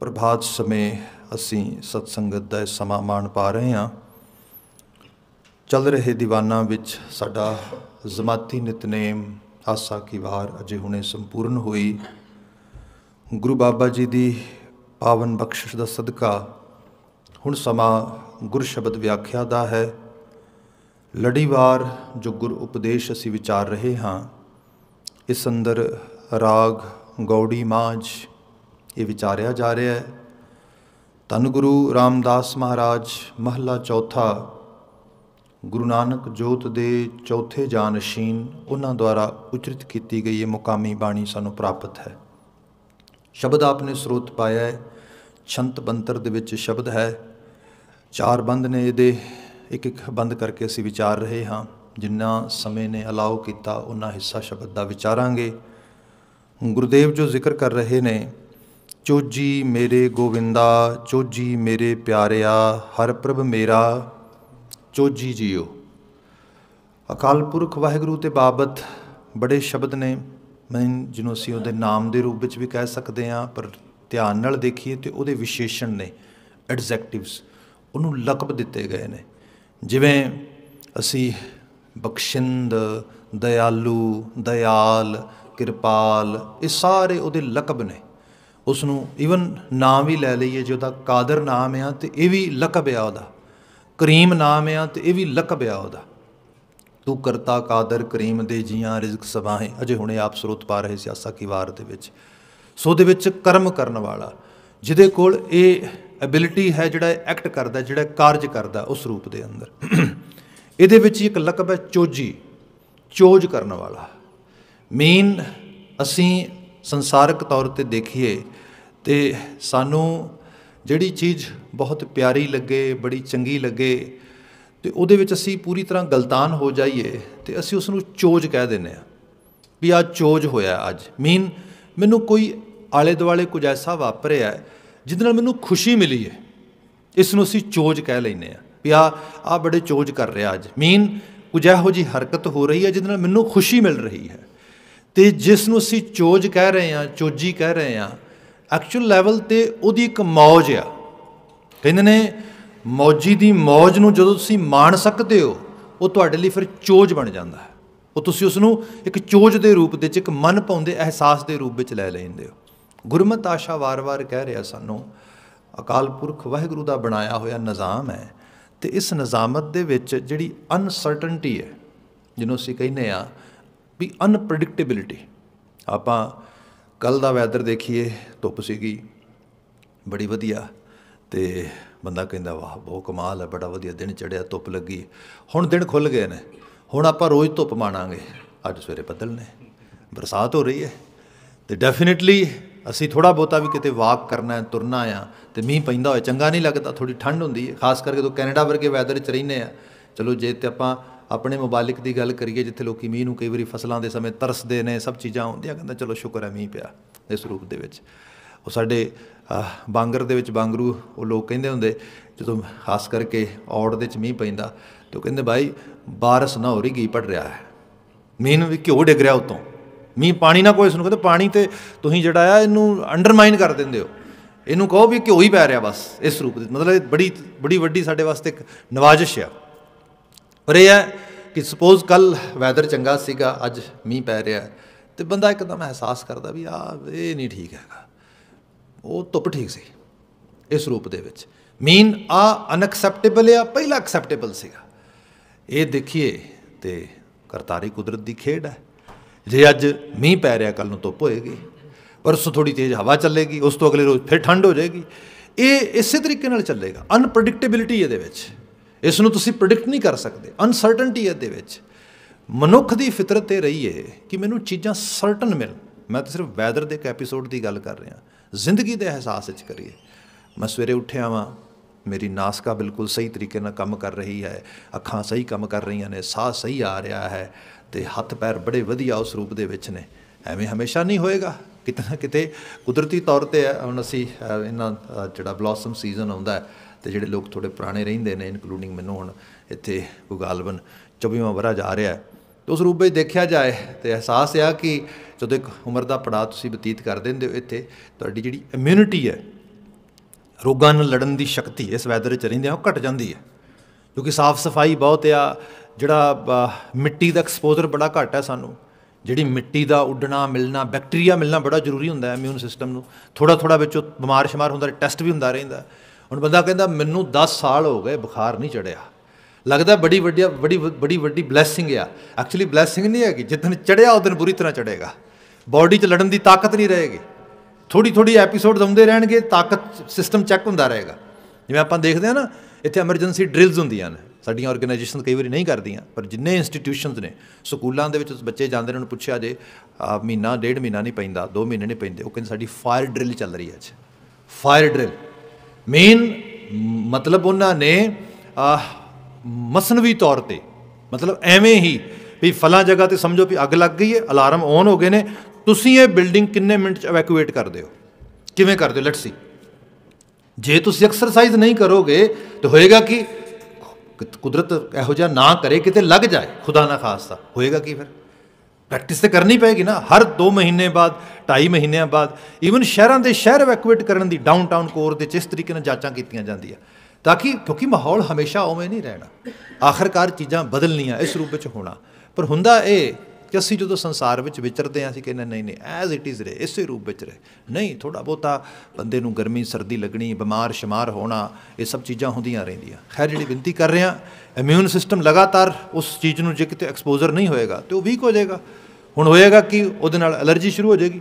ਪ੍ਰਭਾਤ ਸਮੇ ਅਸੀਂ ਸਤਸੰਗਤ ਦਾ ਸਮਾਂ ਮਾਣ ਪਾ ਰਹੇ ਹਾਂ ਚੱਲ ਰਹੇ ਦੀਵਾਨਾ ਵਿੱਚ ਸਾਡਾ ਜ਼ਮਾਤੀ ਨਿਤਨੇਮ ਆਸਾ ਕੀ ਵਾਰ ਅਜੇ ਹੁਣੇ ਸੰਪੂਰਨ ਹੋਈ ਗੁਰੂ ਬਾਬਾ ਜੀ ਦੀ ਪਾਵਨ ਬਖਸ਼ਿਸ਼ ਦਾ ਸਦਕਾ ਹੁਣ ਸਮਾਂ ਗੁਰ ਸ਼ਬਦ ਵਿਆਖਿਆ ਦਾ ਹੈ ਲੜੀਵਾਰ ਜੋ ਗੁਰ ਉਪਦੇਸ਼ ਅਸੀਂ ਵਿਚਾਰ ਰਹੇ ਹਾਂ ਇਸ ਅੰਦਰ ਰਾਗ ਗੌੜੀ ਮਾਝ ਇਹ ਵਿਚਾਰਿਆ ਜਾ ਰਿਹਾ ਹੈ ਤਨ ਗੁਰੂ ਰਾਮਦਾਸ ਮਹਾਰਾਜ ਮਹਲਾ ਚੌਥਾ ਗੁਰੂ ਨਾਨਕ ਜੋਤ ਦੇ ਚੌਥੇ ਜਾਨਸ਼ੀਨ ਉਹਨਾਂ ਦੁਆਰਾ ਉਚਰਿਤ ਕੀਤੀ ਗਈ ਇਹ ਮੁਕਾਮੀ ਬਾਣੀ ਸਾਨੂੰ ਪ੍ਰਾਪਤ ਹੈ ਸ਼ਬਦ ਆਪਨੇ ਸਰੋਤ ਪਾਇਆ ਹੈ ਛੰਤ ਬੰਤਰ ਦੇ ਵਿੱਚ ਸ਼ਬਦ ਹੈ ਚਾਰ ਬੰਦ ਨੇ ਇਹਦੇ ਇੱਕ ਇੱਕ ਬੰਦ ਕਰਕੇ ਅਸੀਂ ਵਿਚਾਰ ਰਹੇ ਹਾਂ ਜਿੰਨਾ ਸਮੇਂ ਨੇ ਅਲਾਉ ਕੀਤਾ ਉਹਨਾਂ ਹਿੱਸਾ ਸ਼ਬਦ ਦਾ ਵਿਚਾਰਾਂਗੇ ਗੁਰਦੇਵ ਜੋ ਜ਼ਿਕਰ ਕਰ ਰਹੇ ਨੇ ਚੋਜੀ ਮੇਰੇ ਗੋਵਿੰਦਾ ਚੋਜੀ ਮੇਰੇ ਪਿਆਰਿਆ ਹਰ ਪ੍ਰਭ ਮੇਰਾ ਚੋਜੀ ਜੀਓ ਅਕਾਲ ਪੁਰਖ ਵਾਹਿਗੁਰੂ ਤੇ ਬਾਬਤ ਬੜੇ ਸ਼ਬਦ ਨੇ ਮੈਂ ਜਿਹਨੂੰ ਅਸੀਂ ਉਹਦੇ ਨਾਮ ਦੇ ਰੂਪ ਵਿੱਚ ਵੀ ਕਹਿ ਸਕਦੇ ਹਾਂ ਪਰ ਧਿਆਨ ਨਾਲ ਦੇਖੀਏ ਤੇ ਉਹਦੇ ਵਿਸ਼ੇਸ਼ਣ ਨੇ ਐਡਜੈਕਟਿਵਸ ਉਹਨੂੰ ਲਕਬ ਦਿੱਤੇ ਗਏ ਨੇ ਜਿਵੇਂ ਅਸੀਂ ਬਖਸ਼ਿੰਦ ਦਇਆਲੂ ਦਿਆਲ ਕਿਰਪਾਲ ਇਹ ਸਾਰੇ ਉਹਦੇ ਲਕਬ ਨੇ ਉਸ ਨੂੰ ਇਵਨ ਨਾਮ ਵੀ ਲੈ ਲਈਏ ਜੇ ਉਹਦਾ ਕਾਦਰ ਨਾਮ ਆ ਤੇ ਇਹ ਵੀ ਲਕਬ ਆ ਉਹਦਾ ਕਰੀਮ ਨਾਮ ਆ ਤੇ ਇਹ ਵੀ ਲਕਬ ਆ ਉਹਦਾ ਤੂੰ ਕਰਤਾ ਕਾਦਰ ਕਰੀਮ ਦੇ ਜੀਆਂ ਰਿਜ਼ਕ ਸਬਾਹੇ ਅਜੇ ਹੁਣੇ ਆਪ ਸਰੋਤ ਪਾ ਰਹੇ ਸਿਆਸਾ ਕੀ ਵਾਰ ਦੇ ਵਿੱਚ ਸੋ ਦੇ ਵਿੱਚ ਕਰਮ ਕਰਨ ਵਾਲਾ ਜਿਹਦੇ ਕੋਲ ਇਹ ਐਬਿਲਿਟੀ ਹੈ ਜਿਹੜਾ ਐਕਟ ਕਰਦਾ ਜਿਹੜਾ ਕਾਰਜ ਕਰਦਾ ਉਸ ਰੂਪ ਦੇ ਅੰਦਰ ਇਹਦੇ ਵਿੱਚ ਇੱਕ ਲਕਬ ਹੈ ਚੋਜੀ ਚੋਜ ਕਰਨ ਵਾਲਾ ਮੀਨ ਅਸੀਂ ਸੰਸਾਰਿਕ ਤੌਰ ਤੇ ਦੇਖੀਏ ਤੇ ਸਾਨੂੰ ਜਿਹੜੀ ਚੀਜ਼ ਬਹੁਤ ਪਿਆਰੀ ਲੱਗੇ ਬੜੀ ਚੰਗੀ ਲੱਗੇ ਤੇ ਉਹਦੇ ਵਿੱਚ ਅਸੀਂ ਪੂਰੀ ਤਰ੍ਹਾਂ ਗਲਤਾਨ ਹੋ ਜਾਈਏ ਤੇ ਅਸੀਂ ਉਸ ਨੂੰ ਚੋਜ ਕਹਿ ਦਿੰਨੇ ਆ ਵੀ ਆ ਚੋਜ ਹੋਇਆ ਅੱਜ ਮੀਨ ਮੈਨੂੰ ਕੋਈ ਆਲੇ ਦੁਆਲੇ ਕੁਝ ਐਸਾ ਵਾਪਰਿਆ ਜਿਹਦੇ ਨਾਲ ਮੈਨੂੰ ਖੁਸ਼ੀ ਮਿਲੀ ਹੈ ਇਸ ਨੂੰ ਅਸੀਂ ਚੋਜ ਕਹਿ ਲੈਨੇ ਆ ਵੀ ਆ ਆ ਬੜੇ ਚੋਜ ਕਰ ਰਿਹਾ ਅੱਜ ਮੀਨ ਕੁਝ ਇਹੋ ਜੀ ਹਰਕਤ ਹੋ ਰਹੀ ਹੈ ਜਿਹਦੇ ਨਾਲ ਮੈਨੂੰ ਖੁਸ਼ੀ ਮਿਲ ਰਹੀ ਹੈ ਤੇ ਜਿਸ ਨੂੰ ਅਸੀਂ ਚੋਜ ਕਹਿ ਰਹੇ ਆ ਚੋਜੀ ਕਹਿ ਰਹੇ ਆ ਐਕਚੁਅਲ ਲੈਵਲ ਤੇ ਉਹਦੀ ਇੱਕ ਮੌਜ ਆ ਕਹਿੰਦੇ ਨੇ ਮੌਜੀ ਦੀ ਮੌਜ ਨੂੰ ਜਦੋਂ ਤੁਸੀਂ ਮਾਣ ਸਕਦੇ ਹੋ ਉਹ ਤੁਹਾਡੇ ਲਈ ਫਿਰ ਚੋਜ ਬਣ ਜਾਂਦਾ ਹੈ ਉਹ ਤੁਸੀਂ ਉਸ ਨੂੰ ਇੱਕ ਚੋਜ ਦੇ ਰੂਪ ਦੇ ਵਿੱਚ ਇੱਕ ਮਨ ਪਾਉਂਦੇ ਅਹਿਸਾਸ ਦੇ ਰੂਪ ਵਿੱਚ ਲੈ ਲੈਂਦੇ ਹੋ ਗੁਰਮਤ ਆਸ਼ਾ ਵਾਰ-ਵਾਰ ਕਹਿ ਰਿਹਾ ਸਾਨੂੰ ਅਕਾਲ ਪੁਰਖ ਵਾਹਿਗੁਰੂ ਦਾ ਬਣਾਇਆ ਹੋਇਆ ਨਿਜ਼ਾਮ ਹੈ ਤੇ ਇਸ ਨਿਜ਼ਾਮਤ ਦੇ ਵਿੱਚ ਜਿਹੜੀ ਅਨਸਰਟਨਟੀ ਹੈ ਜਿਹਨੂੰ ਅਸੀਂ ਕਹਿੰਦੇ ਆ ਵੀ ਅਨਪ੍ਰੈਡਿਕਟੇਬਿਲਟੀ ਆਪਾਂ ਕੱਲ ਦਾ ਵੈਦਰ ਦੇਖੀਏ ਧੁੱਪ ਸੀਗੀ ਬੜੀ ਵਧੀਆ ਤੇ ਬੰਦਾ ਕਹਿੰਦਾ ਵਾਹ ਬਹੁਤ ਕਮਾਲ ਹੈ ਬੜਾ ਵਧੀਆ ਦਿਨ ਚੜਿਆ ਧੁੱਪ ਲੱਗੀ ਹੁਣ ਦਿਨ ਖੁੱਲ ਗਏ ਨੇ ਹੁਣ ਆਪਾਂ ਰੋਜ਼ ਧੁੱਪ ਮਾਣਾਂਗੇ ਅੱਜ ਸਵੇਰੇ ਬੱਦਲ ਨੇ ਬਰਸਾਤ ਹੋ ਰਹੀ ਹੈ ਤੇ ਡੈਫੀਨਿਟਲੀ ਅਸੀਂ ਥੋੜਾ ਬੋਤਾ ਵੀ ਕਿਤੇ ਵਾਕ ਕਰਨਾ ਹੈ ਤੁਰਨਾ ਆ ਤੇ ਮੀਂਹ ਪੈਂਦਾ ਹੋਏ ਚੰਗਾ ਨਹੀਂ ਲੱਗਦਾ ਥੋੜੀ ਠੰਡ ਹੁੰਦੀ ਹੈ ਖਾਸ ਕਰਕੇ ਜਦੋਂ ਕੈਨੇਡਾ ਵਰਗੇ ਵੈਦਰ 'ਚ ਰਹਿੰਦੇ ਆ ਚਲੋ ਜੇ ਤੇ ਆਪਾਂ ਆਪਣੇ ਮਮਾਲਿਕ ਦੀ ਗੱਲ ਕਰੀਏ ਜਿੱਥੇ ਲੋਕੀ ਮੀਂਹ ਨੂੰ ਕਈ ਵਾਰੀ ਫਸਲਾਂ ਦੇ ਸਮੇਂ ਤਰਸਦੇ ਨੇ ਸਭ ਚੀਜ਼ਾਂ ਹੁੰਦੀਆਂ ਕਹਿੰਦਾ ਚਲੋ ਸ਼ੁਕਰ ਹੈ ਮੀਂਹ ਪਿਆ ਇਸ ਰੂਪ ਦੇ ਵਿੱਚ ਉਹ ਸਾਡੇ ਬਾਂਗਰ ਦੇ ਵਿੱਚ ਬਾਂਗਰੂ ਉਹ ਲੋਕ ਕਹਿੰਦੇ ਹੁੰਦੇ ਜਦੋਂ ਖਾਸ ਕਰਕੇ ਔੜ ਦੇ ਵਿੱਚ ਮੀਂਹ ਪੈਂਦਾ ਤੇ ਉਹ ਕਹਿੰਦੇ ਭਾਈ ਬਾਰਿਸ਼ ਨਾ ਹੋ ਰਹੀ ਗਈ ਪੜ ਰਿਹਾ ਹੈ ਮੀਂਹ ਨੂੰ ਵੀ ਘਿਓ ਡਿਗ ਰਿਹਾ ਉਤੋਂ ਮੀ ਪਾਣੀ ਨਾ ਕੋਈ ਇਸ ਨੂੰ ਕਹਿੰਦੇ ਪਾਣੀ ਤੇ ਤੁਸੀਂ ਜਿਹੜਾ ਆ ਇਹਨੂੰ ਅੰਡਰਮਾਈਨ ਕਰ ਦਿੰਦੇ ਹੋ ਇਹਨੂੰ ਕਹੋ ਵੀ ਘਿਓ ਹੀ ਪੈ ਰਿਹਾ ਬਸ ਇਸ ਰੂਪ ਦੇ ਮਤਲਬ ਬੜੀ ਬੜੀ ਵੱਡੀ ਸਾਡੇ ਵਾਸਤੇ ਇੱਕ ਨਵਾਜ਼ਿਸ਼ ਆ ਪਰ ਇਹ ਹੈ ਕਿ ਸਪੋਜ਼ ਕੱਲ ਵੈਦਰ ਚੰਗਾ ਸੀਗਾ ਅੱਜ ਮੀਂਹ ਪੈ ਰਿਹਾ ਤੇ ਬੰਦਾ ਇੱਕਦਮ ਅਹਿਸਾਸ ਕਰਦਾ ਵੀ ਆ ਇਹ ਨਹੀਂ ਠੀਕ ਹੈਗਾ ਉਹ ਧੁੱਪ ਠੀਕ ਸੀ ਇਸ ਰੂਪ ਦੇ ਵਿੱਚ ਮੀਨ ਆ ਅਨਐਕਸੈਪਟੇਬਲ ਆ ਪਹਿਲਾ ਐਕਸੈਪਟੇਬਲ ਸੀਗਾ ਇਹ ਦੇਖੀਏ ਤੇ ਕਰਤਾਰੀ ਕੁਦਰਤ ਦੀ ਖੇਡ ਹੈ ਜੇ ਅੱਜ ਮੀਂਹ ਪੈ ਰਿਹਾ ਕੱਲ ਨੂੰ ਧੁੱਪ ਹੋਏਗੀ ਪਰਸੋਂ ਥੋੜੀ ਤੇਜ਼ ਹਵਾ ਚੱਲੇਗੀ ਉਸ ਤੋਂ ਅਗਲੇ ਰੋਜ਼ ਫਿਰ ਠੰਡ ਹੋ ਜਾਏਗੀ ਇਹ ਇਸੇ ਤਰੀਕੇ ਨਾਲ ਚੱਲੇਗਾ ਅਨਪ੍ਰੈਡਿਕਟੇਬਿਲਟੀ ਇਹਦੇ ਵਿੱਚ ਇਸ ਨੂੰ ਤੁਸੀਂ ਪ੍ਰੈਡਿਕਟ ਨਹੀਂ ਕਰ ਸਕਦੇ ਅਨਸਰਟਨਟੀ ਇਹਦੇ ਵਿੱਚ ਮਨੁੱਖ ਦੀ ਫਿਤਰਤ ਤੇ ਰਹੀ ਹੈ ਕਿ ਮੈਨੂੰ ਚੀਜ਼ਾਂ ਸਰਟਨ ਮਿਲ ਮੈਂ ਤਾਂ ਸਿਰਫ ਵੈਦਰ ਦੇ ਇੱਕ ਐਪੀਸੋਡ ਦੀ ਗੱਲ ਕਰ ਰਿਹਾ ਜ਼ਿੰਦਗੀ ਦੇ ਅਹਿਸਾਸ ਵਿੱਚ ਕਰੀਏ ਮੈਂ ਸਵੇਰੇ ਉੱਠਿਆ ਵਾਂ ਮੇਰੀ ਨਾਸਕਾ ਬਿਲਕੁਲ ਸਹੀ ਤਰੀਕੇ ਨਾਲ ਕੰਮ ਕਰ ਰਹੀ ਹੈ ਅੱਖਾਂ ਸਹੀ ਕੰਮ ਕਰ ਰਹੀਆਂ ਨੇ ਸਾਹ ਸਹੀ ਆ ਰਿਹਾ ਹੈ ਤੇ ਹੱਥ ਪੈਰ ਬੜੇ ਵਧੀਆ ਉਸ ਰੂਪ ਦੇ ਵਿੱਚ ਨੇ ਐਵੇਂ ਹਮੇਸ਼ਾ ਨਹੀਂ ਹੋਏਗਾ ਕਿਤਨਾ ਕਿਤੇ ਕੁਦਰਤੀ ਤੌਰ ਤੇ ਹੁਣ ਅਸੀਂ ਇਹਨਾਂ ਜਿਹੜਾ ਬਲੌਸਮ ਸੀਜ਼ਨ ਆਉਂਦਾ ਤੇ ਜਿਹੜੇ ਲੋਕ ਥੋੜੇ ਪੁਰਾਣੇ ਰਹਿੰਦੇ ਨੇ ਇਨਕਲੂਡਿੰਗ ਮੈਨੂੰ ਹੁਣ ਇੱਥੇ ਗੁਗਾਲਵਨ 24ਵਾਂ ਵਰਾ ਜਾ ਰਿਹਾ ਹੈ ਉਸ ਰੂਪ ਵਿੱਚ ਦੇਖਿਆ ਜਾਏ ਤੇ ਅਹਿਸਾਸ ਆ ਕਿ ਜਦੋਂ ਇੱਕ ਉਮਰ ਦਾ ਪੜਾਅ ਤੁਸੀਂ ਬਤੀਤ ਕਰ ਦਿੰਦੇ ਹੋ ਇੱਥੇ ਤੁਹਾਡੀ ਜਿਹੜੀ ਇਮਿਊਨਿਟੀ ਹੈ ਰੋਗਾਂ ਨਾਲ ਲੜਨ ਦੀ ਸ਼ਕਤੀ ਇਸ ਵੈਦਰ 'ਚ ਰਹਿੰਦੇ ਆ ਉਹ ਘਟ ਜਾਂਦੀ ਹੈ ਕਿਉਂਕਿ ਸਾਫ਼ ਸਫਾਈ ਬਹੁਤ ਆ ਜਿਹੜਾ ਮਿੱਟੀ ਦਾ ਐਕਸਪੋਜ਼ਰ ਬੜਾ ਘੱਟ ਹੈ ਸਾਨੂੰ ਜਿਹੜੀ ਮਿੱਟੀ ਦਾ ਉੱਡਣਾ ਮਿਲਣਾ ਬੈਕਟੀਰੀਆ ਮਿਲਣਾ ਬੜਾ ਜ਼ਰੂਰੀ ਹੁੰਦਾ ਹੈ ਇਮਿਊਨ ਸਿਸਟਮ ਨੂੰ ਥੋੜਾ ਥੋੜਾ ਵਿੱਚੋਂ ਬਿਮਾਰ ਸ਼ਮਾਰ ਹੁੰਦਾ ਟੈਸਟ ਵੀ ਹੁੰਦਾ ਰਹਿੰਦਾ ਹੁਣ ਬੰਦਾ ਕਹਿੰਦਾ ਮੈਨੂੰ 10 ਸਾਲ ਹੋ ਗਏ ਬੁਖਾਰ ਨਹੀਂ ਚੜਿਆ ਲੱਗਦਾ ਬੜੀ ਵੱਡੀ ਬੜੀ ਬੜੀ ਵੱਡੀ ਬਲੇਸਿੰਗ ਆ ਐਕਚੁਅਲੀ ਬਲੇਸਿੰਗ ਨਹੀਂ ਹੈਗੀ ਜਿੱਦਨ ਚੜਿਆ ਉਹ ਦਿਨ ਬੁਰੀ ਤਰ੍ਹਾਂ ਚੜੇਗਾ ਬਾਡੀ 'ਚ ਲੜਨ ਦੀ ਤਾਕਤ ਨਹੀਂ ਰਹੇਗੀ ਥੋੜੀ ਥੋੜੀ ਐਪੀਸੋਡਸ ਦਉਂਦੇ ਰਹਿਣਗੇ ਤਾਕਤ ਸਿਸਟਮ ਚੈੱਕ ਹੁੰਦਾ ਰਹੇਗਾ ਜਿਵੇਂ ਆਪਾਂ ਦੇਖਦੇ ਆ ਨਾ ਇੱਥੇ ਐਮਰਜੈਂਸੀ ਡ੍ਰਿਲਸ ਹੁੰਦੀਆਂ ਨੇ ਸਾਡੀਆਂ ਆਰਗੇਨਾਈਜੇਸ਼ਨ ਕਈ ਵਾਰੀ ਨਹੀਂ ਕਰਦੀਆਂ ਪਰ ਜਿੰਨੇ ਇੰਸਟੀਟਿਊਸ਼ਨਸ ਨੇ ਸਕੂਲਾਂ ਦੇ ਵਿੱਚ ਬੱਚੇ ਜਾਂਦੇ ਨੇ ਉਹਨਾਂ ਪੁੱਛਿਆ ਜੇ ਮਹੀਨਾ ਡੇਢ ਮਹੀਨਾ ਨਹੀਂ ਪੈਂਦਾ 2 ਮਹੀਨੇ ਨਹੀਂ ਪੈਂਦੇ ਉਹ ਕਹਿੰਦੇ ਸਾਡੀ ਫਾਇਰ ਡ੍ਰਿਲ ਚੱਲ ਰਹੀ ਹੈ ਅੱਜ ਫਾਇਰ ਡ੍ਰਿਲ ਮੇਨ ਮਤਲਬ ਉਹਨਾਂ ਨੇ ਮਸਨਵੀ ਤੌਰ ਤੇ ਮਤਲਬ ਐਵੇਂ ਹੀ ਵੀ ਫਲਾਂ ਜਗ੍ਹਾ ਤੇ ਸਮਝੋ ਵੀ ਅੱਗ ਲੱਗ ਗਈ ਹੈ ਅਲਾਰਮ ਔਨ ਹੋ ਗਏ ਨੇ ਤੁਸੀਂ ਇਹ ਬਿਲਡਿੰਗ ਕਿੰਨੇ ਮਿੰਟ ਚ ਇਵੈਕੂਏਟ ਕਰਦੇ ਹੋ ਕਿਵੇਂ ਕਰਦੇ ਹੋ ਲੈਟਸ ਸੀ ਜੇ ਤੁਸੀਂ ਐਕਸਰਸਾਈਜ਼ ਨਹੀਂ ਕਰੋਗੇ ਤਾਂ ਹੋਏਗਾ ਕਿ ਕੁਦਰਤ ਇਹੋ ਜਿਹਾ ਨਾ ਕਰੇ ਕਿਤੇ ਲੱਗ ਜਾਏ ਖੁਦਾ ਨਾ ਖਾਸਤਾ ਹੋਏਗਾ ਕੀ ਫਿਰ ਪ੍ਰੈਕਟਿਸ ਤੇ ਕਰਨੀ ਪਏਗੀ ਨਾ ਹਰ 2 ਮਹੀਨੇ ਬਾਅਦ 2.5 ਮਹੀਨਿਆਂ ਬਾਅਦ ਈਵਨ ਸ਼ਹਿਰਾਂ ਦੇ ਸ਼ਹਿਰ ਇਵੈਕੂਏਟ ਕਰਨ ਦੀ ਡਾਊਨਟਾਊਨ ਕੋਰ ਦੇ ਜਿਸ ਤਰੀਕੇ ਨਾਲ ਜਾਂਚਾਂ ਕੀਤੀਆਂ ਜਾਂਦੀਆਂ ਤਾਂ ਕਿ ਕਿਉਂਕਿ ਮਾਹੌਲ ਹਮੇਸ਼ਾ ਉਵੇਂ ਨਹੀਂ ਰਹਿਣਾ ਆਖਰਕਾਰ ਚੀਜ਼ਾਂ ਬਦਲਣੀਆਂ ਇਸ ਰੂਪ ਵਿੱਚ ਹੋਣਾ ਪਰ ਹੁੰਦਾ ਇਹ ਕਿ ਅਸੀਂ ਜਦੋਂ ਸੰਸਾਰ ਵਿੱਚ ਵਿਚਰਦੇ ਆਂ ਅਸੀਂ ਕਹਿੰਦੇ ਨਹੀਂ ਨਹੀਂ ਐਜ਼ ਇਟ ਇਜ਼ ਰਹੇ ਇਸੇ ਰੂਪ ਵਿੱਚ ਰਹੇ ਨਹੀਂ ਥੋੜਾ ਬੋਤਾ ਬੰਦੇ ਨੂੰ ਗਰਮੀ ਸਰਦੀ ਲੱਗਣੀ ਬਿਮਾਰ ਸ਼ਮਾਰ ਹੋਣਾ ਇਹ ਸਭ ਚੀਜ਼ਾਂ ਹੁੰਦੀਆਂ ਰਹਿੰਦੀਆਂ ਖੈਰ ਜਿਹੜੀ ਬੇਨਤੀ ਕਰ ਰਿਹਾ ਇਮਿਊਨ ਸਿਸਟਮ ਲਗਾਤਾਰ ਉਸ ਚੀਜ਼ ਨੂੰ ਜੇ ਕਿਤੇ ਐਕਸਪੋਜ਼ਰ ਨਹੀਂ ਹੋਏਗਾ ਤੇ ਉਹ ਵੀਕ ਹੋ ਜਾਏਗਾ ਹੁਣ ਹੋਏਗਾ ਕਿ ਉਹਦੇ ਨਾਲ ਅਲਰਜੀ ਸ਼ੁਰੂ ਹੋ ਜਾਏਗੀ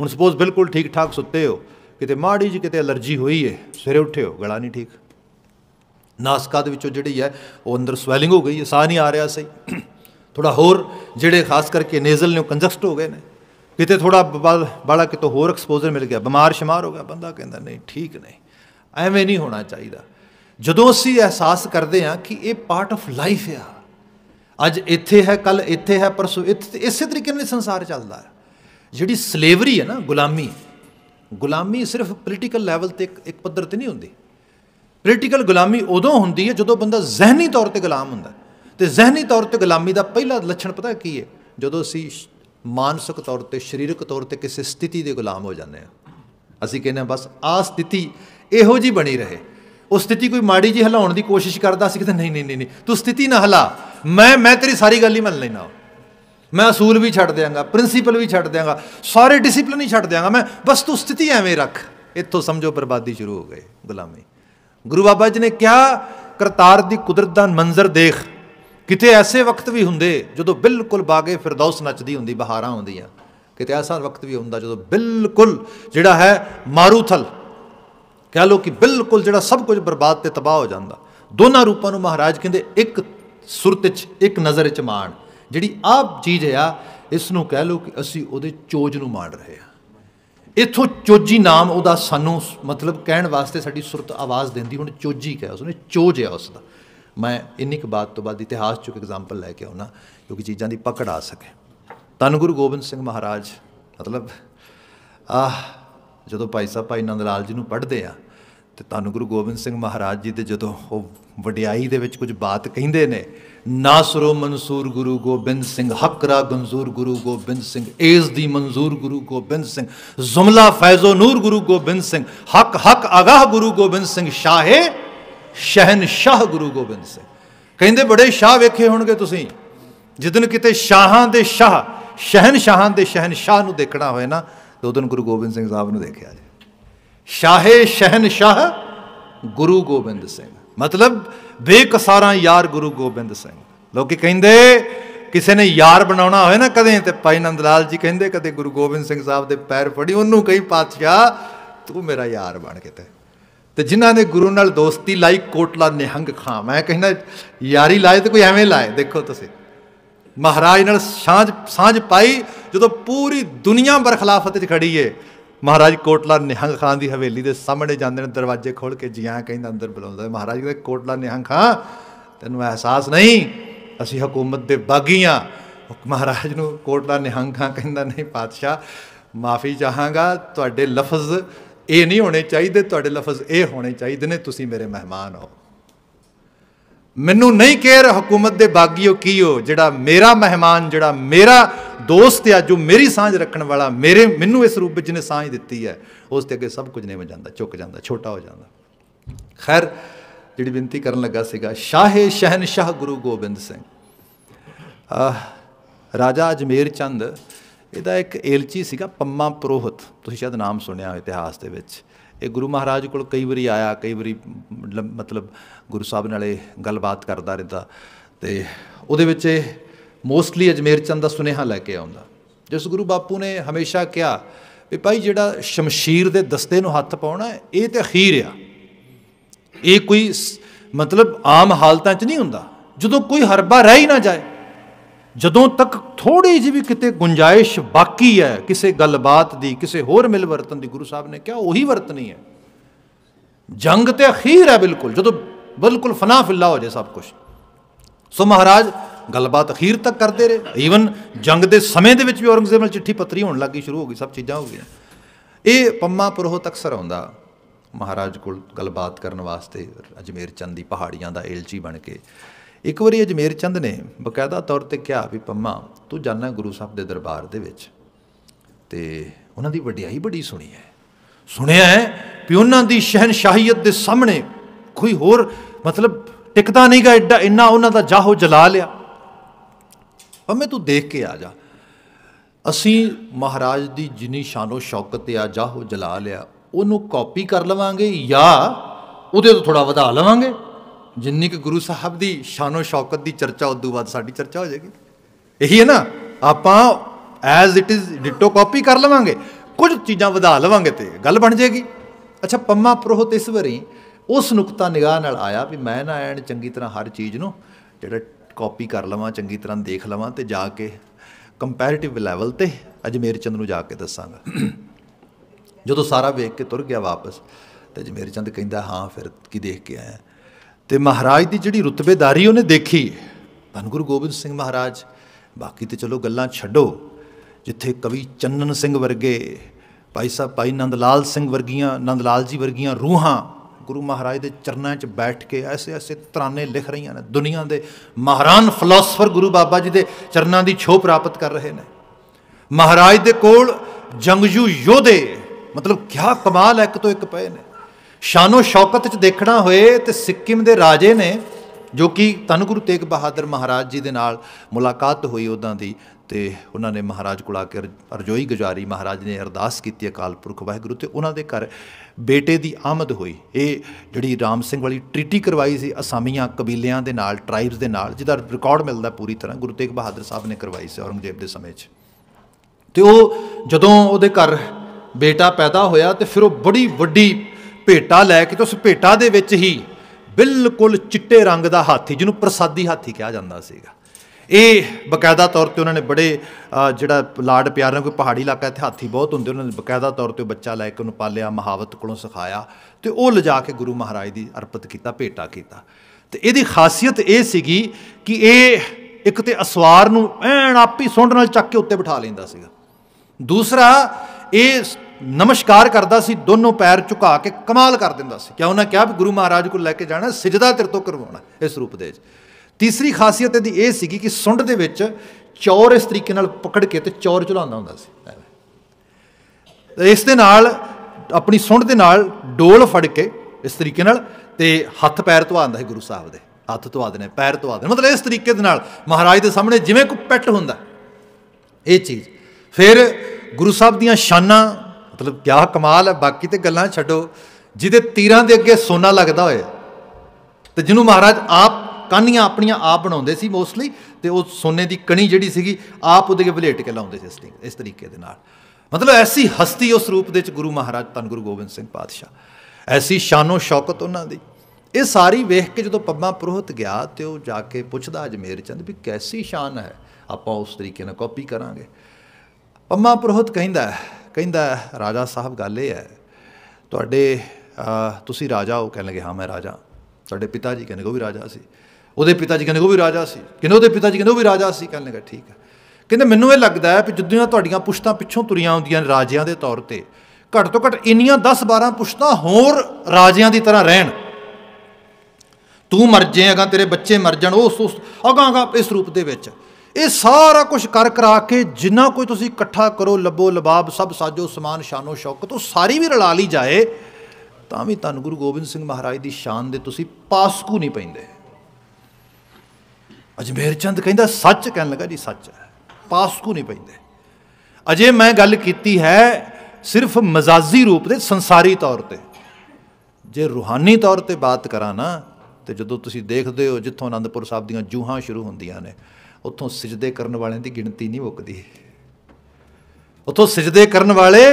ਹੁਣ ਸਪੋਜ਼ ਬਿਲਕੁਲ ਠੀਕ ਠਾਕ ਸੁੱਤੇ ਹੋ ਕਿਤੇ ਮਾੜੀ ਜੀ ਕਿਤੇ ਅਲਰਜੀ ਹੋਈ ਏ ਸਵੇਰੇ ਉੱਠੇ ਹੋ ਗਲਾ ਨਹੀਂ ਠੀਕ ਨਾਸਕਾ ਦੇ ਵਿੱਚੋਂ ਜਿਹੜੀ ਹੈ ਉਹ ਅੰਦਰ ਸਵੈਲਿੰਗ ਹੋ ਗਈ ਹੈ ਸਾਹ ਨਹੀਂ ਆ ਰਿਹਾ ਸਹੀ ਥੋੜਾ ਹੋਰ ਜਿਹੜੇ ਖਾਸ ਕਰਕੇ ਨੇਜ਼ਲ ਨੂੰ ਕੰਜਸਟ ਹੋ ਗਏ ਨੇ ਕਿਤੇ ਥੋੜਾ ਬਾਲਾ ਕਿਤੇ ਹੋਰ ਐਕਸਪੋਜ਼ਰ ਮਿਲ ਗਿਆ ਬਿਮਾਰ ਸ਼ਮਾਰ ਹੋ ਗਿਆ ਬੰਦਾ ਕਹਿੰਦਾ ਨਹੀਂ ਠੀਕ ਨਹੀਂ ਐਵੇਂ ਨਹੀਂ ਹੋਣਾ ਚਾਹੀਦਾ ਜਦੋਂ ਅਸੀਂ ਅਹਿਸਾਸ ਕਰਦੇ ਹਾਂ ਕਿ ਇਹ ਪਾਰਟ ਆਫ ਲਾਈਫ ਆ ਅੱਜ ਇੱਥੇ ਹੈ ਕੱਲ ਇੱਥੇ ਹੈ ਪਰਸੋਂ ਇੱਥੇ ਇਸੇ ਤਰੀਕੇ ਨਾਲ ਸੰਸਾਰ ਚੱਲਦਾ ਹੈ ਜਿਹੜੀ ਸਲੇਵਰੀ ਹੈ ਨਾ ਗੁਲਾਮੀ ਗੁਲਾਮੀ ਸਿਰਫ ਪੋਲੀਟੀਕਲ ਲੈਵਲ ਤੇ ਇੱਕ ਪੱਧਰ ਤੇ ਨਹੀਂ ਹੁੰਦੀ ਪੋਲੀਟੀਕਲ ਗੁਲਾਮੀ ਉਦੋਂ ਹੁੰਦੀ ਹੈ ਜਦੋਂ ਬੰਦਾ ਜ਼ਹਿਨੀ ਤੌਰ ਤੇ ਗੁਲਾਮ ਹੁੰਦਾ ਹੈ ਤੇ ਜ਼ਹਿਨੀ ਤੌਰ ਤੇ ਗੁਲਾਮੀ ਦਾ ਪਹਿਲਾ ਲੱਛਣ ਪਤਾ ਕੀ ਹੈ ਜਦੋਂ ਅਸੀਂ ਮਾਨਸਿਕ ਤੌਰ ਤੇ ਸਰੀਰਕ ਤੌਰ ਤੇ ਕਿਸੇ ਸਥਿਤੀ ਦੇ ਗੁਲਾਮ ਹੋ ਜਾਂਦੇ ਆ ਅਸੀਂ ਕਹਿੰਦੇ ਆ ਬਸ ਆ ਸਥਿਤੀ ਇਹੋ ਜੀ ਬਣੀ ਰਹੇ ਉਹ ਸਥਿਤੀ ਕੋਈ ਮਾੜੀ ਜੀ ਹਲਾਉਣ ਦੀ ਕੋਸ਼ਿਸ਼ ਕਰਦਾ ਸੀ ਕਿਤੇ ਨਹੀਂ ਨਹੀਂ ਨਹੀਂ ਤੂੰ ਸਥਿਤੀ ਨਾ ਹਲਾ ਮੈਂ ਮੈਂ ਤੇਰੀ ਸਾਰੀ ਗੱਲ ਹੀ ਮੰਨ ਲੈਣਾ ਮੈਂ ਅਸੂਲ ਵੀ ਛੱਡ ਦਿਆਂਗਾ ਪ੍ਰਿੰਸੀਪਲ ਵੀ ਛੱਡ ਦਿਆਂਗਾ ਸਾਰੇ ਡਿਸਪਲਿਨ ਹੀ ਛੱਡ ਦਿਆਂਗਾ ਮੈਂ ਬਸ ਤੂੰ ਸਥਿਤੀ ਐਵੇਂ ਰੱਖ ਇੱਥੋਂ ਸਮਝੋ ਬਰਬਾਦੀ ਸ਼ੁਰੂ ਹੋ ਗਈ ਗੁਲਾਮੀ ਗੁਰੂ ਬਾਬਾ ਜੀ ਨੇ ਕਿਹਾ ਕਰਤਾਰ ਦੀ ਕੁਦਰਤ ਦਾ ਮੰਜ਼ਰ ਦੇਖ ਕਿਤੇ ਐਸੇ ਵਕਤ ਵੀ ਹੁੰਦੇ ਜਦੋਂ ਬਿਲਕੁਲ ਬਾਗੇ ਫਿਰਦੌਸ ਨੱਚਦੀ ਹੁੰਦੀ ਬਹਾਰਾਂ ਆਉਂਦੀਆਂ ਕਿਤੇ ਐਸਾ ਵਕਤ ਵੀ ਹੁੰਦਾ ਜਦੋਂ ਬਿਲਕੁਲ ਜਿਹੜਾ ਹੈ ਮਾਰੂਥਲ ਕਹ ਲੋ ਕਿ ਬਿਲਕੁਲ ਜਿਹੜਾ ਸਭ ਕੁਝ ਬਰਬਾਦ ਤੇ ਤਬਾਹ ਹੋ ਜਾਂਦਾ ਦੋਨਾਂ ਰੂਪਾਂ ਨੂੰ ਮਹਾਰਾਜ ਕਹਿੰਦੇ ਇੱਕ ਸੁਰਤ 'ਚ ਇੱਕ ਨਜ਼ਰ 'ਚ ਮਾਣ ਜਿਹੜੀ ਆਪ ਚੀਜ਼ ਆ ਇਸ ਨੂੰ ਕਹਿ ਲੋ ਕਿ ਅਸੀਂ ਉਹਦੇ ਚੋਜ ਨੂੰ ਮਾਣ ਰਹੇ ਹਾਂ ਇਥੋਂ ਚੋਜੀ ਨਾਮ ਉਹਦਾ ਸਾਨੂੰ ਮਤਲਬ ਕਹਿਣ ਵਾਸਤੇ ਸਾਡੀ ਸੁਰਤ ਆਵਾਜ਼ ਦਿੰਦੀ ਹੁਣ ਚੋਜੀ ਕਹਿਆ ਉਸਨੇ ਚੋਜ ਉਸਦਾ ਮੈਂ ਇੰਨੀ ਕੁ ਬਾਤ ਤੋਂ ਬਾਅਦ ਇਤਿਹਾਸ ਚੋਂ ਐਗਜ਼ਾਮਪਲ ਲੈ ਕੇ ਆਉਣਾ ਕਿਉਂਕਿ ਚੀਜ਼ਾਂ ਦੀ ਪਕੜ ਆ ਸਕੇ ਤਨ ਗੁਰੂ ਗੋਬਿੰਦ ਸਿੰਘ ਮਹਾਰਾਜ ਮਤਲਬ ਆ ਜਦੋਂ ਭਾਈ ਸਾਹਿਬ ਭਾਈ ਨੰਦ ਲਾਲ ਜੀ ਨੂੰ ਪੜ੍ਹਦੇ ਆ ਤੇ ਤਨ ਗੁਰੂ ਗੋਬਿੰਦ ਸਿੰਘ ਮਹਾਰਾਜ ਜੀ ਦੇ ਜਦੋਂ ਉਹ ਵਡਿਆਈ ਦੇ ਵਿੱਚ ਕੁਝ ਬਾਤ ਕਹਿੰਦੇ ਨੇ ਨਾਸਰੋ ਮਨਸੂਰ ਗੁਰੂ ਗੋਬਿੰਦ ਸਿੰਘ ਹਕਰਾ ਗੰਜ਼ੂਰ ਗੁਰੂ ਗੋਬਿੰਦ ਸਿੰਘ ਏਜ਼ ਦੀ ਮਨਜ਼ੂਰ ਗੁਰੂ ਗੋਬਿੰਦ ਸਿੰਘ ਜ਼ੁਮਲਾ ਫੈਜ਼ੋ ਨੂਰ ਗੁਰੂ ਗੋਬਿੰਦ ਸਿੰਘ ਹਕ ਹਕ ਆਗਾਹ ਗੁਰੂ ਗੋਬਿੰਦ ਸਿੰਘ ਸ਼ਾਹੇ ਸ਼ਹਿਨशाह ਗੁਰੂ ਗੋਬਿੰਦ ਸਿੰਘ ਕਹਿੰਦੇ ਬੜੇ ਸ਼ਾਹ ਵੇਖੇ ਹੋਣਗੇ ਤੁਸੀਂ ਜਿੱਦਨ ਕਿਤੇ ਸ਼ਾਹਾਂ ਦੇ ਸ਼ਾਹ ਸ਼ਹਿਨशाहਾਂ ਦੇ ਸ਼ਹਿਨशाह ਨੂੰ ਦੇਖਣਾ ਹੋਏ ਨਾ ਤੇ ਉਦੋਂ ਗੁਰੂ ਗੋਬਿੰਦ ਸਿੰਘ ਸਾਹਿਬ ਨੂੰ ਦੇਖਿਆ ਜੇ ਸ਼ਾਹੇ ਸ਼ਹਿਨशाह ਗੁਰੂ ਗੋਬਿੰਦ ਸਿੰਘ ਮਤਲਬ ਬੇਕਸਾਰਾਂ ਯਾਰ ਗੁਰੂ ਗੋਬਿੰਦ ਸਿੰਘ ਲੋਕੀ ਕਹਿੰਦੇ ਕਿਸੇ ਨੇ ਯਾਰ ਬਣਾਉਣਾ ਹੋਏ ਨਾ ਕਦੇ ਤੇ ਭਾਈ ਨੰਦ ਲਾਲ ਜੀ ਕਹਿੰਦੇ ਕਦੇ ਗੁਰੂ ਗੋਬਿੰਦ ਸਿੰਘ ਸਾਹਿਬ ਦੇ ਪੈਰ ਫੜੀ ਉਹਨੂੰ ਕਹੀ ਪਾਤਸ਼ਾਹ ਤੂੰ ਮੇਰਾ ਯਾਰ ਬਣ ਕੇ ਤੇ ਤੇ ਜਿਨ੍ਹਾਂ ਨੇ ਗੁਰੂ ਨਾਲ ਦੋਸਤੀ ਲਾਈ ਕੋਟਲਾ ਨਿਹੰਗ ਖਾਂ ਮੈਂ ਕਹਿੰਦਾ ਯਾਰੀ ਲਾਏ ਤੇ ਕੋਈ ਐਵੇਂ ਲਾਏ ਦੇਖੋ ਤੁਸੀਂ ਮਹਾਰਾਜ ਨਾਲ ਸਾਂਝ ਸਾਂਝ ਪਾਈ ਜਦੋਂ ਪੂਰੀ ਦੁਨੀਆ ਬਰਖਲਾਫਤ 'ਚ ਖੜੀ ਏ ਮਹਾਰਾਜ ਕੋਟਲਾ ਨਿਹੰਗ ਖਾਨ ਦੀ ਹਵੇਲੀ ਦੇ ਸਾਹਮਣੇ ਜਾਂਦੇ ਨੇ ਦਰਵਾਜ਼ੇ ਖੋਲ ਕੇ ਜੀਆਂ ਕਹਿੰਦਾ ਅੰਦਰ ਬੁਲਾਉਂਦਾ ਮਹਾਰਾਜ ਕਹਿੰਦਾ ਕੋਟਲਾ ਨਿਹੰਗ ਖਾਂ ਤੈਨੂੰ ਅਹਿਸਾਸ ਨਹੀਂ ਅਸੀਂ ਹਕੂਮਤ ਦੇ ਬਾਗੀਆਂ ਮਹਾਰਾਜ ਨੂੰ ਕੋਟਲਾ ਨਿਹੰਗ ਖਾਂ ਕਹਿੰਦਾ ਨਹੀਂ ਪਾਤਸ਼ਾਹ ਮਾਫੀ ਚਾਹਾਂਗਾ ਤੁਹਾਡੇ ਲਫ਼ਜ਼ ਇਹ ਨਹੀਂ ਹੋਣੇ ਚਾਹੀਦੇ ਤੁਹਾਡੇ ਲਫ਼ਜ਼ ਇਹ ਹੋਣੇ ਚਾਹੀਦੇ ਨੇ ਤੁਸੀਂ ਮੇਰੇ ਮਹਿਮਾਨ ਹੋ ਮੈਨੂੰ ਨਹੀਂ ਕੇਰ ਹਕੂਮਤ ਦੇ ਬਾਗੀਓ ਕੀ ਹੋ ਜਿਹੜਾ ਮੇਰਾ ਮਹਿਮਾਨ ਜਿਹੜਾ ਮੇਰਾ ਦੋਸਤ ਆ ਜੋ ਮੇਰੀ ਸਾਂਝ ਰੱਖਣ ਵਾਲਾ ਮੇਰੇ ਮੈਨੂੰ ਇਸ ਰੂਪ ਵਿੱਚ ਨੇ ਸਾਂਝ ਦਿੱਤੀ ਹੈ ਉਸ ਤੇ ਅੱਗੇ ਸਭ ਕੁਝ ਨਿਮ ਜਾਂਦਾ ਚੁੱਕ ਜਾਂਦਾ ਛੋਟਾ ਹੋ ਜਾਂਦਾ ਖੈਰ ਜਿਹੜੀ ਬੇਨਤੀ ਕਰਨ ਲੱਗਾ ਸੀਗਾ ਸ਼ਾਹੇ ਸ਼ਹਿਨਸ਼ਾਹ ਗੁਰੂ ਗੋਬਿੰਦ ਸਿੰਘ ਆ ਰਾਜਾ ਅਜਮੇਰ ਚੰਦ ਇਹਦਾ ਇੱਕ ਏਲਚੀ ਸੀਗਾ ਪੰਮਾ ਪ੍ਰੋਹਤ ਤੁਸੀਂ ਸ਼ਾਇਦ ਨਾਮ ਸੁਣਿਆ ਇਤਿਹਾਸ ਦੇ ਵਿੱਚ ਇਹ ਗੁਰੂ ਮਹਾਰਾਜ ਕੋਲ ਕਈ ਵਾਰੀ ਆਇਆ ਕਈ ਵਾਰੀ ਮਤਲਬ ਗੁਰੂ ਸਾਹਿਬ ਨਾਲੇ ਗੱਲਬਾਤ ਕਰਦਾ ਰਹਿੰਦਾ ਤੇ ਉਹਦੇ ਵਿੱਚ ਇਹ ਮੋਸਟਲੀ ਅਜਮੇਰ ਚੰਦ ਦਾ ਸੁਨੇਹਾ ਲੈ ਕੇ ਆਉਂਦਾ ਜਿਸ ਗੁਰੂ ਬਾਪੂ ਨੇ ਹਮੇਸ਼ਾ ਕਿਹਾ ਵੀ ਭਾਈ ਜਿਹੜਾ ਸ਼ਮਸ਼ੀਰ ਦੇ ਦਸਤੇ ਨੂੰ ਹੱਥ ਪਾਉਣਾ ਇਹ ਤੇ ਅਖੀਰ ਆ ਇਹ ਕੋਈ ਮਤਲਬ ਆਮ ਹਾਲਤਾਂ 'ਚ ਨਹੀਂ ਹੁੰਦਾ ਜਦੋਂ ਕੋਈ ਹਰਬਾ ਰਹਿ ਹੀ ਨਾ ਜਾਏ ਜਦੋਂ ਤੱਕ ਥੋੜੀ ਜਿਹੀ ਵੀ ਕਿਤੇ ਗੁੰਜਾਇਸ਼ ਬਾਕੀ ਹੈ ਕਿਸੇ ਗੱਲਬਾਤ ਦੀ ਕਿਸੇ ਹੋਰ ਮਿਲ ਵਰਤਨ ਦੀ ਗੁਰੂ ਸਾਹਿਬ ਨੇ ਕਿਹਾ ਉਹੀ ਵਰਤਨੀ ਹੈ ਜੰਗ ਤੇ ਅਖੀਰ ਹੈ ਬਿਲਕੁਲ ਜਦੋਂ ਬਿਲਕੁਲ ਫਨਾ ਫਿਲਾ ਹੋ ਜਾਏ ਸਭ ਕੁਝ ਸੋ ਮਹਾਰਾਜ ਗੱਲਬਾਤ ਅਖੀਰ ਤੱਕ ਕਰਦੇ ਰਹੇ ਈਵਨ ਜੰਗ ਦੇ ਸਮੇਂ ਦੇ ਵਿੱਚ ਵੀ ਔਰੰਗਜ਼ੇਬ ਨਾਲ ਚਿੱਠੀ ਪੱਤਰੀ ਹੋਣ ਲੱਗੀ ਸ਼ੁਰੂ ਹੋ ਗਈ ਸਭ ਚੀਜ਼ਾਂ ਹੋ ਗਈਆਂ ਇਹ ਪੰਮਾ ਤੱਕ ਅਕਸਰ ਆਉਂਦਾ ਮਹਾਰਾਜ ਕੋਲ ਗੱਲਬਾਤ ਕਰਨ ਵਾਸਤੇ ਅਜਮੇਰ ਚੰਦ ਦੀ ਪਹਾੜੀਆਂ ਦਾ ਏਲਚੀ ਬਣ ਕੇ ਇੱਕ ਵਾਰੀ ਅਜਮੇਰ ਚੰਦ ਨੇ ਬਕਾਇਦਾ ਤੌਰ ਤੇ ਕਿਹਾ ਵੀ ਪੰਮਾ ਤੂੰ ਜਾਣਾ ਗੁਰੂ ਸਾਹਿਬ ਦੇ ਦਰਬਾਰ ਦੇ ਵਿੱਚ ਤੇ ਉਹਨਾਂ ਦੀ ਵਡਿਆਈ ਬੜੀ ਸੁਣੀ ਹੈ ਸੁਣਿਆ ਹੈ ਵੀ ਉਹਨਾਂ ਦੀ ਸ਼ਹਿਨशाहीਅਤ ਦੇ ਸਾਹਮਣੇ ਕੋਈ ਹੋਰ ਮਤਲਬ ਟਿਕਦਾ ਨਹੀਂਗਾ ਐਡਾ ਇੰਨਾ ਉਹਨਾਂ ਦਾ ਜਾਹੋ ਜਲਾ ਲਿਆ ਪੰਮੇ ਤੂੰ ਦੇਖ ਕੇ ਆ ਜਾ ਅਸੀਂ ਮਹਾਰਾਜ ਦੀ ਜਿਨੀ ਸ਼ਾਨੋ ਸ਼ੌਕਤ ਆ ਜਾਹੋ ਜਲਾ ਲਿਆ ਉਹਨੂੰ ਕਾਪੀ ਕਰ ਲਵਾਂਗੇ ਜਾਂ ਉਹਦੇ ਤੋਂ ਥੋੜਾ ਵਧਾ ਲਵਾਂਗੇ ਜਿੰਨੀ ਕਿ ਗੁਰੂ ਸਾਹਿਬ ਦੀ ਸ਼ਾਨੋ ਸ਼ੌਕਤ ਦੀ ਚਰਚਾ ਉਦੋਂ ਬਾਅਦ ਸਾਡੀ ਚਰਚਾ ਹੋ ਜਾਏਗੀ ਇਹੀ ਹੈ ਨਾ ਆਪਾਂ as it is ditto copy ਕਰ ਲਵਾਂਗੇ ਕੁਝ ਚੀਜ਼ਾਂ ਵਧਾ ਲਵਾਂਗੇ ਤੇ ਗੱਲ ਬਣ ਜਾਏਗੀ ਅੱਛਾ ਪੰਮਾ ਪ੍ਰੋਹਤ ਇਸ ਵਾਰੀ ਉਸ ਨੁਕਤਾ ਨਿਗਾਹ ਨਾਲ ਆਇਆ ਵੀ ਮੈਂ ਨਾ ਐਨ ਚੰਗੀ ਤਰ੍ਹਾਂ ਹਰ ਚੀਜ਼ ਨੂੰ ਜਿਹੜਾ ਕਾਪੀ ਕਰ ਲਵਾਂ ਚੰਗੀ ਤਰ੍ਹਾਂ ਦੇਖ ਲਵਾਂ ਤੇ ਜਾ ਕੇ ਕੰਪੈਰੀਟਿਵ ਲੈਵਲ ਤੇ ਅਜਮੇਰ ਚੰਦ ਨੂੰ ਜਾ ਕੇ ਦੱਸਾਂਗਾ ਜਦੋਂ ਸਾਰਾ ਵੇਖ ਕੇ ਤੁਰ ਗਿਆ ਵਾਪਸ ਤੇ ਅਜਮੇਰ ਚੰਦ ਕਹਿੰਦਾ ਹਾਂ ਫਿਰ ਕੀ ਦੇਖ ਕੇ ਆਇਆ ਤੇ ਮਹਾਰਾਜ ਦੀ ਜਿਹੜੀ ਰੁਤਬੇਦਾਰੀ ਉਹਨੇ ਦੇਖੀ ਧੰਨ ਗੁਰੂ ਗੋਬਿੰਦ ਸਿੰਘ ਮਹਾਰਾਜ ਬਾਕੀ ਤੇ ਚਲੋ ਗੱਲਾਂ ਛੱਡੋ ਜਿੱਥੇ ਕਵੀ ਚੰਨਨ ਸਿੰਘ ਵਰਗੇ ਭਾਈ ਸਾਹਿਬ ਭਾਈ ਨੰਦ ਲਾਲ ਸਿੰਘ ਵਰਗੀਆਂ ਨੰਦ ਲਾਲ ਜੀ ਵਰਗੀਆਂ ਰੂਹਾਂ ਗੁਰੂ ਮਹਾਰਾਜ ਦੇ ਚਰਨਾਂ 'ਚ ਬੈਠ ਕੇ ਐਸੇ ਐਸੇ ਤਰਾਨੇ ਲਿਖ ਰਹੀਆਂ ਨੇ ਦੁਨੀਆ ਦੇ ਮਹਾਰਾਨ ਫਿਲਾਸਫਰ ਗੁਰੂ ਬਾਬਾ ਜੀ ਦੇ ਚਰਨਾਂ ਦੀ ਛੋਹ ਪ੍ਰਾਪਤ ਕਰ ਰਹੇ ਨੇ ਮਹਾਰਾਜ ਦੇ ਕੋਲ ਜੰਗਜੂ ਯੋਧੇ ਮਤਲਬ ਕਿਆ ਕਮਾਲ ਹੈ ਇੱਕ ਤੋਂ ਇੱਕ ਪਏ ਨੇ ਸ਼ਾਨੋ ਸ਼ੌਕਤ ਚ ਦੇਖਣਾ ਹੋਏ ਤੇ ਸਿੱਕਮ ਦੇ ਰਾਜੇ ਨੇ ਜੋ ਕਿ ਤਨ ਗੁਰੂ ਤੇਗ ਬਹਾਦਰ ਮਹਾਰਾਜ ਜੀ ਦੇ ਨਾਲ ਮੁਲਾਕਾਤ ਹੋਈ ਉਹਦਾਂ ਦੀ ਤੇ ਉਹਨਾਂ ਨੇ ਮਹਾਰਾਜ ਕੋਲ ਆ ਕੇ ਅਰਜ਼ੋਈ ਗੁਜ਼ਾਰੀ ਮਹਾਰਾਜ ਨੇ ਅਰਦਾਸ ਕੀਤੀ ਅਕਾਲ ਪੁਰਖ ਵਾਹਿਗੁਰੂ ਤੇ ਉਹਨਾਂ ਦੇ ਘਰ ਬੇਟੇ ਦੀ ਆਮਦ ਹੋਈ ਇਹ ਜਿਹੜੀ ਰਾਮ ਸਿੰਘ ਵਾਲੀ ਟ੍ਰੀਟੀ ਕਰਵਾਈ ਸੀ ਅਸਾਮੀਆਂ ਕਬੀਲਿਆਂ ਦੇ ਨਾਲ ਟ੍ਰਾਈਬਸ ਦੇ ਨਾਲ ਜਿਹਦਾ ਰਿਕਾਰਡ ਮਿਲਦਾ ਪੂਰੀ ਤਰ੍ਹਾਂ ਗੁਰੂ ਤੇਗ ਬਹਾਦਰ ਸਾਹਿਬ ਨੇ ਕਰਵਾਈ ਸੀ ਔਰੰਗਜ਼ੇਬ ਦੇ ਸਮੇਂ 'ਚ ਤੇ ਉਹ ਜਦੋਂ ਉਹਦੇ ਘਰ ਬੇਟਾ ਪੈਦਾ ਹੋਇਆ ਤੇ ਫਿਰ ਉਹ ਬੜੀ ਵੱਡੀ ਭੇਟਾ ਲੈ ਕੇ ਤੇ ਉਸ ਭੇਟਾ ਦੇ ਵਿੱਚ ਹੀ ਬਿਲਕੁਲ ਚਿੱਟੇ ਰੰਗ ਦਾ ਹਾਥੀ ਜਿਹਨੂੰ ਪ੍ਰਸਾਦੀ ਹਾਥੀ ਕਿਹਾ ਜਾਂਦਾ ਸੀਗਾ ਇਹ ਬਕਾਇਦਾ ਤੌਰ ਤੇ ਉਹਨਾਂ ਨੇ ਬੜੇ ਜਿਹੜਾ ਲਾਡ ਪਿਆਰ ਨੇ ਕੋਈ ਪਹਾੜੀ ਇਲਾਕਾ ਇੱਥੇ ਹਾਥੀ ਬਹੁਤ ਹੁੰਦੇ ਉਹਨਾਂ ਨੇ ਬਕਾਇਦਾ ਤੌਰ ਤੇ ਬੱਚਾ ਲੈ ਕੇ ਉਹਨੂੰ ਪਾਲਿਆ ਮਹਾਵਤ ਕੋਲੋਂ ਸਿਖਾਇਆ ਤੇ ਉਹ ਲਿਜਾ ਕੇ ਗੁਰੂ ਮਹਾਰਾਜ ਦੀ ਅਰਪਿਤ ਕੀਤਾ ਭੇਟਾ ਕੀਤਾ ਤੇ ਇਹਦੀ ਖਾਸੀਅਤ ਇਹ ਸੀਗੀ ਕਿ ਇਹ ਇੱਕ ਤੇ ਅਸਵਾਰ ਨੂੰ ਐਣ ਆਪੀ ਸੁੰਡ ਨਾਲ ਚੱਕ ਕੇ ਉੱਤੇ ਬਿਠਾ ਲੈਂਦਾ ਸੀਗਾ ਦੂਸਰਾ ਇਹ ਨਮਸਕਾਰ ਕਰਦਾ ਸੀ ਦੋਨੋਂ ਪੈਰ ਝੁਕਾ ਕੇ ਕਮਾਲ ਕਰ ਦਿੰਦਾ ਸੀ ਕਿਉਂ ਨਾ ਕਿਹਾ ਵੀ ਗੁਰੂ ਮਹਾਰਾਜ ਕੋਲ ਲੈ ਕੇ ਜਾਣਾ ਸਜਦਾ ਤੇਰੇ ਤੋਂ ਕਰਵਾਉਣਾ ਇਸ ਰੂਪ ਦੇ ਵਿੱਚ ਤੀਸਰੀ ਖਾਸੀਅਤ ਇਹਦੀ ਇਹ ਸੀਗੀ ਕਿ ਸੁੰਡ ਦੇ ਵਿੱਚ ਚੌਰ ਇਸ ਤਰੀਕੇ ਨਾਲ ਪਕੜ ਕੇ ਤੇ ਚੌਰ ਚੁਲਾਉਂਦਾ ਹੁੰਦਾ ਸੀ ਇਸ ਦੇ ਨਾਲ ਆਪਣੀ ਸੁੰਡ ਦੇ ਨਾਲ ਡੋਲ ਫੜ ਕੇ ਇਸ ਤਰੀਕੇ ਨਾਲ ਤੇ ਹੱਥ ਪੈਰ ਧਵਾਉਂਦਾ ਹੈ ਗੁਰੂ ਸਾਹਿਬ ਦੇ ਹੱਥ ਧਵਾ ਦੇਣੇ ਪੈਰ ਧਵਾ ਦੇਣੇ ਮਤਲਬ ਇਸ ਤਰੀਕੇ ਦੇ ਨਾਲ ਮਹਾਰਾਜ ਦੇ ਸਾਹਮਣੇ ਜਿਵੇਂ ਕੋ ਪੈਟ ਹੁੰਦਾ ਇਹ ਚੀਜ਼ ਫਿਰ ਗੁਰੂ ਸਾਹਿਬ ਦੀਆਂ ਸ਼ਾਨਾਂ ਮਤਲਬ ਕੀ ਕਮਾਲ ਹੈ ਬਾਕੀ ਤੇ ਗੱਲਾਂ ਛੱਡੋ ਜਿਹਦੇ ਤੀਰਾਂ ਦੇ ਅੱਗੇ ਸੋਨਾ ਲੱਗਦਾ ਹੋਏ ਤੇ ਜਿਹਨੂੰ ਮਹਾਰਾਜ ਆਪ ਕਾਨੀਆਂ ਆਪਣੀਆਂ ਆਪ ਬਣਾਉਂਦੇ ਸੀ ਮੋਸਟਲੀ ਤੇ ਉਹ ਸੋਨੇ ਦੀ ਕਣੀ ਜਿਹੜੀ ਸੀਗੀ ਆਪ ਉਹਦੇ ਕੇ ਵਲੇਟ ਕੇ ਲਾਉਂਦੇ ਸੀ ਇਸ ਇਸ ਤਰੀਕੇ ਦੇ ਨਾਲ ਮਤਲਬ ਐਸੀ ਹਸਤੀ ਉਸ ਰੂਪ ਦੇ ਵਿੱਚ ਗੁਰੂ ਮਹਾਰਾਜ ਧੰਨ ਗੁਰੂ ਗੋਬਿੰਦ ਸਿੰਘ ਪਾਤਸ਼ਾਹ ਐਸੀ ਸ਼ਾਨੋ ਸ਼ੌਕਤ ਉਹਨਾਂ ਦੀ ਇਹ ਸਾਰੀ ਵੇਖ ਕੇ ਜਦੋਂ ਪੰਮਾ ਪ੍ਰੋਹਤ ਗਿਆ ਤੇ ਉਹ ਜਾ ਕੇ ਪੁੱਛਦਾ ਅਜਮੇਰ ਚੰਦ ਵੀ ਕੈਸੀ ਸ਼ਾਨ ਹੈ ਆਪਾਂ ਉਸ ਤਰੀਕੇ ਨਾਲ ਕਾਪੀ ਕਰਾਂਗੇ ਪੰਮਾ ਪ੍ਰੋਹਤ ਕਹਿੰਦਾ ਕਹਿੰਦਾ ਰਾਜਾ ਸਾਹਿਬ ਗੱਲ ਇਹ ਹੈ ਤੁਹਾਡੇ ਤੁਸੀਂ ਰਾਜਾ ਹੋ ਕਹਿੰ ਲਗੇ ਹਾਂ ਮੈਂ ਰਾਜਾ ਤੁਹਾਡੇ ਪਿਤਾ ਜੀ ਕਹਿੰਦੇ ਉਹ ਵੀ ਰਾਜਾ ਸੀ ਉਹਦੇ ਪਿਤਾ ਜੀ ਕਹਿੰਦੇ ਉਹ ਵੀ ਰਾਜਾ ਸੀ ਕਹਿੰਦੇ ਉਹਦੇ ਪਿਤਾ ਜੀ ਕਹਿੰਦੇ ਉਹ ਵੀ ਰਾਜਾ ਸੀ ਕਹਿੰ ਲਗਾ ਠੀਕ ਹੈ ਕਹਿੰਦੇ ਮੈਨੂੰ ਇਹ ਲੱਗਦਾ ਹੈ ਕਿ ਜਦੋਂ ਤੁਹਾਡੀਆਂ ਪੁਸ਼ਤਾਂ ਪਿੱਛੋਂ ਤੁਰੀਆਂ ਆਉਂਦੀਆਂ ਨੇ ਰਾਜਿਆਂ ਦੇ ਤੌਰ ਤੇ ਘੱਟ ਤੋਂ ਘੱਟ ਇੰਨੀਆਂ 10-12 ਪੁਸ਼ਤਾਂ ਹੋਰ ਰਾਜਿਆਂ ਦੀ ਤਰ੍ਹਾਂ ਰਹਿਣ ਤੂੰ ਮਰ ਜਾਏਗਾ ਤੇਰੇ ਬੱਚੇ ਮਰ ਜਾਣ ਉਹ ਅਗਾ ਅਗਾ ਇਸ ਰੂਪ ਦੇ ਵਿੱਚ ਇਹ ਸਾਰਾ ਕੁਝ ਕਰ ਕਰਾ ਕੇ ਜਿੰਨਾ ਕੋਈ ਤੁਸੀਂ ਇਕੱਠਾ ਕਰੋ ਲੱਭੋ ਲਬਾਬ ਸਭ ਸਾਜੋ ਸਮਾਨ ਸ਼ਾਨੋ ਸ਼ੌਕਤ ਉਹ ਸਾਰੀ ਵੀ ਰਲਾ ਲਈ ਜਾਏ ਤਾਂ ਵੀ ਤੁਹਾਨੂੰ ਗੁਰੂ ਗੋਬਿੰਦ ਸਿੰਘ ਮਹਾਰਾਜ ਦੀ ਸ਼ਾਨ ਦੇ ਤੁਸੀਂ ਪਾਸਕੂ ਨਹੀਂ ਪੈਂਦੇ ਅਜਮੇਰ ਚੰਦ ਕਹਿੰਦਾ ਸੱਚ ਕਹਿਣ ਲੱਗਾ ਜੀ ਸੱਚ ਹੈ ਪਾਸਕੂ ਨਹੀਂ ਪੈਂਦੇ ਅਜੇ ਮੈਂ ਗੱਲ ਕੀਤੀ ਹੈ ਸਿਰਫ ਮਜ਼ਾਜੀ ਰੂਪ ਦੇ ਸੰਸਾਰੀ ਤੌਰ ਤੇ ਜੇ ਰੂਹਾਨੀ ਤੌਰ ਤੇ ਬਾਤ ਕਰਾਂ ਨਾ ਤੇ ਜਦੋਂ ਤੁਸੀਂ ਦੇਖਦੇ ਹੋ ਜਿੱਥੋਂ ਅਨੰਦਪੁਰ ਸਾਹਿਬ ਦੀਆਂ ਜੂਹਾਂ ਸ਼ੁਰੂ ਹੁੰਦੀਆਂ ਨੇ ਉੱਥੋਂ ਸਜਦੇ ਕਰਨ ਵਾਲਿਆਂ ਦੀ ਗਿਣਤੀ ਨਹੀਂ ਮੁੱਕਦੀ ਉੱਥੋਂ ਸਜਦੇ ਕਰਨ ਵਾਲੇ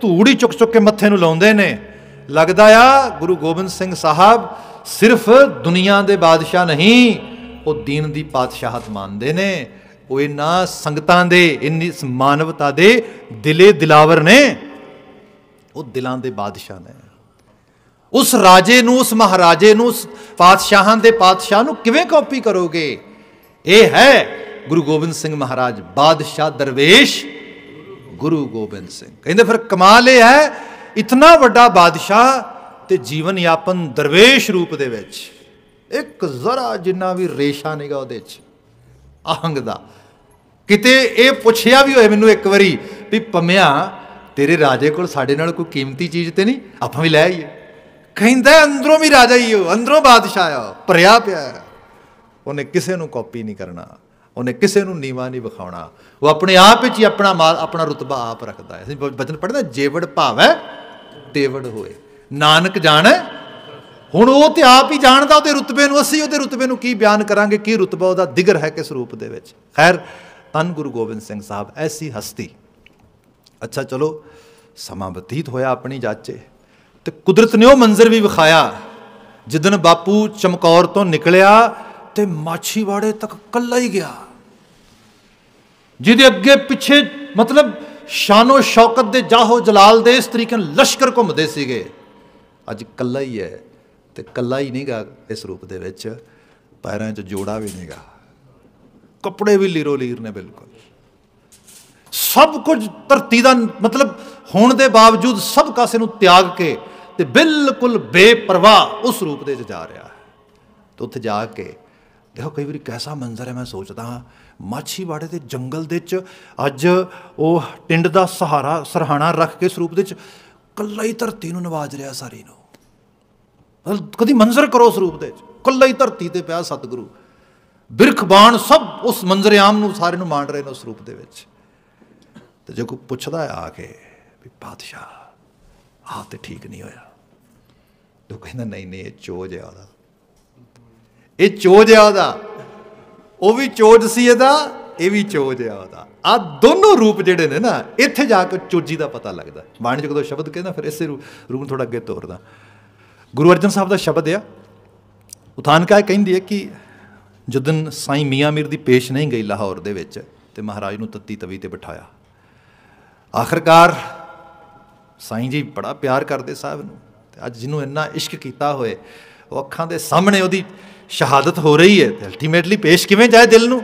ਧੂੜੀ ਚੁੱਕ ਚੁੱਕ ਕੇ ਮੱਥੇ ਨੂੰ ਲਾਉਂਦੇ ਨੇ ਲੱਗਦਾ ਆ ਗੁਰੂ ਗੋਬਿੰਦ ਸਿੰਘ ਸਾਹਿਬ ਸਿਰਫ ਦੁਨੀਆ ਦੇ ਬਾਦਸ਼ਾਹ ਨਹੀਂ ਉਹ ਦੀਨ ਦੀ ਪਾਤਸ਼ਾਹਤ ਮੰਨਦੇ ਨੇ ਉਹ ਇਨਾ ਸੰਗਤਾਂ ਦੇ ਇੰਨੀ ਮਾਨਵਤਾ ਦੇ ਦਿਲੇ ਦਿਲਾਵਰ ਨੇ ਉਹ ਦਿਲਾਂ ਦੇ ਬਾਦਸ਼ਾਹ ਨੇ ਉਸ ਰਾਜੇ ਨੂੰ ਉਸ ਮਹਾਰਾਜੇ ਨੂੰ ਉਸ ਪਾਤਸ਼ਾਹਾਂ ਦੇ ਪਾਤਸ਼ਾਹ ਨੂੰ ਕਿਵੇਂ ਕਾਪੀ ਕਰੋਗੇ ਇਹ ਹੈ ਗੁਰੂ ਗੋਬਿੰਦ ਸਿੰਘ ਮਹਾਰਾਜ ਬਾਦਸ਼ਾਹ ਦਰਵੇਸ਼ ਗੁਰੂ ਗੋਬਿੰਦ ਸਿੰਘ ਕਹਿੰਦੇ ਫਿਰ ਕਮਾਲ ਇਹ ਹੈ ਇਤਨਾ ਵੱਡਾ ਬਾਦਸ਼ਾਹ ਤੇ ਜੀਵਨ ਯਾਪਨ ਦਰਵੇਸ਼ ਰੂਪ ਦੇ ਵਿੱਚ ਇੱਕ ਜ਼ਰਾ ਜਿੰਨਾ ਵੀ ਰੇਸ਼ਾ ਨਿਗਾ ਉਹਦੇ 'ਚ ਅਹੰਗ ਦਾ ਕਿਤੇ ਇਹ ਪੁੱਛਿਆ ਵੀ ਹੋਏ ਮੈਨੂੰ ਇੱਕ ਵਾਰੀ ਵੀ ਪਮਿਆ ਤੇਰੇ ਰਾਜੇ ਕੋਲ ਸਾਡੇ ਨਾਲ ਕੋਈ ਕੀਮਤੀ ਚੀਜ਼ ਤੇ ਨਹੀਂ ਆਪਾਂ ਵੀ ਲੈ ਆਈਏ ਕਹਿੰਦਾ ਅੰਦਰੋਂ ਵੀ ਰਾਜਾ ਹੀ ਹੋ ਅੰਦਰੋਂ ਬਾਦਸ਼ਾਹ ਆ ਭਰਿਆ ਪਿਆ ਹੈ ਉਹਨੇ ਕਿਸੇ ਨੂੰ ਕਾਪੀ ਨਹੀਂ ਕਰਨਾ ਉਹਨੇ ਕਿਸੇ ਨੂੰ ਨੀਵਾ ਨਹੀਂ ਵਿਖਾਉਣਾ ਉਹ ਆਪਣੇ ਆਪ ਵਿੱਚ ਹੀ ਆਪਣਾ ਮਾਲ ਆਪਣਾ ਰਤਬਾ ਆਪ ਰੱਖਦਾ ਹੈ ਅਸੀਂ ਬਚਨ ਪੜ੍ਹਦੇ ਜੇਵੜ ਭਾਵੈ ਤੇਵੜ ਹੋਏ ਨਾਨਕ ਜਾਣ ਹੁਣ ਉਹ ਤੇ ਆਪ ਹੀ ਜਾਣਦਾ ਉਹਦੇ ਰਤਬੇ ਨੂੰ ਅਸੀਂ ਉਹਦੇ ਰਤਬੇ ਨੂੰ ਕੀ ਬਿਆਨ ਕਰਾਂਗੇ ਕੀ ਰਤਬਾ ਉਹਦਾ ਦਿਗਰ ਹੈ ਕਿਸ ਰੂਪ ਦੇ ਵਿੱਚ ਖੈਰ ਤਨ ਗੁਰੂ ਗੋਬਿੰਦ ਸਿੰਘ ਸਾਹਿਬ ਐਸੀ ਹਸਤੀ ਅੱਛਾ ਚਲੋ ਸਮਾਂ ਬਤੀਤ ਹੋਇਆ ਆਪਣੀ ਜਾਚੇ ਤੇ ਕੁਦਰਤ ਨੇ ਉਹ ਮੰਜ਼ਰ ਵੀ ਵਿਖਾਇਆ ਜਿੱਦਨ ਬਾਪੂ ਚਮਕੌਰ ਤੋਂ ਨਿਕਲਿਆ ਤੇ ਮਾਛੀਵਾੜੇ ਤੱਕ ਕੱਲਾ ਹੀ ਗਿਆ ਜਿਹਦੇ ਅੱਗੇ ਪਿੱਛੇ ਮਤਲਬ ਸ਼ਾਨੋ ਸ਼ੌਕਤ ਦੇ ਜਾਹੋ ਜਲਾਲ ਦੇ ਇਸ ਤਰੀਕੇ ਨਾਲ ਲਸ਼ਕਰ ਘੁੰਮਦੇ ਸੀਗੇ ਅੱਜ ਕੱਲਾ ਹੀ ਹੈ ਤੇ ਕੱਲਾ ਹੀ ਨਹੀਂਗਾ ਇਸ ਰੂਪ ਦੇ ਵਿੱਚ ਪੈਰਾਂ 'ਚ ਜੋੜਾ ਵੀ ਨਹੀਂਗਾ ਕੱਪੜੇ ਵੀ ਲੀਰੋ ਲੀਰ ਨੇ ਬਿਲਕੁਲ ਸਭ ਕੁਝ ਧਰਤੀ ਦਾ ਮਤਲਬ ਹੋਣ ਦੇ ਬਾਵਜੂਦ ਸਭ ਕਾਸੇ ਨੂੰ ਤਿਆਗ ਕੇ ਤੇ ਬਿਲਕੁਲ ਬੇਪਰਵਾਹ ਉਸ ਰੂਪ ਦੇ ਵਿੱਚ ਜਾ ਰਿਹਾ ਹੈ ਤੇ ਉੱਥੇ ਜਾ ਕੇ ਦੇਖੋ ਕਈ ਵਾਰੀ ਕੈਸਾ ਮੰਜ਼ਰ ਹੈ ਮੈਂ ਸੋਚਦਾ ਹਾਂ ਮਾਛੀਵਾੜੇ ਦੇ ਜੰਗਲ ਦੇ ਵਿੱਚ ਅੱਜ ਉਹ ਟਿੰਡ ਦਾ ਸਹਾਰਾ ਸਰਹਾਣਾ ਰੱਖ ਕੇ ਸਰੂਪ ਦੇ ਵਿੱਚ ਕੱਲਾ ਹੀ ਧਰਤੀ ਨੂੰ ਨਵਾਜ ਰਿਹਾ ਸਾਰੀ ਨੂੰ ਕਦੀ ਮੰਜ਼ਰ ਕਰੋ ਸਰੂਪ ਦੇ ਵਿੱਚ ਕੱਲਾ ਹੀ ਧਰਤੀ ਤੇ ਪਿਆ ਸਤਿਗੁਰੂ ਬਿਰਖਬਾਨ ਸਭ ਉਸ ਮੰਜ਼ਰਿਆਮ ਨੂੰ ਸਾਰੇ ਨੂੰ ਮਾਣ ਰਹੇ ਨੇ ਉਸ ਰੂਪ ਦੇ ਵਿੱਚ ਤੇ ਜੇ ਕੋਈ ਪੁੱਛਦਾ ਆ ਕੇ ਵੀ ਬਾਦਸ਼ਾਹ ਆ ਤੇ ਠੀਕ ਨਹੀਂ ਹੋਇਆ ਤੋ ਕਹਿੰਦਾ ਨਹੀਂ ਨਹੀਂ ਇਹ ਚੋਜ ਹੈ ਉਹਦਾ ਇਹ ਚੋਜ ਆ ਉਹਦਾ ਉਹ ਵੀ ਚੋਜ ਸੀ ਇਹਦਾ ਇਹ ਵੀ ਚੋਜ ਆ ਉਹਦਾ ਆ ਦੋਨੋਂ ਰੂਪ ਜਿਹੜੇ ਨੇ ਨਾ ਇੱਥੇ ਜਾ ਕੇ ਚੋਜੀ ਦਾ ਪਤਾ ਲੱਗਦਾ ਬਾਣੀ ਚ ਕਦੋਂ ਸ਼ਬਦ ਕਹਿੰਦਾ ਫਿਰ ਇਸੇ ਰੂਪ ਨੂੰ ਥੋੜਾ ਅੱਗੇ ਤੋਰਦਾ ਗੁਰੂ ਅਰਜਨ ਸਾਹਿਬ ਦਾ ਸ਼ਬਦ ਆ ਉਥਾਨਕਾ ਕਹਿੰਦੀ ਹੈ ਕਿ ਜਦੋਂ ਸਾਈ ਮੀਆਂ ਮੀਰ ਦੀ ਪੇਸ਼ ਨਹੀਂ ਗਈ ਲਾਹੌਰ ਦੇ ਵਿੱਚ ਤੇ ਮਹਾਰਾਜ ਨੂੰ ਤੱਤੀ ਤਵੀ ਤੇ ਬਿਠਾਇਆ ਆਖਰਕਾਰ ਸਾਈ ਜੀ ਬੜਾ ਪਿਆਰ ਕਰਦੇ ਸਾਹਿਬ ਨੂੰ ਤੇ ਅੱਜ ਜਿਹਨੂੰ ਇੰਨਾ ਇਸ਼ਕ ਕੀਤਾ ਹੋਏ ਉਹ ਅੱਖਾਂ ਦੇ ਸਾਹਮਣੇ ਉਹਦੀ ਸ਼ਹਾਦਤ ਹੋ ਰਹੀ ਹੈ ਤੇ ਅਲਟੀਮੇਟਲੀ ਪੇਸ਼ ਕਿਵੇਂ ਜਾਏ ਦਿਲ ਨੂੰ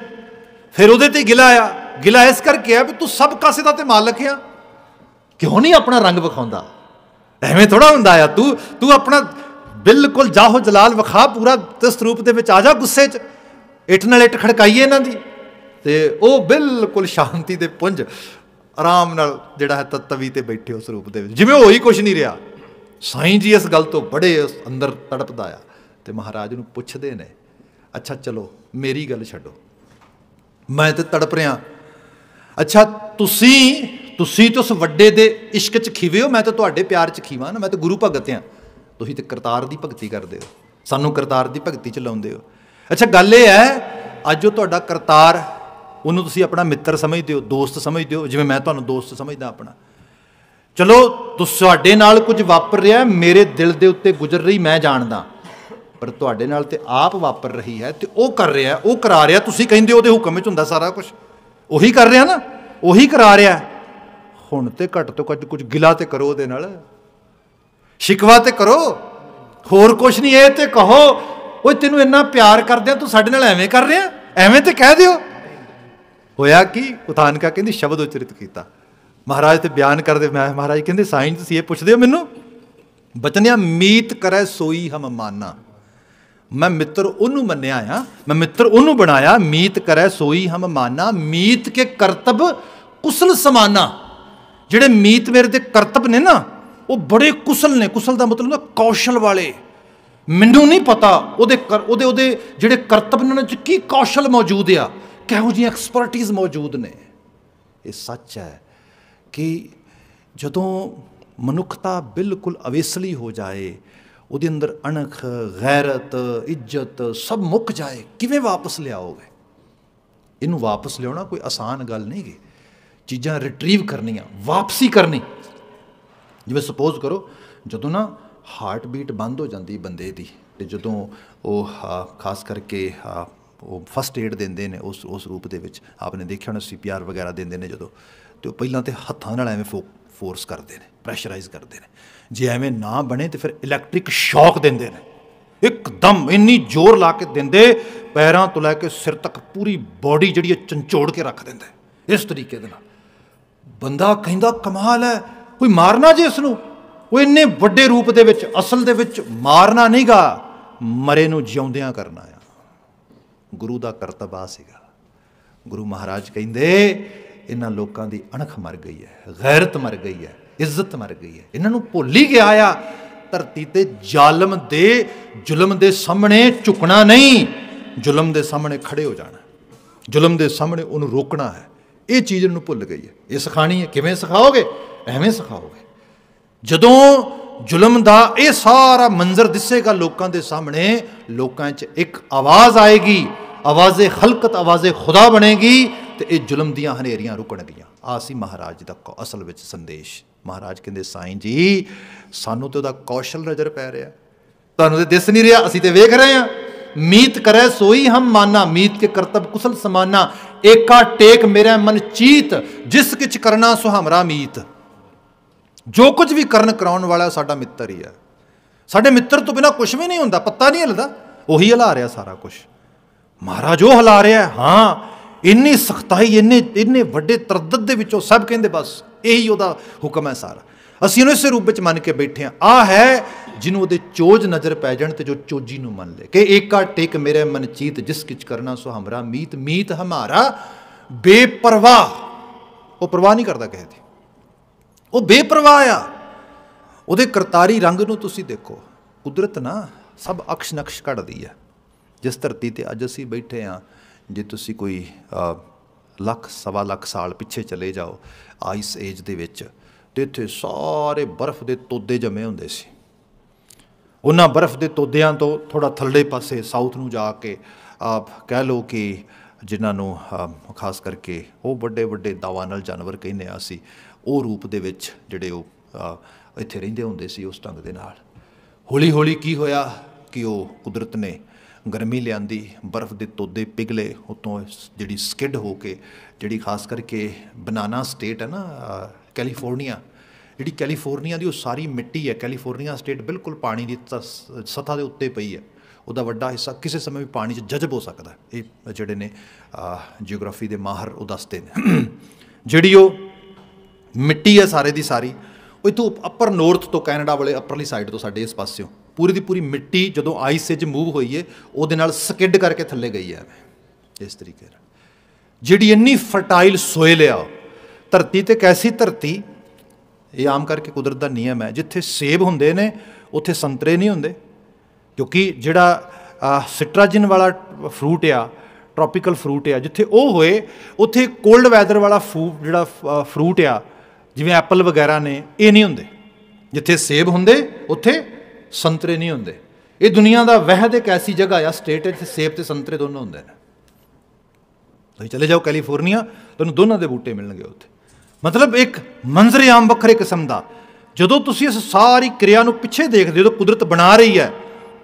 ਫਿਰ ਉਹਦੇ ਤੇ ਗਿਲਾ ਆ ਗਿਲਾ ਇਸ ਕਰਕੇ ਆ ਵੀ ਤੂੰ ਸਭ ਕਾਸੇ ਦਾ ਤੇ ਮਾਲਕ ਆ ਕਿਉਂ ਨਹੀਂ ਆਪਣਾ ਰੰਗ ਵਿਖਾਉਂਦਾ ਐਵੇਂ ਥੋੜਾ ਹੁੰਦਾ ਆ ਤੂੰ ਤੂੰ ਆਪਣਾ ਬਿਲਕੁਲ ਜਾਹੋ ਜਲਾਲ ਵਿਖਾ ਪੂਰਾ ਤਸਰੂਪ ਦੇ ਵਿੱਚ ਆ ਜਾ ਗੁੱਸੇ 'ਚ ਇਟ ਨਾਲ ਇਟ ਖੜਕਾਈਏ ਇਹਨਾਂ ਦੀ ਤੇ ਉਹ ਬਿਲਕੁਲ ਸ਼ਾਂਤੀ ਦੇ ਪੁੰਜ ਆਰਾਮ ਨਾਲ ਜਿਹੜਾ ਹੈ ਤਤਵੀ ਤੇ ਬੈਠੇ ਉਸ ਰੂਪ ਦੇ ਵਿੱਚ ਜਿਵੇਂ ਹੋਈ ਕੁਝ ਨਹੀਂ ਰਿਹਾ ਸਾਈਂ ਜੀ ਇਸ ਗੱਲ ਤੋਂ ਬੜੇ ਅੰਦਰ ਤੜਪਦਾ ਆ ਤੇ ਮਹਾਰਾਜ ਨੂੰ ਪੁੱਛਦੇ ਨੇ ਅੱਛਾ ਚਲੋ ਮੇਰੀ ਗੱਲ ਛੱਡੋ ਮੈਂ ਤੇ ਤੜਪ ਰਿਆਂ ਅੱਛਾ ਤੁਸੀਂ ਤੁਸੀਂ ਤਾਂ ਉਸ ਵੱਡੇ ਦੇ ਇਸ਼ਕ 'ਚ ਖਿਵੇ ਹੋ ਮੈਂ ਤਾਂ ਤੁਹਾਡੇ ਪਿਆਰ 'ਚ ਖੀਵਾਂ ਨਾ ਮੈਂ ਤਾਂ ਗੁਰੂ ਭਗਤ ਆ ਤੁਸੀਂ ਤੇ ਕਰਤਾਰ ਦੀ ਭਗਤੀ ਕਰਦੇ ਹੋ ਸਾਨੂੰ ਕਰਤਾਰ ਦੀ ਭਗਤੀ 'ਚ ਲਾਉਂਦੇ ਹੋ ਅੱਛਾ ਗੱਲ ਇਹ ਹੈ ਅੱਜ ਉਹ ਤੁਹਾਡਾ ਕਰਤਾਰ ਉਹਨੂੰ ਤੁਸੀਂ ਆਪਣਾ ਮਿੱਤਰ ਸਮਝਦੇ ਹੋ ਦੋਸਤ ਸਮਝਦੇ ਹੋ ਜਿਵੇਂ ਮੈਂ ਤੁਹਾਨੂੰ ਦੋਸਤ ਸਮਝਦਾ ਆਪਣਾ ਚਲੋ ਤੁਹਾਡੇ ਨਾਲ ਕੁਝ ਵਾਪਰ ਰਿਹਾ ਮੇਰੇ ਦਿਲ ਦੇ ਉੱਤੇ ਗੁਜ਼ਰ ਰਹੀ ਮੈਂ ਜਾਣਦਾ ਪਰ ਤੁਹਾਡੇ ਨਾਲ ਤੇ ਆਪ ਵਾਪਰ ਰਹੀ ਹੈ ਤੇ ਉਹ ਕਰ ਰਿਹਾ ਉਹ ਕਰਾ ਰਿਹਾ ਤੁਸੀਂ ਕਹਿੰਦੇ ਉਹਦੇ ਹੁਕਮ ਵਿੱਚ ਹੁੰਦਾ ਸਾਰਾ ਕੁਝ ਉਹੀ ਕਰ ਰਿਹਾ ਨਾ ਉਹੀ ਕਰਾ ਰਿਹਾ ਹੁਣ ਤੇ ਘੱਟ ਤੋਂ ਘੱਟ ਕੁਝ ਗਿਲਾ ਤੇ ਕਰੋ ਉਹਦੇ ਨਾਲ ਸ਼ਿਕਵਾ ਤੇ ਕਰੋ ਹੋਰ ਕੁਝ ਨਹੀਂ ਇਹ ਤੇ ਕਹੋ ਓਏ ਤੈਨੂੰ ਇੰਨਾ ਪਿਆਰ ਕਰਦੇ ਆ ਤੂੰ ਸਾਡੇ ਨਾਲ ਐਵੇਂ ਕਰ ਰਿਹਾ ਐਵੇਂ ਤੇ ਕਹਿ ਦਿਓ ਹੋਇਆ ਕੀ ਉਥਾਨ ਕਾ ਕਹਿੰਦੀ ਸ਼ਬਦ ਉਚਰਿਤ ਕੀਤਾ ਮਹਾਰਾਜ ਤੇ ਬਿਆਨ ਕਰਦੇ ਮੈਂ ਮਹਾਰਾਜ ਕਹਿੰਦੇ ਸਾਈਂ ਤੁਸੀਂ ਇਹ ਪੁੱਛਦੇ ਹੋ ਮੈਨੂੰ ਬਚਨਿਆ ਮੀਤ ਕਰੈ ਸੋਈ ਹਮ ਮਾਨਾ ਮੈਂ ਮਿੱਤਰ ਉਹਨੂੰ ਮੰਨਿਆ ਆ ਮੈਂ ਮਿੱਤਰ ਉਹਨੂੰ ਬਣਾਇਆ ਮੀਤ ਕਰੈ ਸੋਈ ਹਮ ਮਾਨਾ ਮੀਤ ਕੇ ਕਰਤਬ ਕੁਸਲ ਸਮਾਨਾ ਜਿਹੜੇ ਮੀਤ ਮੇਰੇ ਦੇ ਕਰਤਬ ਨੇ ਨਾ ਉਹ ਬੜੇ ਕੁਸਲ ਨੇ ਕੁਸਲ ਦਾ ਮਤਲਬ ਹੁੰਦਾ ਕੌਸ਼ਲ ਵਾਲੇ ਮੈਨੂੰ ਨਹੀਂ ਪਤਾ ਉਹਦੇ ਉਹਦੇ ਉਹਦੇ ਜਿਹੜੇ ਕਰਤਬ ਨੇ ਉਹਨਾਂ 'ਚ ਕੀ ਕੌਸ਼ਲ ਮੌਜੂਦ ਆ ਕਿਹੋ ਜਿਹੀ ਐਕਸਪਰਟਿਜ਼ ਮੌਜੂਦ ਨੇ ਇਹ ਸੱਚ ਹੈ ਕਿ ਜਦੋਂ ਮਨੁੱਖਤਾ ਬਿਲਕੁਲ ਅਵੇਸਲੀ ਹੋ ਜਾਏ ਉਹਦੇ ਅੰਦਰ ਅਣਖ ਗੈਰਤ ਇੱਜ਼ਤ ਸਭ ਮੁੱਕ ਜਾਏ ਕਿਵੇਂ ਵਾਪਸ ਲਿਆਓਗੇ ਇਹਨੂੰ ਵਾਪਸ ਲਿਆਉਣਾ ਕੋਈ ਆਸਾਨ ਗੱਲ ਨਹੀਂ ਗੀ ਚੀਜ਼ਾਂ ਰਿਟਰੀਵ ਕਰਨੀਆਂ ਵਾਪਸੀ ਕਰਨੀ ਜਿਵੇਂ ਸੁਪੋਜ਼ ਕਰੋ ਜਦੋਂ ਨਾ ਹਾਰਟ ਬੀਟ ਬੰਦ ਹੋ ਜਾਂਦੀ ਬੰਦੇ ਦੀ ਤੇ ਜਦੋਂ ਉਹ ਖਾਸ ਕਰਕੇ ਉਹ ਫਸਟ ਏਡ ਦਿੰਦੇ ਨੇ ਉਸ ਉਸ ਰੂਪ ਦੇ ਵਿੱਚ ਆਪਨੇ ਦੇਖਿਆ ਹੋਣਾ ਸੀਪੀਆਰ ਵਗੈਰਾ ਦਿੰਦੇ ਨੇ ਜਦੋਂ ਤੇ ਉਹ ਪਹਿਲਾਂ ਤੇ ਹੱਥਾਂ ਨਾਲ ਐਵੇਂ ਫੋਰਸ ਕਰਦੇ ਨੇ ਪ੍ਰੈਸ਼ਰਾਈਜ਼ ਕਰਦੇ ਨੇ ਜੇ ਐਵੇਂ ਨਾ ਬਣੇ ਤੇ ਫਿਰ ਇਲੈਕਟ੍ਰਿਕ ਸ਼ੌਕ ਦਿੰਦੇ ਨੇ ਇੱਕਦਮ ਇੰਨੀ ਜ਼ੋਰ ਲਾ ਕੇ ਦਿੰਦੇ ਪੈਰਾਂ ਤੋਂ ਲੈ ਕੇ ਸਿਰ ਤੱਕ ਪੂਰੀ ਬਾਡੀ ਜਿਹੜੀ ਹੈ ਚੰਚੋੜ ਕੇ ਰੱਖ ਦਿੰਦੇ ਇਸ ਤਰੀਕੇ ਦੇ ਨਾਲ ਬੰਦਾ ਕਹਿੰਦਾ ਕਮਾਲ ਹੈ ਕੋਈ ਮਾਰਨਾ ਜੇ ਇਸ ਨੂੰ ਉਹ ਇੰਨੇ ਵੱਡੇ ਰੂਪ ਦੇ ਵਿੱਚ ਅਸਲ ਦੇ ਵਿੱਚ ਮਾਰਨਾ ਨਹੀਂਗਾ ਮਰੇ ਨੂੰ ਜਿਉਂਦਿਆਂ ਕਰਨਾ ਆ ਗੁਰੂ ਦਾ ਕਰਤਬਾ ਸੀਗਾ ਗੁਰੂ ਮਹਾਰਾਜ ਕਹਿੰਦੇ ਇਹਨਾਂ ਲੋਕਾਂ ਦੀ ਅਣਖ ਮਰ ਗਈ ਹੈ ਗੈਰਤ ਮਰ ਗਈ ਹੈ ਇੱਜ਼ਤ ਮਰ ਗਈ ਹੈ ਇਹਨਾਂ ਨੂੰ ਭੁੱਲ ਹੀ ਗਿਆ ਆ ਧਰਤੀ ਤੇ ਜ਼ਾਲਮ ਦੇ ਜ਼ੁਲਮ ਦੇ ਸਾਹਮਣੇ ਝੁਕਣਾ ਨਹੀਂ ਜ਼ੁਲਮ ਦੇ ਸਾਹਮਣੇ ਖੜੇ ਹੋ ਜਾਣਾ ਜ਼ੁਲਮ ਦੇ ਸਾਹਮਣੇ ਉਹਨੂੰ ਰੋਕਣਾ ਹੈ ਇਹ ਚੀਜ਼ ਨੂੰ ਭੁੱਲ ਗਈ ਹੈ ਇਹ ਸਿਖਾਣੀ ਹੈ ਕਿਵੇਂ ਸਿਖਾਓਗੇ ਐਵੇਂ ਸਿਖਾਓਗੇ ਜਦੋਂ ਜ਼ੁਲਮ ਦਾ ਇਹ ਸਾਰਾ ਮੰਜ਼ਰ ਦਿਸੇਗਾ ਲੋਕਾਂ ਦੇ ਸਾਹਮਣੇ ਲੋਕਾਂ 'ਚ ਇੱਕ ਆਵਾਜ਼ ਆਏਗੀ ਆਵਾਜ਼ੇ ਖਲਕਤ ਆਵਾਜ਼ੇ ਖੁਦਾ ਬਣੇਗੀ ਤੇ ਇਹ ਜ਼ੁਲਮ ਦੀਆਂ ਹਨੇਰੀਆਂ ਰੁਕਣਗੀਆਂ ਆਸੀ ਮਹਾਰਾਜ ਦਾ ਅਸਲ ਵਿੱਚ ਸੰਦੇਸ਼ ਮਹਾਰਾਜ ਕਹਿੰਦੇ ਸਾਈਂ ਜੀ ਸਾਨੂੰ ਤੇ ਉਹਦਾ ਕੌਸ਼ਲ ਨਜ਼ਰ ਪੈ ਰਿਹਾ ਤੁਹਾਨੂੰ ਤੇ ਦਿਸ ਨਹੀਂ ਰਿਹਾ ਅਸੀਂ ਤੇ ਵੇਖ ਰਹੇ ਹਾਂ ਮੀਤ ਕਰੈ ਸੋਈ ਹਮ ਮਾਨਾ ਮੀਤ ਕੇ ਕਰਤਬ ਕੁਸਲ ਸਮਾਨਾ ਏਕਾ ਟੇਕ ਮੇਰਾ ਮਨ ਚੀਤ ਜਿਸ ਕਿਛ ਕਰਨਾ ਸੋ ਹਮਰਾ ਮੀਤ ਜੋ ਕੁਝ ਵੀ ਕਰਨ ਕਰਾਉਣ ਵਾਲਾ ਸਾਡਾ ਮਿੱਤਰ ਹੀ ਆ ਸਾਡੇ ਮਿੱਤਰ ਤੋਂ ਬਿਨਾ ਕੁਝ ਵੀ ਨਹੀਂ ਹੁੰਦਾ ਪੱਤਾ ਨਹੀਂ ਹਿਲਦਾ ਉਹੀ ਹਲਾ ਰਿਹਾ ਸਾਰਾ ਕੁਝ ਮਹਾਰਾਜ ਉਹ ਹਲਾ ਰਿਹਾ ਹਾਂ ਇੰਨੀ ਸਖਤਾਈ ਇੰਨੇ ਇੰਨੇ ਵੱਡੇ ਤਰਦਦ ਦੇ ਵਿੱਚੋਂ ਸਭ ਕਹਿੰਦੇ ਬਸ ਇਹੀ ਉਹਦਾ ਹੁਕਮ ਹੈ ਸਾਰਾ ਅਸੀਂ ਉਹਨੂੰ ਇਸੇ ਰੂਪ ਵਿੱਚ ਮੰਨ ਕੇ ਬੈਠੇ ਆ ਆ ਹੈ ਜਿਹਨੂੰ ਉਹਦੇ ਚੋਜ ਨਜ਼ਰ ਪੈ ਜਾਣ ਤੇ ਜੋ ਚੋਜੀ ਨੂੰ ਮੰਨ ਲੇ ਕਿ ਏਕਾ ਟੇਕ ਮੇਰੇ ਮਨ ਚੀਤ ਜਿਸ ਕਿਛ ਕਰਨਾ ਸੋ ਹਮਰਾ ਮੀਤ ਮੀਤ ਹਮਾਰਾ ਬੇਪਰਵਾਹ ਉਹ ਪਰਵਾਹ ਨਹੀਂ ਕਰਦਾ ਕਹੇ ਤੇ ਉਹ ਬੇਪਰਵਾਹ ਆ ਉਹਦੇ ਕਰਤਾਰੀ ਰੰਗ ਨੂੰ ਤੁਸੀਂ ਦੇਖੋ ਕੁਦਰਤ ਨਾ ਸਭ ਅਕਸ਼ ਨਕਸ਼ ਕੱਢਦੀ ਹੈ ਜਿਸ ਧਰਤੀ ਤੇ ਅੱਜ ਅਸੀਂ ਬੈਠੇ ਆ ਜੇ ਤੁਸੀਂ ਕੋਈ ਲੱਖ ਸਵਾ ਲੱਖ ਸਾਲ ਪਿੱਛੇ ਚਲੇ ਜਾਓ ਆਈਸ ਏਜ ਦੇ ਵਿੱਚ ਤੇ ਇੱਥੇ ਸਾਰੇ ਬਰਫ਼ ਦੇ ਤੋਦੇ ਜਮੇ ਹੁੰਦੇ ਸੀ ਉਹਨਾਂ ਬਰਫ਼ ਦੇ ਤੋਦਿਆਂ ਤੋਂ ਥੋੜਾ ਥੱਲੇ ਪਾਸੇ ਸਾਊਥ ਨੂੰ ਜਾ ਕੇ ਆਪ ਕਹਿ ਲੋ ਕਿ ਜਿਨ੍ਹਾਂ ਨੂੰ ਖਾਸ ਕਰਕੇ ਉਹ ਵੱਡੇ ਵੱਡੇ ਨਾਲ ਜਾਨਵਰ ਕਹਿੰਦੇ ਆ ਸੀ ਉਹ ਰੂਪ ਦੇ ਵਿੱਚ ਜਿਹੜੇ ਉਹ ਇੱਥੇ ਰਹਿੰਦੇ ਹੁੰਦੇ ਸੀ ਉਸ ਢੰਗ ਦੇ ਨਾਲ ਹੌਲੀ ਹੌਲੀ ਕੀ ਹੋਇਆ ਕਿ ਉਹ ਕੁਦਰਤ ਨੇ ਗਰਮੀ ਲਿਆਂਦੀ ਬਰਫ਼ ਦੇ ਤੋਦੇ ਪਿਘਲੇ ਉਤੋਂ ਜਿਹੜੀ ਸਕਿਡ ਹੋ ਕੇ ਜਿਹੜੀ ਖਾਸ ਕਰਕੇ ਬਨਾਨਾ ਸਟੇਟ ਹੈ ਨਾ ਕੈਲੀਫੋਰਨੀਆ ਜਿਹੜੀ ਕੈਲੀਫੋਰਨੀਆ ਦੀ ਉਹ ਸਾਰੀ ਮਿੱਟੀ ਹੈ ਕੈਲੀਫੋਰਨੀਆ ਸਟੇਟ ਬਿਲਕੁਲ ਪਾਣੀ ਦੀ ਸਤਾ ਦੇ ਉੱਤੇ ਪਈ ਹੈ ਉਹਦਾ ਵੱਡਾ ਹਿੱਸਾ ਕਿਸੇ ਸਮੇਂ ਵੀ ਪਾਣੀ 'ਚ ਜਜ਼ਬ ਹੋ ਸਕਦਾ ਇਹ ਜਿਹੜੇ ਨੇ ਜੀਓਗ੍ਰਾਫੀ ਦੇ ਮਾਹਰ ਉਹ ਦੱਸਦੇ ਨੇ ਜਿਹੜੀ ਉਹ ਮਿੱਟੀ ਹੈ ਸਾਰੇ ਦੀ ਸਾਰੀ ਉਹ ਇਤੋਂ ਅਪਰ ਨਾਰਥ ਤੋਂ ਕੈਨੇਡਾ ਵਾਲੇ ਅਪਰਲੀ ਸਾਈਡ ਤੋਂ ਸਾਡੇ ਇਸ ਪਾਸਿਓਂ ਪੂਰੀ ਦੀ ਪੂਰੀ ਮਿੱਟੀ ਜਦੋਂ ਆਈਸ ਸੇਜ ਮੂਵ ਹੋਈ ਏ ਉਹਦੇ ਨਾਲ ਸਕਿੱਡ ਕਰਕੇ ਥੱਲੇ ਗਈ ਹੈ ਇਸ ਤਰੀਕੇ ਨਾਲ ਜਿਹੜੀ ਇੰਨੀ ਫਰਟਾਈਲ ਸੋਇਲ ਆ ਧਰਤੀ ਤੇ ਕੈਸੀ ਧਰਤੀ ਇਹ ਆਮ ਕਰਕੇ ਕੁਦਰਤ ਦਾ ਨਿਯਮ ਹੈ ਜਿੱਥੇ ਸੇਬ ਹੁੰਦੇ ਨੇ ਉੱਥੇ ਸੰਤਰੇ ਨਹੀਂ ਹੁੰਦੇ ਕਿਉਂਕਿ ਜਿਹੜਾ ਸਿਟਰਾਜਿਨ ਵਾਲਾ ਫਰੂਟ ਆ ਟ੍ਰੋਪੀਕਲ ਫਰੂਟ ਆ ਜਿੱਥੇ ਉਹ ਹੋਏ ਉੱਥੇ ਕੋਲਡ ਵੈਦਰ ਵਾਲਾ ਫੂਡ ਜਿਹੜਾ ਫਰੂਟ ਆ ਜਿਵੇਂ ਐਪਲ ਵਗੈਰਾ ਨੇ ਇਹ ਨਹੀਂ ਹੁੰਦੇ ਜਿੱਥੇ ਸੇਬ ਹੁੰਦੇ ਉੱਥੇ ਸੰਤਰੇ ਨਹੀਂ ਹੁੰਦੇ ਇਹ ਦੁਨੀਆ ਦਾ ਵਹਿਦ ਇੱਕ ਐਸੀ ਜਗ੍ਹਾ ਆ ਸਟੇਟ ਇੱਥੇ ਸੇਬ ਤੇ ਸੰਤਰੇ ਦੋਨੋਂ ਹੁੰਦੇ ਨੇ ਤੁਸੀਂ ਚਲੇ ਜਾਓ ਕੈਲੀਫੋਰਨੀਆ ਤੁਹਾਨੂੰ ਦੋਨਾਂ ਦੇ ਬੂਟੇ ਮਿਲਣਗੇ ਉੱਥੇ ਮਤਲਬ ਇੱਕ ਮੰਜ਼ਰ ਆਮ ਵੱਖਰੇ ਕਿਸਮ ਦਾ ਜਦੋਂ ਤੁਸੀਂ ਇਸ ਸਾਰੀ ਕਿਰਿਆ ਨੂੰ ਪਿੱਛੇ ਦੇਖਦੇ ਹੋ ਤਾਂ ਕੁਦਰਤ ਬਣਾ ਰਹੀ ਹੈ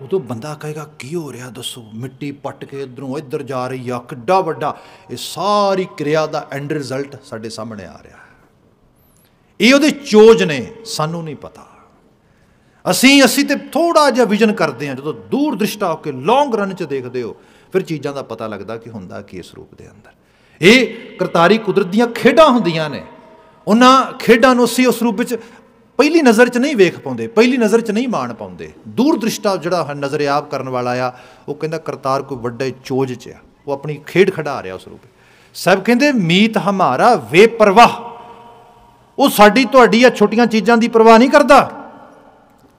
ਉਦੋਂ ਬੰਦਾ ਕਹੇਗਾ ਕੀ ਹੋ ਰਿਹਾ ਦੱਸੋ ਮਿੱਟੀ ਪੱਟ ਕੇ ਇਧਰੋਂ ਇੱਧਰ ਜਾ ਰਹੀ ਆ ਕਿੱਡਾ ਵੱਡਾ ਇਹ ਸਾਰੀ ਕਿਰਿਆ ਦਾ ਐਂਡ ਰਿਜ਼ਲਟ ਸਾਡੇ ਸਾਹਮਣੇ ਆ ਰਿਹਾ ਹੈ ਇਹ ਉਹਦੇ ਚੋਜ ਨੇ ਸਾਨੂੰ ਨਹੀਂ ਪਤਾ ਅਸੀਂ ਅਸੀਂ ਤੇ ਥੋੜਾ ਜਿਹਾ ਵਿਜ਼ਨ ਕਰਦੇ ਹਾਂ ਜਦੋਂ ਦੂਰ ਦ੍ਰਿਸ਼ਟਾ ਹੋ ਕੇ ਲੌਂਗ ਰਨ 'ਚ ਦੇਖਦੇ ਹੋ ਫਿਰ ਚੀਜ਼ਾਂ ਦਾ ਪਤਾ ਲੱਗਦਾ ਕਿ ਹੁੰਦਾ ਕੀ ਇਸ ਰੂਪ ਦੇ ਅੰਦਰ ਇਹ ਕਰਤਾਰੀ ਕੁਦਰਤ ਦੀਆਂ ਖੇਡਾਂ ਹੁੰਦੀਆਂ ਨੇ ਉਹਨਾਂ ਖੇਡਾਂ ਨੂੰ ਅਸੀਂ ਉਸ ਰੂਪ ਵਿੱਚ ਪਹਿਲੀ ਨਜ਼ਰ 'ਚ ਨਹੀਂ ਵੇਖ ਪਾਉਂਦੇ ਪਹਿਲੀ ਨਜ਼ਰ 'ਚ ਨਹੀਂ ਮਾਣ ਪਾਉਂਦੇ ਦੂਰ ਦ੍ਰਿਸ਼ਟਾ ਜਿਹੜਾ ਨਜ਼ਰਿਆਬ ਕਰਨ ਵਾਲਾ ਆ ਉਹ ਕਹਿੰਦਾ ਕਰਤਾਰ ਕੋਈ ਵੱਡੇ ਚੋਜ 'ਚ ਆ ਉਹ ਆਪਣੀ ਖੇਡ ਖੜਾ ਰਿਹਾ ਉਸ ਰੂਪ ਸਭ ਕਹਿੰਦੇ ਮੀਤ ਹਮਾਰਾ ਵੇ ਪਰਵਾਹ ਉਹ ਸਾਡੀ ਤੁਹਾਡੀ ਆ ਛੋਟੀਆਂ ਚੀਜ਼ਾਂ ਦੀ ਪਰਵਾਹ ਨਹੀਂ ਕਰਦਾ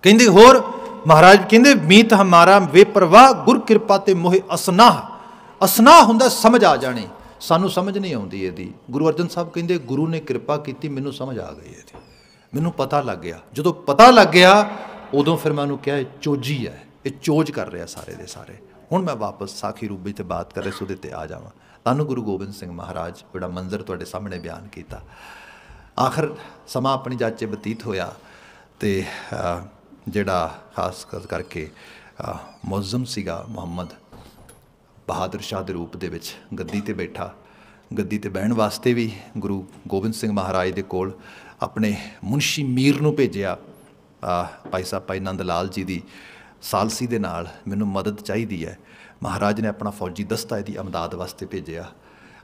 ਕਹਿੰਦੇ ਹੋਰ ਮਹਾਰਾਜ ਕਹਿੰਦੇ ਮੀਤ ਹਮਾਰਾ ਪ੍ਰਵਾਹ ਗੁਰ ਕਿਰਪਾ ਤੇ ਮੋਹਿ ਅਸਨਾਹ ਅਸਨਾਹ ਹੁੰਦਾ ਸਮਝ ਆ ਜਾਣੀ ਸਾਨੂੰ ਸਮਝ ਨਹੀਂ ਆਉਂਦੀ ਇਹਦੀ ਗੁਰੂ ਅਰਜਨ ਸਾਹਿਬ ਕਹਿੰਦੇ ਗੁਰੂ ਨੇ ਕਿਰਪਾ ਕੀਤੀ ਮੈਨੂੰ ਸਮਝ ਆ ਗਈ ਇਹਦੀ ਮੈਨੂੰ ਪਤਾ ਲੱਗ ਗਿਆ ਜਦੋਂ ਪਤਾ ਲੱਗ ਗਿਆ ਉਦੋਂ ਫਿਰ ਮੈਂ ਉਹਨੂੰ ਕਿਹਾ ਚੋਜੀ ਹੈ ਇਹ ਚੋਜ ਕਰ ਰਿਹਾ ਸਾਰੇ ਦੇ ਸਾਰੇ ਹੁਣ ਮੈਂ ਵਾਪਸ ਸਾਖੀ ਰੂਪ ਵਿੱਚ ਬਾਤ ਕਰ ਰਿਹਾ ਤੇ ਆ ਜਾਵਾਂ ਤੁਹਾਨੂੰ ਗੁਰੂ ਗੋਬਿੰਦ ਸਿੰਘ ਮਹਾਰਾਜ ਜਿਹੜਾ ਮੰਜ਼ਰ ਤੁਹਾਡੇ ਸਾਹਮਣੇ ਬਿਆਨ ਕੀਤਾ ਆਖਰ ਸਮਾਂ ਆਪਣੀ ਜਾਚੇ ਬਤੀਤ ਹੋਇਆ ਤੇ ਜਿਹੜਾ ਖਾਸ ਕਰਕੇ ਮੁਅਜ਼ਮ ਸੀਗਾ ਮੁਹੰਮਦ ਬਹਾਦਰ ਸ਼ਾਹ ਦੇ ਰੂਪ ਦੇ ਵਿੱਚ ਗੱਦੀ ਤੇ ਬੈਠਾ ਗੱਦੀ ਤੇ ਬਹਿਣ ਵਾਸਤੇ ਵੀ ਗੁਰੂ ਗੋਬਿੰਦ ਸਿੰਘ ਮਹਾਰਾਜ ਦੇ ਕੋਲ ਆਪਣੇ ਮੁਨਸ਼ੀ ਮੀਰ ਨੂੰ ਭੇਜਿਆ ਭਾਈ ਸਾਹਿਬ ਭਾਈ ਨੰਦ ਲਾਲ ਜੀ ਦੀ ਸਾਲਸੀ ਦੇ ਨਾਲ ਮੈਨੂੰ ਮਦਦ ਚਾਹੀਦੀ ਹੈ ਮਹਾਰਾਜ ਨੇ ਆਪਣਾ ਫੌਜੀ ਦਸਤਾ ਇਹਦੀ ਅਮਦਾਦ ਵਾਸਤੇ ਭੇਜਿਆ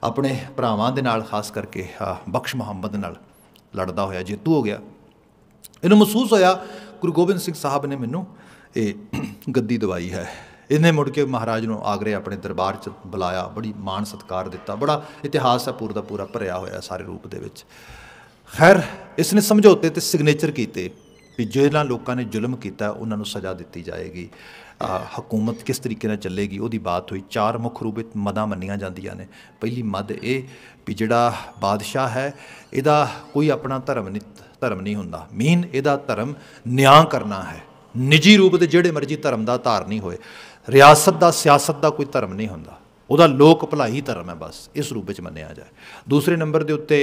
ਆਪਣੇ ਭਰਾਵਾਂ ਦੇ ਨਾਲ ਖਾਸ ਕਰਕੇ ਬਖਸ਼ ਮੁਹੰਮਦ ਨਾਲ ਲੜਦਾ ਹੋਇਆ ਜੇਤੂ ਹੋ ਗਿਆ ਇਹਨੂੰ ਮਹਿਸੂਸ ਹੋਇਆ ਗੁਰੂ ਗੋਬਿੰਦ ਸਿੰਘ ਸਾਹਿਬ ਨੇ ਮੈਨੂੰ ਇਹ ਗੱਦੀ ਦਵਾਈ ਹੈ ਇਹਨੇ ਮੁੜ ਕੇ ਮਹਾਰਾਜ ਨੂੰ ਆਗਰੇ ਆਪਣੇ ਦਰਬਾਰ 'ਚ ਬੁਲਾਇਆ ਬੜੀ ਮਾਣ ਸਤਕਾਰ ਦਿੱਤਾ ਬੜਾ ਇਤਿਹਾਸ ਹੈ ਪੂਰ ਦਾ ਪੂਰਾ ਭਰਿਆ ਹੋਇਆ ਸਾਰੇ ਰੂਪ ਦੇ ਵਿੱਚ ਖੈਰ ਇਸ ਨੇ ਸਮਝੌਤੇ ਤੇ ਸਿਗਨੇਚਰ ਕੀਤੇ ਵੀ ਜਿਹੜਾ ਲੋਕਾਂ ਨੇ ਜ਼ੁਲਮ ਕੀਤਾ ਉਹਨਾਂ ਨੂੰ ਸਜ਼ਾ ਦਿੱਤੀ ਜਾਏਗੀ ਹਕੂਮਤ ਕਿਸ ਤਰੀਕੇ ਨਾਲ ਚੱਲੇਗੀ ਉਹਦੀ ਬਾਤ ਹੋਈ ਚਾਰ ਮੁੱਖ ਰੂਪ ਵਿੱਚ ਮਦਾਂ ਮੰਨੀਆਂ ਜਾਂਦੀਆਂ ਨੇ ਪਹਿਲੀ ਮਦ ਇਹ ਵੀ ਜਿਹੜਾ ਬਾਦਸ਼ਾਹ ਹੈ ਇਹਦਾ ਕੋਈ ਆਪਣਾ ਧਰਮ ਨਹੀਂ ਧਰਮ ਨਹੀਂ ਹੁੰਦਾ ਮੀਨ ਇਹਦਾ ਧਰਮ ਨਿਆਂ ਕਰਨਾ ਹੈ ਨਿੱਜੀ ਰੂਪ ਦੇ ਜਿਹੜੇ ਮਰਜ਼ੀ ਧਰਮ ਦਾ ਧਾਰਨੀ ਹੋਏ ਰਿਆਸਤ ਦਾ ਸਿਆਸਤ ਦਾ ਕੋਈ ਧਰਮ ਨਹੀਂ ਹੁੰਦਾ ਉਹਦਾ ਲੋਕ ਭਲਾਈ ਧਰਮ ਹੈ ਬਸ ਇਸ ਰੂਪ ਵਿੱਚ ਮੰਨਿਆ ਜਾਏ ਦੂਸਰੇ ਨੰਬਰ ਦੇ ਉੱਤੇ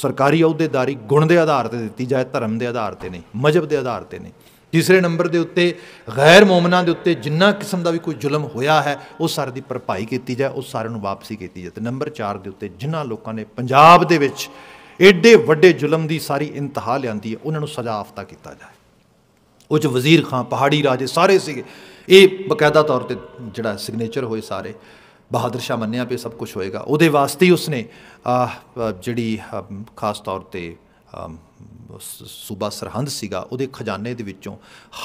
ਸਰਕਾਰੀ ਅਹੁਦੇਦਾਰੀ ਗੁਣ ਦੇ ਆਧਾਰ ਤੇ ਦਿੱਤੀ ਜਾਏ ਧਰਮ ਦੇ ਆਧਾਰ ਤੇ ਨਹੀਂ ਮਜਬ ਦੇ ਆਧਾਰ ਤੇ ਨਹੀਂ ਤੀਸਰੇ ਨੰਬਰ ਦੇ ਉੱਤੇ ਗੈਰ ਮੂਮਨਾਂ ਦੇ ਉੱਤੇ ਜਿੰਨਾ ਕਿਸਮ ਦਾ ਵੀ ਕੋਈ ਜ਼ੁਲਮ ਹੋਇਆ ਹੈ ਉਹ ਸਾਰੇ ਦੀ ਭਰਪਾਈ ਕੀਤੀ ਜਾਏ ਉਹ ਸਾਰਿਆਂ ਨੂੰ ਵਾਪਸੀ ਕੀਤੀ ਜਾਏ ਤੇ ਨੰਬਰ 4 ਦੇ ਉੱਤੇ ਜਿਨ੍ਹਾਂ ਲੋਕਾਂ ਨੇ ਪੰਜਾਬ ਦੇ ਵਿੱਚ ਐਡੇ ਵੱਡੇ ਜ਼ੁਲਮ ਦੀ ਸਾਰੀ ਇੰਤਹਾ ਲਿਆਂਦੀ ਹੈ ਉਹਨਾਂ ਨੂੰ ਸਜ਼ਾ ਆਫਤਾ ਕੀਤਾ ਜਾਏ ਉਹ ਚ ਵਜ਼ੀਰ ਖਾਨ ਪਹਾੜੀ ਰਾਜੇ ਸਾਰੇ ਸੀਗੇ ਇਹ ਬਕਾਇਦਾ ਤੌਰ ਤੇ ਜਿਹੜਾ ਸਿਗਨੇਚਰ ਹੋਏ ਸਾਰੇ ਬਹਾਦਰ ਸ਼ਾਹ ਮੰਨਿਆ ਪਏ ਸਭ ਕੁਝ ਹੋਏਗਾ ਉਹਦੇ ਵਾਸਤੇ ਹੀ ਉਸਨੇ ਜਿਹੜੀ ਖਾਸ ਤੌਰ ਤੇ ਸੂਬਾ ਸਰਹੰਦ ਸੀਗਾ ਉਹਦੇ ਖਜ਼ਾਨੇ ਦੇ ਵਿੱਚੋਂ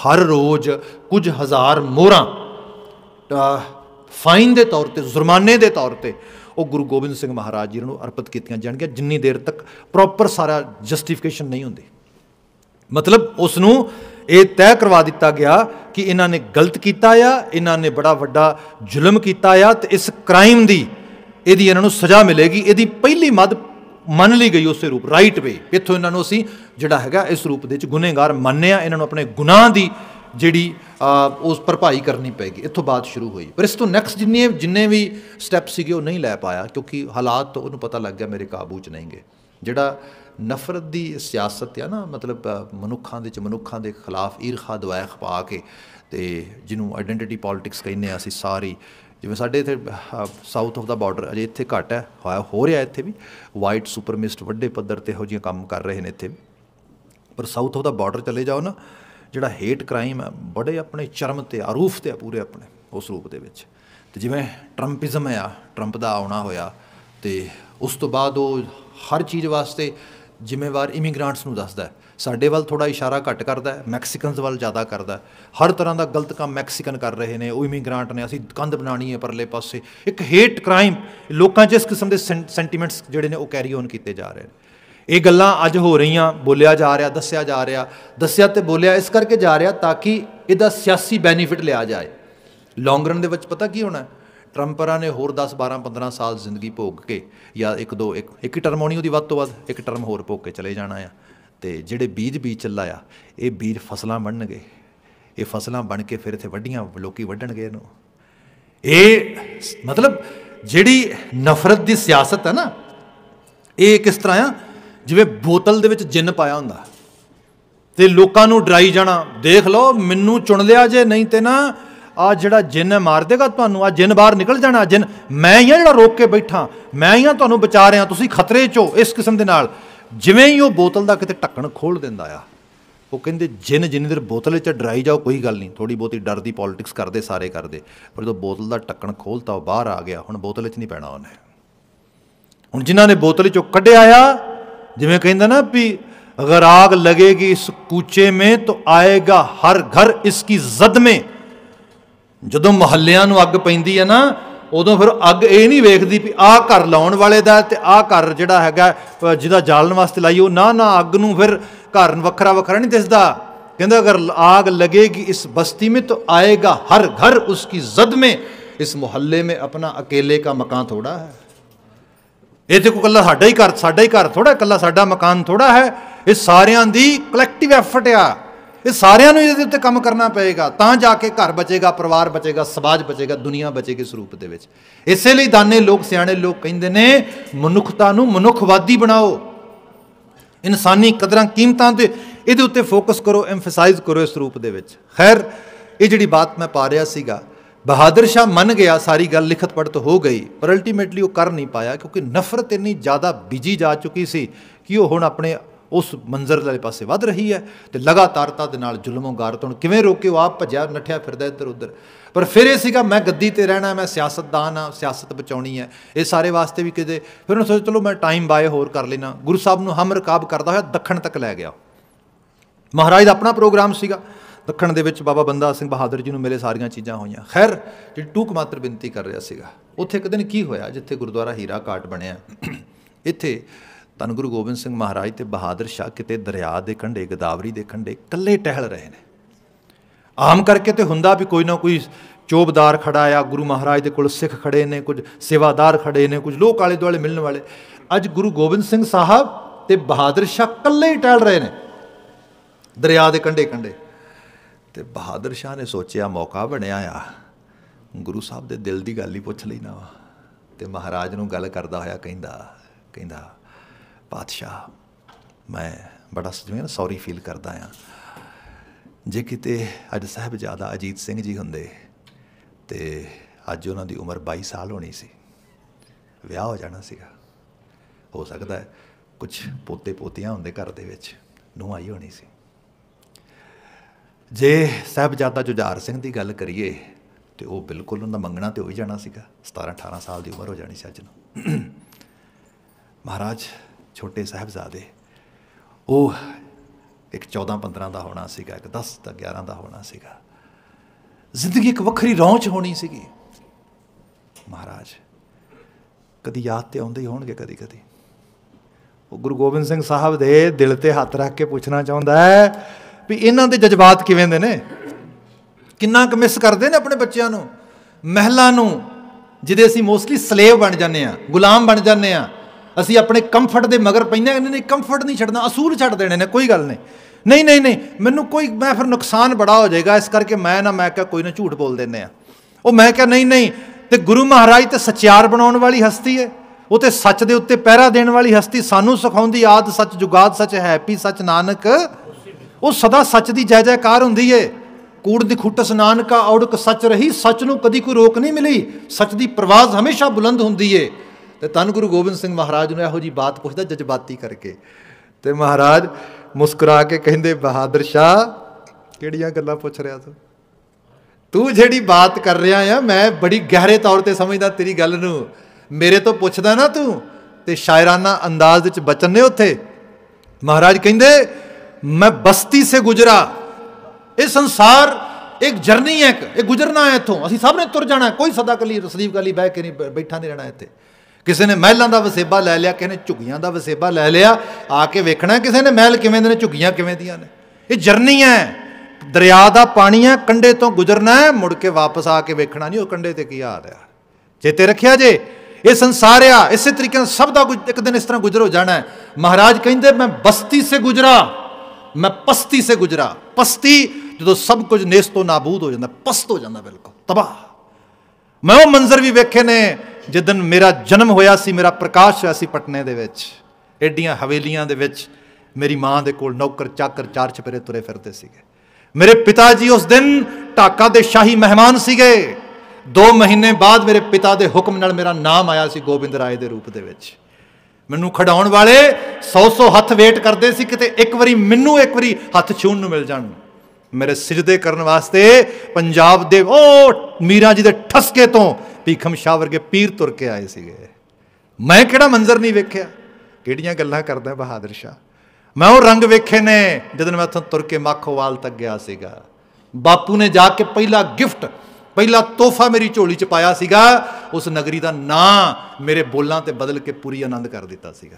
ਹਰ ਰੋਜ਼ ਕੁਝ ਹਜ਼ਾਰ ਮੋਹਰਾਂ ਫਾਈਨ ਦੇ ਤੌਰ ਤੇ ਜੁਰਮਾਨੇ ਦੇ ਤੌਰ ਤੇ ਉਹ ਗੁਰੂ ਗੋਬਿੰਦ ਸਿੰਘ ਮਹਾਰਾਜ ਜੀ ਨੂੰ ਅਰਪਿਤ ਕੀਤੀਆਂ ਜਾਣਗੀਆਂ ਜਿੰਨੀ ਦੇਰ ਤੱਕ ਪ੍ਰੋਪਰ ਸਾਰਾ ਜਸਟੀਫਿਕੇਸ਼ਨ ਨਹੀਂ ਹੁੰਦੀ ਮਤਲਬ ਉਸ ਨੂੰ ਇਹ ਤੈਅ ਕਰਵਾ ਦਿੱਤਾ ਗਿਆ ਕਿ ਇਹਨਾਂ ਨੇ ਗਲਤ ਕੀਤਾ ਆ ਇਹਨਾਂ ਨੇ ਬੜਾ ਵੱਡਾ ਜ਼ੁਲਮ ਕੀਤਾ ਆ ਤੇ ਇਸ ਕ੍ਰਾਈਮ ਦੀ ਇਹਦੀ ਇਹਨਾਂ ਨੂੰ ਸਜ਼ਾ ਮਿਲੇਗੀ ਇਹਦੀ ਪਹਿਲੀ ਮਦ ਮੰਨ ਲਈ ਗਈ ਉਸੇ ਰੂਪ ਰਾਈਟ ਵੇ ਇੱਥੋਂ ਇਹਨਾਂ ਨੂੰ ਅਸੀਂ ਜਿਹੜਾ ਹੈਗਾ ਇਸ ਰੂਪ ਦੇ ਵਿੱਚ ਗੁਨੇਗਾਰ ਮੰਨਿਆ ਇਹਨਾਂ ਨੂੰ ਆਪਣੇ ਗੁਨਾਹ ਦੀ ਜਿਹੜੀ ਉਸ ਭਰਪਾਈ ਕਰਨੀ ਪੈਗੀ ਇੱਥੋਂ ਬਾਅਦ ਸ਼ੁਰੂ ਹੋਈ ਪਰ ਇਸ ਤੋਂ ਨੈਕਸਟ ਜਿੰਨੇ ਜਿੰਨੇ ਵੀ ਸਟੈਪ ਸੀਗੇ ਉਹ ਨਹੀਂ ਲੈ ਪਾਇਆ ਕਿਉਂਕਿ ਹਾਲਾਤ ਤੋਂ ਉਹਨੂੰ ਪਤਾ ਲੱਗ ਗਿਆ ਮੇਰੇ ਕਾਬੂ 'ਚ ਨਹੀਂਗੇ ਜਿਹੜਾ ਨਫ਼ਰਤ ਦੀ ਸਿਆਸਤ ਹੈ ਨਾ ਮਤਲਬ ਮਨੁੱਖਾਂ ਦੇ ਚ ਮਨੁੱਖਾਂ ਦੇ ਖਿਲਾਫ ਈਰਖਾ ਦਵਾਇਖ ਪਾ ਕੇ ਤੇ ਜਿਹਨੂੰ ਆਇਡੈਂਟੀਟੀ ਪੋਲਿਟਿਕਸ ਕਹਿੰਦੇ ਆ ਅਸੀਂ ਸਾਰੀ ਜਿਵੇਂ ਸਾਡੇ ਇੱਥੇ ਸਾਊਥ ਆਫ ਦਾ ਬਾਰਡਰ ਅਜੇ ਇੱਥੇ ਘਟ ਹੈ ਹੋਇਆ ਹੋ ਰਿਹਾ ਇੱਥੇ ਵੀ ਵਾਈਟ ਸੁਪਰਮਿਸਟ ਵੱਡੇ ਪੱਧਰ ਤੇ ਹੋ ਜੀਆਂ ਕੰਮ ਕਰ ਰਹੇ ਨੇ ਇੱਥੇ ਪਰ ਸਾਊਥ ਆਫ ਦਾ ਬਾਰਡਰ ਚਲੇ ਜਾਓ ਨਾ ਜਿਹੜਾ ਹੇਟ ਕ੍ਰਾਈਮ ਹੈ ਬੜੇ ਆਪਣੇ ਚਰਮ ਤੇ ਆਰੂਫ ਤੇ ਆ ਪੂਰੇ ਆਪਣੇ ਉਸ ਰੂਪ ਦੇ ਵਿੱਚ ਤੇ ਜਿਵੇਂ ਟਰੰਪਿਜ਼ਮ ਆ ਟਰੰਪ ਦਾ ਆਉਣਾ ਹੋਇਆ ਤੇ ਉਸ ਤੋਂ ਬਾਅਦ ਉਹ ਹਰ ਚੀਜ਼ ਵਾਸਤੇ ਜ਼ਿੰਮੇਵਾਰ ਇਮੀਗ੍ਰੈਂਟਸ ਨੂੰ ਦੱਸਦਾ ਸਾਡੇ ਵੱਲ ਥੋੜਾ ਇਸ਼ਾਰਾ ਘੱਟ ਕਰਦਾ ਹੈ ਮੈਕਸੀਕਨਸ ਵੱਲ ਜ਼ਿਆਦਾ ਕਰਦਾ ਹਰ ਤਰ੍ਹਾਂ ਦਾ ਗਲਤ ਕੰਮ ਮੈਕਸੀਕਨ ਕਰ ਰਹੇ ਨੇ ਉਹ ਇਮੀਗ੍ਰੈਂਟ ਨੇ ਅਸੀਂ ਕੰਧ ਬਣਾਣੀ ਹੈ ਪਰਲੇ ਪਾਸੇ ਇੱਕ ਹੇਟ ਕ੍ਰਾਈਮ ਲੋਕਾਂ 'ਚ ਇਸ ਕਿਸਮ ਦੇ ਸੈਂਟੀਮੈਂਟਸ ਜਿਹੜੇ ਨੇ ਉਹ ਕੈਰੀ ਔਨ ਕੀਤੇ ਜਾ ਰਹੇ ਨੇ ਇਹ ਗੱਲਾਂ ਅੱਜ ਹੋ ਰਹੀਆਂ ਬੋਲਿਆ ਜਾ ਰਿਹਾ ਦੱਸਿਆ ਜਾ ਰਿਹਾ ਦੱਸਿਆ ਤੇ ਬੋਲਿਆ ਇਸ ਕਰਕੇ ਜਾ ਰਿਹਾ ਤਾਂ ਕਿ ਇਹਦਾ ਸਿਆਸੀ ਬੈਨੀਫਿਟ ਲਿਆ ਜਾਏ ਲੌਂਗ ਰਨ ਦੇ ਵਿੱਚ ਪਤਾ ਕੀ ਹੋਣਾ ਟਰੰਪਰਾਂ ਨੇ ਹੋਰ 10 12 15 ਸਾਲ ਜ਼ਿੰਦਗੀ ਭੋਗ ਕੇ ਜਾਂ ਇੱਕ ਦੋ ਇੱਕ ਇੱਕ ਟਰਮ ਹੋਣੀ ਉਹਦੀ ਵੱਧ ਤੋਂ ਵੱਧ ਇੱਕ ਟਰਮ ਹੋਰ ਭੋਗ ਕੇ ਚਲੇ ਜਾਣਾ ਆ ਤੇ ਜਿਹੜੇ ਬੀਜ ਬੀਜ ਚੱਲਾ ਆ ਇਹ ਬੀਜ ਫਸਲਾਂ ਬਣਨਗੇ ਇਹ ਫਸਲਾਂ ਬਣ ਕੇ ਫਿਰ ਇੱਥੇ ਵੱਡੀਆਂ ਲੋਕੀ ਵੱਢਣਗੇ ਇਹਨੂੰ ਇਹ ਮਤਲਬ ਜਿਹੜੀ ਨਫ਼ਰਤ ਦੀ ਸਿਆਸਤ ਹੈ ਨਾ ਇਹ ਕਿਸ ਤਰ੍ਹਾਂ ਆ ਜਿਵੇਂ ਬੋਤਲ ਦੇ ਵਿੱਚ ਜਿੰਨ ਪਾਇਆ ਹੁੰਦਾ ਤੇ ਲੋਕਾਂ ਨੂੰ ਡਰਾਈ ਜਾਣਾ ਦੇਖ ਲਓ ਮੈਨੂੰ ਚੁਣ ਲਿਆ ਜੇ ਨਹੀਂ ਤੇ ਨਾ ਆ ਜਿਹੜਾ ਜਿੰਨ ਮਾਰ ਦੇਗਾ ਤੁਹਾਨੂੰ ਆ ਜਿੰਨ ਬਾਹਰ ਨਿਕਲ ਜਾਣਾ ਜਿੰਨ ਮੈਂ ਹੀ ਆ ਜਿਹੜਾ ਰੋਕ ਕੇ ਬੈਠਾ ਮੈਂ ਹੀ ਆ ਤੁਹਾਨੂੰ ਬਚਾ ਰਿਹਾ ਤੁਸੀਂ ਖਤਰੇ 'ਚੋਂ ਇਸ ਕਿਸਮ ਦੇ ਨਾਲ ਜਿਵੇਂ ਹੀ ਉਹ ਬੋਤਲ ਦਾ ਕਿਤੇ ਢੱਕਣ ਖੋਲ ਦਿੰਦਾ ਆ ਉਹ ਕਹਿੰਦੇ ਜਿੰਨ ਜਿੰਨੀ ਦੇਰ ਬੋਤਲ 'ਚ ਡਰਾਈ ਜਾਓ ਕੋਈ ਗੱਲ ਨਹੀਂ ਥੋੜੀ ਬਹੁਤੀ ਡਰ ਦੀ ਪੋਲਿਟਿਕਸ ਕਰਦੇ ਸਾਰੇ ਕਰਦੇ ਪਰ ਜਦੋਂ ਬੋਤਲ ਦਾ ਢੱਕਣ ਖੋਲਤਾ ਉਹ ਬਾਹਰ ਆ ਗਿਆ ਹੁਣ ਬੋਤਲ 'ਚ ਨਹੀਂ ਪੈਣਾ ਉਹਨੇ ਹੁਣ ਜਿਨ੍ਹਾਂ ਨੇ ਬੋਤਲ 'ਚੋਂ ਕੱਢਿਆ ਆ ਜਿਵੇਂ ਕਹਿੰਦਾ ਨਾ ਵੀ ਅਗਰ ਆਗ ਲਗੇਗੀ ਇਸ ਕੂਚੇ ਮੇਂ ਤੋ ਆਏਗਾ ਹਰ ਘਰ ਇਸ ਕੀ ਜ਼ਦ ਮੇਂ ਜਦੋਂ ਮਹੱਲਿਆਂ ਨੂੰ ਅੱਗ ਪੈਂਦੀ ਹੈ ਨਾ ਉਦੋਂ ਫਿਰ ਅੱਗ ਇਹ ਨਹੀਂ ਵੇਖਦੀ ਵੀ ਆਹ ਘਰ ਲਾਉਣ ਵਾਲੇ ਦਾ ਤੇ ਆਹ ਘਰ ਜਿਹੜਾ ਹੈਗਾ ਜਿਹਦਾ ਜਾਲਣ ਵਾਸਤੇ ਲਾਈ ਉਹ ਨਾ ਨਾ ਅੱਗ ਨੂੰ ਫਿਰ ਘਰ ਵੱਖਰਾ ਵੱਖਰਾ ਨਹੀਂ ਦਿਸਦਾ ਕਹਿੰਦਾ ਅਗਰ ਆਗ ਲਗੇਗੀ ਇਸ ਬਸਤੀ ਮੇਂ ਤੋ ਆਏਗਾ ਹਰ ਘਰ ਕੀ ਜ਼ਦ ਮੇਂ ਇਸ ਮੁਹੱਲੇ ਮੇਂ ਆਪਣਾ ਅਕੇਲੇ ਕਾ ਮਕਾਨ ਥੋੜਾ ਹੈ ਇਹ ਤੇ ਕੋ ਕੱਲਾ ਸਾਡਾ ਹੀ ਘਰ ਸਾਡਾ ਹੀ ਘਰ ਥੋੜਾ ਕੱਲਾ ਸਾਡਾ ਮਕਾਨ ਥੋੜਾ ਹੈ ਇਹ ਸਾਰਿਆਂ ਦੀ ਕਲੈਕਟਿਵ ਐਫਰਟ ਆ ਇਹ ਸਾਰਿਆਂ ਨੂੰ ਇਹਦੇ ਉੱਤੇ ਕੰਮ ਕਰਨਾ ਪਏਗਾ ਤਾਂ ਜਾ ਕੇ ਘਰ ਬਚੇਗਾ ਪਰਿਵਾਰ ਬਚੇਗਾ ਸਮਾਜ ਬਚੇਗਾ ਦੁਨੀਆ ਬਚੇਗੀ ਸਰੂਪ ਦੇ ਵਿੱਚ ਇਸੇ ਲਈ ਦਾਨੇ ਲੋਕ ਸਿਆਣੇ ਲੋਕ ਕਹਿੰਦੇ ਨੇ ਮਨੁੱਖਤਾ ਨੂੰ ਮਨੁੱਖਵਾਦੀ ਬਣਾਓ ਇਨਸਾਨੀ ਕਦਰਾਂ ਕੀਮਤਾਂ ਤੇ ਇਹਦੇ ਉੱਤੇ ਫੋਕਸ ਕਰੋ ਐਮਫਸਾਈਜ਼ ਕਰੋ ਇਸ ਰੂਪ ਦੇ ਵਿੱਚ ਖੈਰ ਇਹ ਜਿਹੜੀ ਬਾਤ ਮੈਂ ਪਾ ਰਿਹਾ ਸੀਗਾ ਬਹਾਦਰ ਸ਼ਾਹ ਮੰਨ ਗਿਆ ਸਾਰੀ ਗੱਲ ਲਿਖਤ ਪੜਤ ਹੋ ਗਈ ਪਰ ਅਲਟੀਮੇਟਲੀ ਉਹ ਕਰ ਨਹੀਂ ਪਾਇਆ ਕਿਉਂਕਿ ਨਫ਼ਰਤ ਇੰਨੀ ਜ਼ਿਆਦਾ ਬਿਜੀ ਜਾ ਚੁੱਕੀ ਸੀ ਕਿ ਉਹ ਹੁਣ ਆਪਣੇ ਉਸ ਮੰਜ਼ਰ ਵਾਲੇ ਪਾਸੇ ਵੱਧ ਰਹੀ ਹੈ ਤੇ ਲਗਾਤਾਰਤਾ ਦੇ ਨਾਲ ਜ਼ੁਲਮੋਂ ਗਾਰਤੋਂ ਕਿਵੇਂ ਰੋਕੇ ਉਹ ਆਪ ਭਜਿਆ ਨੱਠਿਆ ਫਿਰਦਾ ਇੱਧਰ ਉੱਧਰ ਪਰ ਫਿਰ ਇਹ ਸੀਗਾ ਮੈਂ ਗੱਦੀ ਤੇ ਰਹਿਣਾ ਮੈਂ ਸਿਆਸਤਦਾਨ ਆ ਸਿਆਸਤ ਬਚਾਉਣੀ ਹੈ ਇਹ ਸਾਰੇ ਵਾਸਤੇ ਵੀ ਕਿਤੇ ਫਿਰ ਉਹਨੇ ਸੋਚਿਆ ਚਲੋ ਮੈਂ ਟਾਈਮ ਬਾਏ ਹੋਰ ਕਰ ਲੈਣਾ ਗੁਰੂ ਸਾਹਿਬ ਨੂੰ ਹਮ ਰਕਾਬ ਕਰਦਾ ਹੋਇਆ ਦੱਖਣ ਤੱਕ ਲੈ ਗਿਆ ਮਹਾਰਾਜ ਦਾ ਆਪਣਾ ਪ੍ਰੋਗਰਾਮ ਸੀਗਾ ਦੱਖਣ ਦੇ ਵਿੱਚ ਬਾਬਾ ਬੰਦਾ ਸਿੰਘ ਬਹਾਦਰ ਜੀ ਨੂੰ ਮਿਲੇ ਸਾਰੀਆਂ ਚੀਜ਼ਾਂ ਹੋਈਆਂ ਖੈਰ ਜਿਹੜੀ ਟੂਕ ਮਾਤਰ ਬੇਨਤੀ ਕਰ ਰਿਹਾ ਸੀਗਾ ਉੱਥੇ ਇੱਕ ਦਿਨ ਕੀ ਹੋਇਆ ਜਿੱਥੇ ਗੁਰਦੁਆਰਾ ਹੀਰਾ ਕਾਟ ਬਣਿਆ ਇੱਥੇ ਤਨ ਗੁਰੂ ਗੋਬਿੰਦ ਸਿੰਘ ਮਹਾਰਾਜ ਤੇ ਬਹਾਦਰ ਸ਼ਾਹ ਕਿਤੇ ਦਰਿਆ ਦੇ ਕੰਢੇ ਗਦਾਵਰੀ ਦੇ ਕੰਢੇ ਇਕੱਲੇ ਟਹਿਲ ਰਹੇ ਨੇ ਆਮ ਕਰਕੇ ਤੇ ਹੁੰਦਾ ਵੀ ਕੋਈ ਨਾ ਕੋਈ ਚੋਬਦਾਰ ਖੜਾ ਆ ਗੁਰੂ ਮਹਾਰਾਜ ਦੇ ਕੋਲ ਸਿੱਖ ਖੜੇ ਨੇ ਕੁਝ ਸੇਵਾਦਾਰ ਖੜੇ ਨੇ ਕੁਝ ਲੋਕ ਆਲੇ ਦੁਆਲੇ ਮਿਲਣ ਵਾਲੇ ਅੱਜ ਗੁਰੂ ਗੋਬਿੰਦ ਸਿੰਘ ਸਾਹਿਬ ਤੇ ਬਹਾਦਰ ਸ਼ਾਹ ਇਕੱਲੇ ਟਹਿਲ ਰਹੇ ਨੇ ਦਰਿਆ ਦੇ ਕੰਢੇ ਕੰਢੇ ਤੇ ਬਹਾਦਰ ਸ਼ਾਹ ਨੇ ਸੋਚਿਆ ਮੌਕਾ ਬਣਿਆ ਆ ਗੁਰੂ ਸਾਹਿਬ ਦੇ ਦਿਲ ਦੀ ਗੱਲ ਹੀ ਪੁੱਛ ਲਈ ਨਾ ਤੇ ਮਹਾਰਾਜ ਨੂੰ ਗੱਲ ਕਰਦਾ ਹੋਇਆ ਕਹਿੰਦਾ ਕਹਿੰਦਾ ਪਾਤਸ਼ਾਹ ਮੈਂ ਬੜਾ ਸਜਵੇਂ ਸੌਰੀ ਫੀਲ ਕਰਦਾ ਆ ਜੇ ਕਿਤੇ ਅੱਜ ਸਾਹਿਬ ਜਿਆਦਾ ਅਜੀਤ ਸਿੰਘ ਜੀ ਹੁੰਦੇ ਤੇ ਅੱਜ ਉਹਨਾਂ ਦੀ ਉਮਰ 22 ਸਾਲ ਹੋਣੀ ਸੀ ਵਿਆਹ ਹੋ ਜਾਣਾ ਸੀਗਾ ਹੋ ਸਕਦਾ ਹੈ ਕੁਝ ਪੋਤੇ ਪੋਤੀਆਂ ਹੁੰਦੇ ਘਰ ਦੇ ਵਿੱਚ ਨੂੰ ਆਈ ਹੋਣੀ ਸੀ ਜੇ ਸਾਹਿਬਜ਼ਾਦਾ ਜੁਝਾਰ ਸਿੰਘ ਦੀ ਗੱਲ ਕਰੀਏ ਤੇ ਉਹ ਬਿਲਕੁਲ ਉਹਨਾਂ ਮੰਗਣਾ ਤੇ ਹੋ ਹੀ ਜਾਣਾ ਸੀਗਾ 17 18 ਸਾਲ ਦੀ ਉਮਰ ਹੋ ਜਾਣੀ ਸੀ ਅੱਜ ਨੂੰ ਮਹਾਰਾਜ ਛੋਟੇ ਸਾਹਿਬਜ਼ਾਦੇ ਉਹ ਇੱਕ 14 15 ਦਾ ਹੋਣਾ ਸੀਗਾ ਇੱਕ 10 ਦਾ 11 ਦਾ ਹੋਣਾ ਸੀਗਾ ਜ਼ਿੰਦਗੀ ਇੱਕ ਵੱਖਰੀ ਰੌਂਚ ਹੋਣੀ ਸੀਗੀ ਮਹਾਰਾਜ ਕਦੀ ਯਾਦ ਤੇ ਆਉਂਦੇ ਹੀ ਹੋਣਗੇ ਕਦੀ ਕਦੀ ਉਹ ਗੁਰੂ ਗੋਬਿੰਦ ਸਿੰਘ ਸਾਹਿਬ ਦੇ ਦਿਲ ਤੇ ਹੱਥ ਰੱਖ ਕੇ ਪੁੱਛਣਾ ਚਾਹੁੰਦਾ ਹੈ ਵੀ ਇਹਨਾਂ ਦੇ ਜਜ਼ਬਾਤ ਕਿਵੇਂ ਦੇ ਨੇ ਕਿੰਨਾ ਕੁ ਮਿਸ ਕਰਦੇ ਨੇ ਆਪਣੇ ਬੱਚਿਆਂ ਨੂੰ ਮਹਿਲਾ ਨੂੰ ਜਿਹਦੇ ਅਸੀਂ ਮੋਸਟਲੀ ਸਲੇਵ ਬਣ ਜਾਂਦੇ ਆ ਗੁਲਾਮ ਬਣ ਜਾਂਦੇ ਆ ਅਸੀਂ ਆਪਣੇ ਕੰਫਰਟ ਦੇ ਮਗਰ ਪੈਂਦੇ ਨੇ ਨਹੀਂ ਕੰਫਰਟ ਨਹੀਂ ਛੱਡਣਾ ਅਸੂਲ ਛੱਡ ਦੇਣੇ ਨੇ ਕੋਈ ਗੱਲ ਨਹੀਂ ਨਹੀਂ ਨਹੀਂ ਨਹੀਂ ਮੈਨੂੰ ਕੋਈ ਮੈਂ ਫਿਰ ਨੁਕਸਾਨ ਬੜਾ ਹੋ ਜਾਏਗਾ ਇਸ ਕਰਕੇ ਮੈਂ ਨਾ ਮੈਂ ਕਿਹਾ ਕੋਈ ਨਾ ਝੂਠ ਬੋਲ ਦਿੰਨੇ ਆ ਉਹ ਮੈਂ ਕਿਹਾ ਨਹੀਂ ਨਹੀਂ ਤੇ ਗੁਰੂ ਮਹਾਰਾਜ ਤੇ ਸਚਿਆਰ ਬਣਾਉਣ ਵਾਲੀ ਹਸਤੀ ਹੈ ਉਹ ਤੇ ਸੱਚ ਦੇ ਉੱਤੇ ਪਹਿਰਾ ਦੇਣ ਵਾਲੀ ਹਸਤੀ ਸਾਨੂੰ ਸਿਖਾਉਂਦੀ ਆਦ ਸੱਚ ਜੁਗਾਦ ਸੱਚ ਹੈ ਪੀ ਸੱਚ ਨਾਨਕ ਉਹ ਸਦਾ ਸੱਚ ਦੀ ਜੈ ਜੈਕਾਰ ਹੁੰਦੀ ਏ ਕੂੜ ਦੀ ਖੁੱਟਸ ਨਾਨਕਾ ਔੜਕ ਸੱਚ ਰਹੀ ਸੱਚ ਨੂੰ ਕਦੀ ਕੋਈ ਰੋਕ ਨਹੀਂ ਮਿਲੀ ਸੱਚ ਦੀ ਪ੍ਰਵਾਜ਼ ਹਮੇਸ਼ਾ ਬੁਲੰਦ ਹੁੰਦੀ ਏ ਤੇ ਤਨ ਗੁਰੂ ਗੋਬਿੰਦ ਸਿੰਘ ਮਹਾਰਾਜ ਨੂੰ ਇਹੋ ਜੀ ਬਾਤ ਪੁੱਛਦਾ ਜਜ਼ਬਾਤੀ ਕਰਕੇ ਤੇ ਮਹਾਰਾਜ ਮੁਸਕਰਾ ਕੇ ਕਹਿੰਦੇ ਬਹਾਦਰ ਸ਼ਾਹ ਕਿਹੜੀਆਂ ਗੱਲਾਂ ਪੁੱਛ ਰਿਹਾ ਤੂੰ ਤੂੰ ਜਿਹੜੀ ਬਾਤ ਕਰ ਰਿਹਾ ਆ ਮੈਂ ਬੜੀ ਗਹਿਰੇ ਤੌਰ ਤੇ ਸਮਝਦਾ ਤੇਰੀ ਗੱਲ ਨੂੰ ਮੇਰੇ ਤੋਂ ਪੁੱਛਦਾ ਨਾ ਤੂੰ ਤੇ ਸ਼ਾਇਰਾਨਾ ਅੰਦਾਜ਼ ਵਿੱਚ ਬਚਨ ਨੇ ਉੱਥੇ ਮਹਾਰਾਜ ਕਹਿੰਦੇ ਮੈਂ ਬਸਤੀ ਸੇ ਗੁਜਰਾ ਇਹ ਸੰਸਾਰ ਇੱਕ ਜਰਨੀ ਹੈ ਇਹ ਗੁਜ਼ਰਨਾ ਹੈ ਇਥੋਂ ਅਸੀਂ ਸਭ ਨੇ ਤੁਰ ਜਾਣਾ ਕੋਈ ਸਦਾ ਕਲੀ ਰਸਦੀਬ ਕਲੀ ਬਹਿ ਕੇ ਨਹੀਂ ਬੈਠਾ ਨਹੀਂ ਰਹਿਣਾ ਇੱਥੇ ਕਿਸੇ ਨੇ ਮਹਿਲਾਂ ਦਾ ਵਸੇਬਾ ਲੈ ਲਿਆ ਕਿਸੇ ਨੇ ਝੁੱਗੀਆਂ ਦਾ ਵਸੇਬਾ ਲੈ ਲਿਆ ਆ ਕੇ ਵੇਖਣਾ ਕਿਸੇ ਨੇ ਮਹਿਲ ਕਿਵੇਂ ਦੇ ਨੇ ਝੁੱਗੀਆਂ ਕਿਵੇਂ ਦੀਆਂ ਨੇ ਇਹ ਜਰਨੀ ਹੈ ਦਰਿਆ ਦਾ ਪਾਣੀ ਹੈ ਕੰਡੇ ਤੋਂ ਗੁਜ਼ਰਨਾ ਹੈ ਮੁੜ ਕੇ ਵਾਪਸ ਆ ਕੇ ਵੇਖਣਾ ਨਹੀਂ ਉਹ ਕੰਡੇ ਤੇ ਕੀ ਆ ਰਿਹਾ ਚੇਤੇ ਰੱਖਿਆ ਜੇ ਇਹ ਸੰਸਾਰ ਆ ਇਸੇ ਤਰੀਕੇ ਨਾਲ ਸਭ ਦਾ ਇੱਕ ਦਿਨ ਇਸ ਤਰ੍ਹਾਂ ਗੁਜ਼ਰ ਹੋ ਜਾਣਾ ਹੈ ਮਹਾਰਾਜ ਕਹਿੰਦੇ ਮੈਂ ਬਸਤੀ ਸੇ ਗੁਜ਼ਰਾ ਮੈਂ ਪਸਤੀ ਸੇ ਗੁਜਰਾ ਪਸਤੀ ਜਦੋਂ ਸਭ ਕੁਝ ਨੇਸਤੋ ਨਾਬੂਦ ਹੋ ਜਾਂਦਾ ਪਸਤ ਹੋ ਜਾਂਦਾ ਬਿਲਕੁਲ ਤਬਾਹ ਮੈਂ ਉਹ ਮੰਜ਼ਰ ਵੀ ਵੇਖੇ ਨੇ ਜਿੱਦਨ ਮੇਰਾ ਜਨਮ ਹੋਇਆ ਸੀ ਮੇਰਾ ਪ੍ਰਕਾਸ਼ ਹੋਇਆ ਸੀ ਪਟਨੇ ਦੇ ਵਿੱਚ ਐਡੀਆਂ ਹਵੇਲੀਆਂ ਦੇ ਵਿੱਚ ਮੇਰੀ ਮਾਂ ਦੇ ਕੋਲ ਨੌਕਰ ਚਾਕਰ ਚਾਰ ਚਪਰੇ ਤੁਰੇ ਫਿਰਦੇ ਸੀਗੇ ਮੇਰੇ ਪਿਤਾ ਜੀ ਉਸ ਦਿਨ ਢਾਕਾ ਦੇ ਸ਼ਾਹੀ ਮਹਿਮਾਨ ਸੀਗੇ 2 ਮਹੀਨੇ ਬਾਅਦ ਮੇਰੇ ਪਿਤਾ ਦੇ ਹੁਕਮ ਨਾਲ ਮੇਰਾ ਨਾਮ ਆਇਆ ਸੀ ਗੋਬਿੰਦ ਰਾਏ ਦੇ ਰੂਪ ਦੇ ਵਿੱਚ ਮੈਨੂੰ ਖੜਾਉਣ ਵਾਲੇ 100-100 ਹੱਥ ਵੇਟ ਕਰਦੇ ਸੀ ਕਿਤੇ ਇੱਕ ਵਾਰੀ ਮੈਨੂੰ ਇੱਕ ਵਾਰੀ ਹੱਥ ਛੂਣ ਨੂੰ ਮਿਲ ਜਾਣ ਮੇਰੇ ਸਜਦੇ ਕਰਨ ਵਾਸਤੇ ਪੰਜਾਬ ਦੇ ਉਹ ਮੀਰਾ ਜੀ ਦੇ ਠਸਕੇ ਤੋਂ ਭੀਖਮ ਸ਼ਾਹ ਵਰਗੇ ਪੀਰ ਤੁਰ ਕੇ ਆਏ ਸੀਗੇ ਮੈਂ ਕਿਹੜਾ ਮੰਜ਼ਰ ਨਹੀਂ ਵੇਖਿਆ ਕਿਹੜੀਆਂ ਗੱਲਾਂ ਕਰਦਾ ਬਹਾਦਰ ਸ਼ਾਹ ਮੈਂ ਉਹ ਰੰਗ ਵੇਖੇ ਨੇ ਜਦੋਂ ਮੈਂ ਉੱਥੋਂ ਤੁਰ ਕੇ ਮੱਖੋਵਾਲ ਤੱਕ ਗਿਆ ਸੀਗਾ ਬਾਪੂ ਨੇ ਜਾ ਕੇ ਪਹਿਲਾ ਗਿਫਟ ਪਹਿਲਾ ਤੋਹਫਾ ਮੇਰੀ ਝੋਲੀ 'ਚ ਪਾਇਆ ਸੀਗਾ ਉਸ ਨਗਰੀ ਦਾ ਨਾਂ ਮੇਰੇ ਬੋਲਾਂ ਤੇ ਬਦਲ ਕੇ ਪੂਰੀ ਆਨੰਦ ਕਰ ਦਿੱਤਾ ਸੀਗਾ